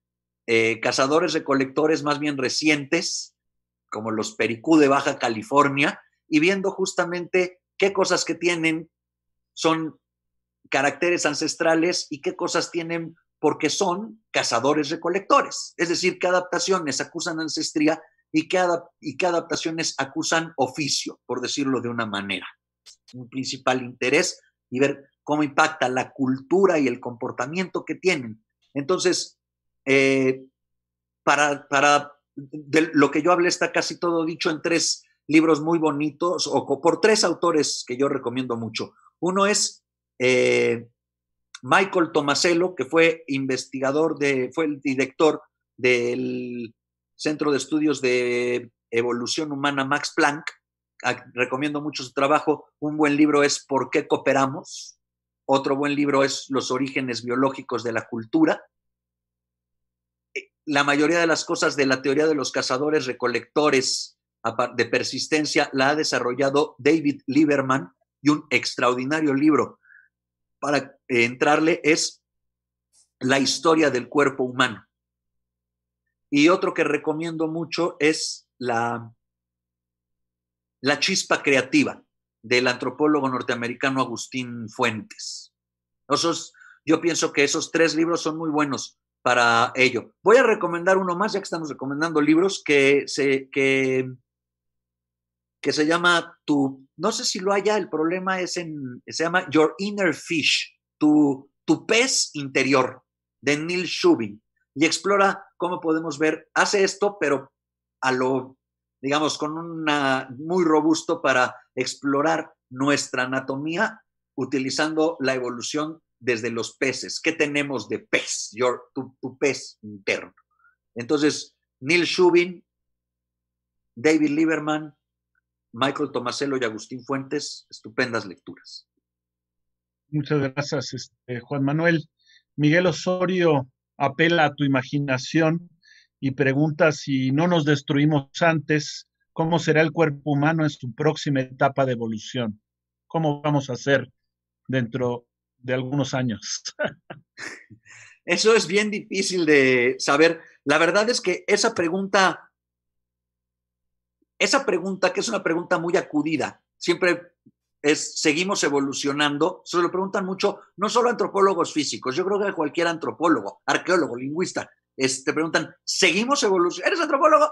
eh, cazadores recolectores más bien recientes, como los Pericú de Baja California, y viendo justamente qué cosas que tienen son caracteres ancestrales y qué cosas tienen porque son cazadores recolectores. Es decir, qué adaptaciones acusan ancestría y qué, y qué adaptaciones acusan oficio, por decirlo de una manera. Un principal interés y ver cómo impacta la cultura y el comportamiento que tienen entonces, eh, para, lo que yo hablé está casi todo dicho en tres libros muy bonitos, o por tres autores que yo recomiendo mucho. Uno es eh, Michael Tomasello, que fue investigador de, fue el director del Centro de Estudios de Evolución Humana Max Planck. Recomiendo mucho su trabajo. Un buen libro es ¿Por qué cooperamos? Otro buen libro es Los orígenes biológicos de la cultura. Eh, la mayoría de las cosas de la teoría de los cazadores recolectores de persistencia la ha desarrollado David Lieberman y un extraordinario libro para entrarle es La historia del cuerpo humano. Y otro que recomiendo mucho es la, la chispa creativa del antropólogo norteamericano Agustín Fuentes. yo pienso que esos tres libros son muy buenos para ello. Voy a recomendar uno más, ya que estamos recomendando libros, que se, que, que se llama Tu, no sé si lo haya, el problema es en, se llama Your Inner Fish, tu, tu pez interior, de Neil Shubin, y explora cómo podemos ver, hace esto, pero a lo, digamos, con una, muy robusto para explorar nuestra anatomía utilizando la evolución desde los peces. ¿Qué tenemos de pez? tu, pez interno. Entonces, Neil Shubin, David Lieberman, Michael Tomasello y Agustín Fuentes, estupendas lecturas. Muchas gracias, este, Juan Manuel. Miguel Osorio apela a tu imaginación y pregunta si no nos destruimos antes cómo será el cuerpo humano en su próxima etapa de evolución, cómo vamos a ser dentro de algunos años. Eso es bien difícil de saber. La verdad es que esa pregunta, esa pregunta que es una pregunta muy acudida, siempre es, seguimos evolucionando, se lo preguntan mucho, no solo antropólogos físicos, yo creo que cualquier antropólogo, arqueólogo, lingüista, te preguntan, ¿seguimos evolucionando? ¿Eres antropólogo?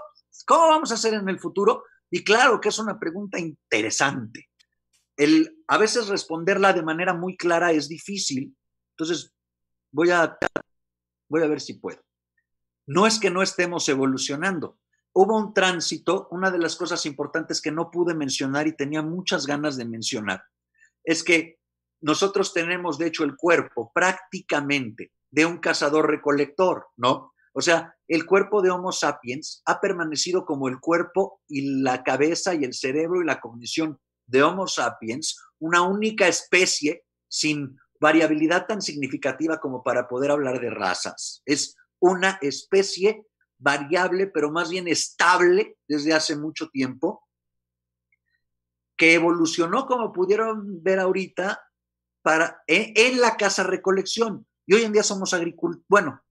¿Cómo vamos a hacer en el futuro? Y claro que es una pregunta interesante. El, a veces responderla de manera muy clara es difícil. Entonces, voy a, voy a ver si puedo. No es que no estemos evolucionando. Hubo un tránsito, una de las cosas importantes que no pude mencionar y tenía muchas ganas de mencionar, es que nosotros tenemos, de hecho, el cuerpo prácticamente de un cazador recolector, ¿no? O sea, el cuerpo de Homo sapiens ha permanecido como el cuerpo y la cabeza y el cerebro y la cognición de Homo sapiens, una única especie sin variabilidad tan significativa como para poder hablar de razas. Es una especie variable, pero más bien estable desde hace mucho tiempo, que evolucionó, como pudieron ver ahorita, para, e, en, la casa recolección. Y hoy en día somos agricultores, bueno,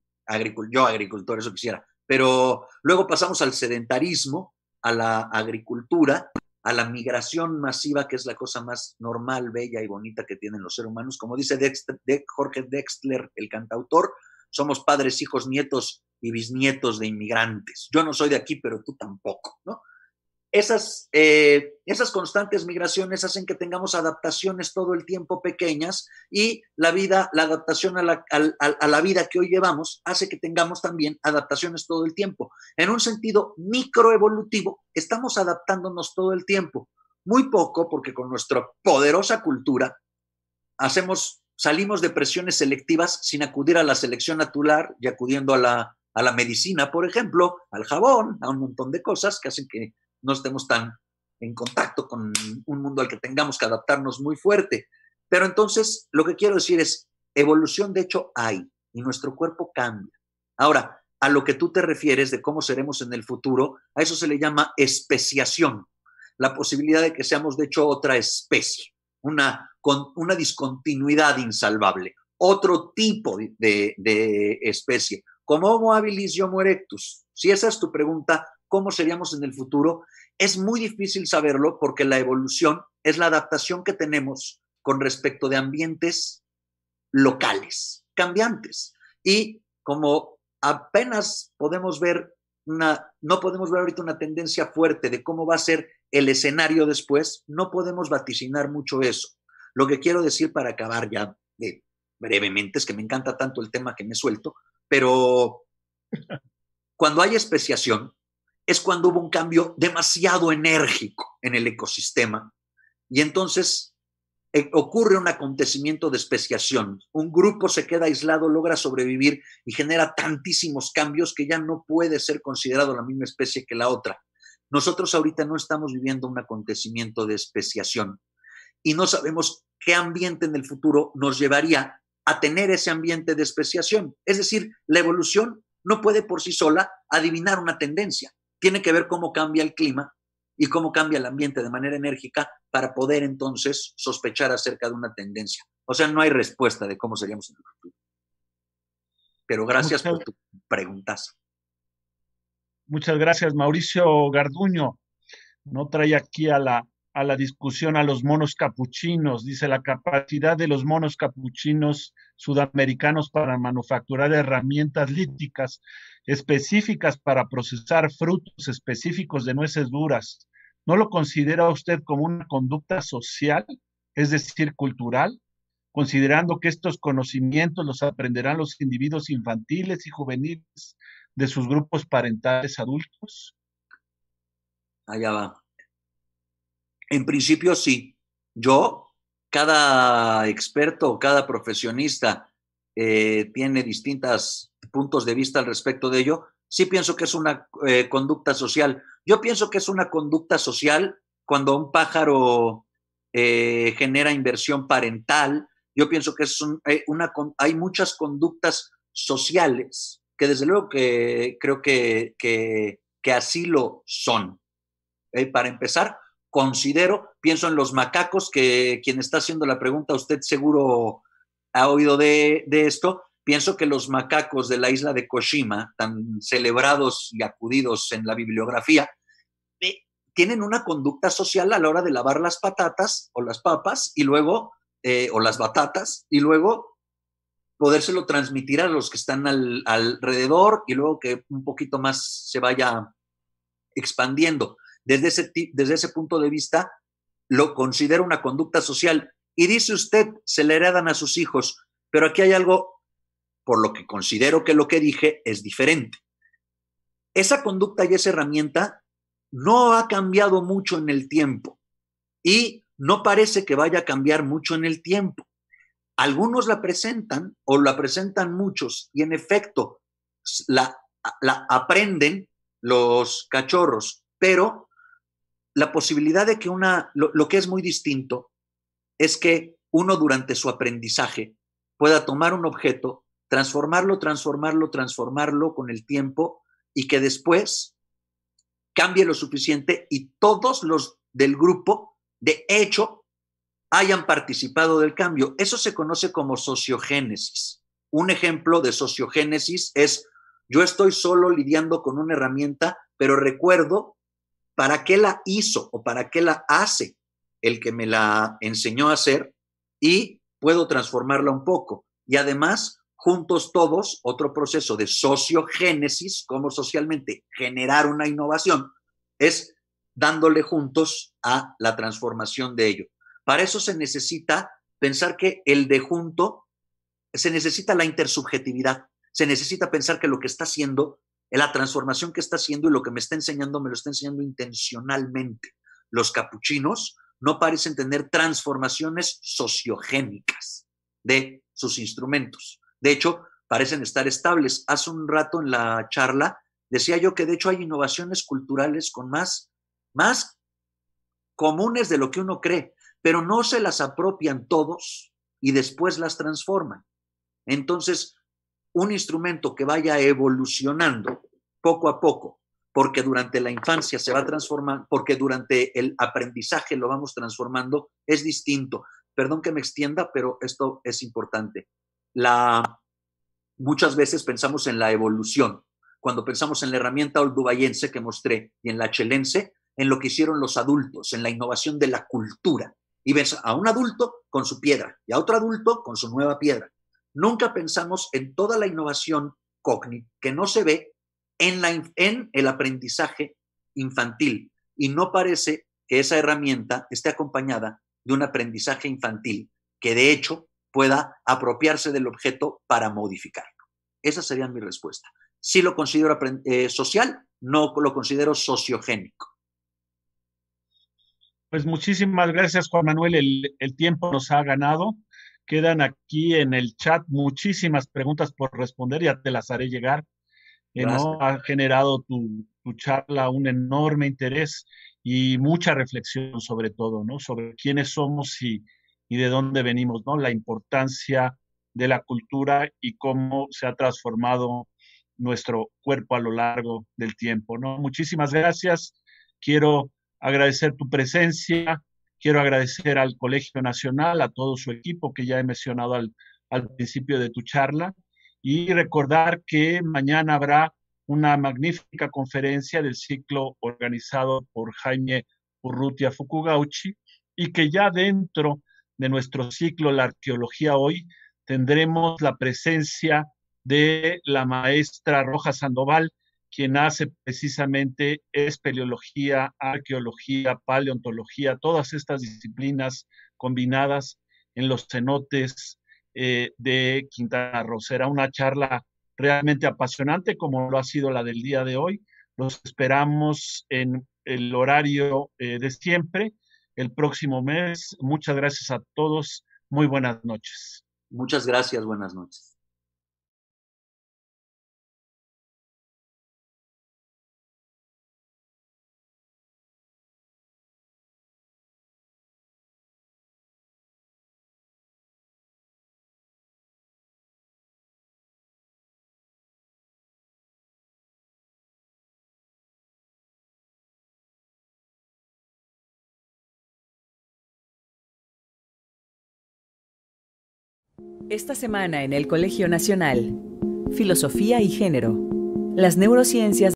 yo agricultor, eso quisiera. Pero luego pasamos al sedentarismo, a la agricultura, a la migración masiva, que es la cosa más normal, bella y bonita que tienen los seres humanos. Como dice de Jorge Dextler, el cantautor, somos padres, hijos, nietos y bisnietos de inmigrantes. Yo no soy de aquí, pero tú tampoco, ¿no? esas, eh, esas constantes migraciones hacen que tengamos adaptaciones todo el tiempo pequeñas y la vida, la adaptación a la, vida que hoy llevamos hace que tengamos también adaptaciones todo el tiempo. En un sentido microevolutivo, estamos adaptándonos todo el tiempo. Muy poco, porque con nuestra poderosa cultura hacemos, salimos de presiones selectivas sin acudir a la selección natural y acudiendo a la, a la medicina, por ejemplo, al jabón, a un montón de cosas que hacen que no estemos tan en contacto con un mundo al que tengamos que adaptarnos muy fuerte. Pero entonces, lo que quiero decir es, evolución de hecho hay y nuestro cuerpo cambia. Ahora, a lo que tú te refieres de cómo seremos en el futuro, a eso se le llama especiación, la posibilidad de que seamos de hecho otra especie, una, con, una discontinuidad insalvable, otro tipo de, de especie, como Homo habilis y Homo erectus. Si esa es tu pregunta, ¿cómo seríamos en el futuro? Es muy difícil saberlo porque la evolución es la adaptación que tenemos con respecto de ambientes locales, cambiantes. Y como apenas podemos ver una, no podemos ver ahorita una tendencia fuerte de cómo va a ser el escenario después, no podemos vaticinar mucho eso. Lo que quiero decir para acabar ya eh, brevemente es que me encanta tanto el tema que me suelto, pero cuando hay especiación, es cuando hubo un cambio demasiado enérgico en el ecosistema y entonces eh, ocurre un acontecimiento de especiación. Un grupo se queda aislado, logra sobrevivir y genera tantísimos cambios que ya no puede ser considerado la misma especie que la otra. Nosotros ahorita no estamos viviendo un acontecimiento de especiación y no sabemos qué ambiente en el futuro nos llevaría a tener ese ambiente de especiación. Es decir, la evolución no puede por sí sola adivinar una tendencia tiene que ver cómo cambia el clima y cómo cambia el ambiente de manera enérgica para poder entonces sospechar acerca de una tendencia. O sea, no hay respuesta de cómo seríamos en el futuro. Pero gracias por tu preguntas. Muchas gracias, Mauricio Garduño. No trae aquí a la a la discusión a los monos capuchinos. Dice, la capacidad de los monos capuchinos sudamericanos para manufacturar herramientas líticas específicas para procesar frutos específicos de nueces duras. ¿No lo considera usted como una conducta social, es decir, cultural? considerando que estos conocimientos los aprenderán los individuos infantiles y juveniles de sus grupos parentales adultos? Allá va. En principio sí. Yo, cada experto, cada profesionista eh, tiene distintos puntos de vista al respecto de ello. Sí pienso que es una eh, conducta social. Yo pienso que es una conducta social cuando un pájaro eh, genera inversión parental. Yo pienso que es una, hay muchas conductas sociales que desde luego que creo que, que, que así lo son. para empezar, considero, pienso en los macacos, que quien está haciendo la pregunta, usted seguro ha oído de, esto, pienso que los macacos de la isla de Koshima, tan celebrados y acudidos en la bibliografía, eh, tienen una conducta social a la hora de lavar las patatas o las papas y luego, eh, o las batatas, y luego podérselo transmitir a los que están al, alrededor y luego que un poquito más se vaya expandiendo. Desde ese, desde ese punto de vista, lo considero una conducta social. Y dice usted, se le heredan a sus hijos, pero aquí hay algo por lo que considero que lo que dije es diferente. Esa conducta y esa herramienta no ha cambiado mucho en el tiempo y no parece que vaya a cambiar mucho en el tiempo. Algunos la presentan o la presentan muchos y en efecto la, la aprenden los cachorros, pero la posibilidad de que una, lo, lo que es muy distinto es que uno durante su aprendizaje pueda tomar un objeto, transformarlo, transformarlo, transformarlo con el tiempo y que después cambie lo suficiente y todos los del grupo, de hecho, hayan participado del cambio. Eso se conoce como sociogénesis. Un ejemplo de sociogénesis es, yo estoy solo lidiando con una herramienta, pero recuerdo ¿Para qué la hizo o para qué la hace el que me la enseñó a hacer? Y puedo transformarla un poco. Y además, juntos todos, otro proceso de sociogénesis, como socialmente generar una innovación, es dándole juntos a la transformación de ello. Para eso se necesita pensar que el de junto, se necesita la intersubjetividad, se necesita pensar que lo que está haciendo la transformación que está haciendo y lo que me está enseñando, me lo está enseñando intencionalmente. Los capuchinos no parecen tener transformaciones sociogénicas de sus instrumentos. De hecho, parecen estar estables. Hace un rato en la charla decía yo que de hecho hay innovaciones culturales con más, más comunes de lo que uno cree, pero no se las apropian todos y después las transforman. Entonces, un instrumento que vaya evolucionando poco a poco, porque durante la infancia se va transformando, porque durante el aprendizaje lo vamos transformando, es distinto. Perdón que me extienda, pero esto es importante. La, muchas veces pensamos en la evolución. Cuando pensamos en la herramienta oldubayense que mostré y en la chelense, en lo que hicieron los adultos, en la innovación de la cultura. Y ves a un adulto con su piedra y a otro adulto con su nueva piedra Nunca pensamos en toda la innovación que no se ve en, el aprendizaje infantil y no parece que esa herramienta esté acompañada de un aprendizaje infantil que de hecho pueda apropiarse del objeto para modificarlo. Esa sería mi respuesta. Si lo considero eh, social, no lo considero sociogénico. Pues muchísimas gracias, Juan Manuel. el tiempo nos ha ganado. Quedan aquí en el chat muchísimas preguntas por responder, ya te las haré llegar. Eh, ha generado tu, charla un enorme interés y mucha reflexión sobre todo, ¿no? Sobre quiénes somos y, y de dónde venimos, ¿no? La importancia de la cultura y cómo se ha transformado nuestro cuerpo a lo largo del tiempo, ¿no? Muchísimas gracias. Quiero agradecer tu presencia, Quiero agradecer al Colegio Nacional, a todo su equipo que ya he mencionado al, principio de tu charla y recordar que mañana habrá una magnífica conferencia del ciclo organizado por Jaime Urrutia Fukugauchi y que ya dentro de nuestro ciclo La Arqueología Hoy tendremos la presencia de la maestra Roja Sandoval, quien hace precisamente espeleología, arqueología, paleontología, todas estas disciplinas combinadas en los cenotes eh, de Quintana Roo. Será una charla realmente apasionante como lo ha sido la del día de hoy. Los esperamos en el horario eh, de siempre el próximo mes. Muchas gracias a todos. Muy buenas noches. Muchas gracias. Buenas noches. Esta semana en el Colegio Nacional, Filosofía y Género, las neurociencias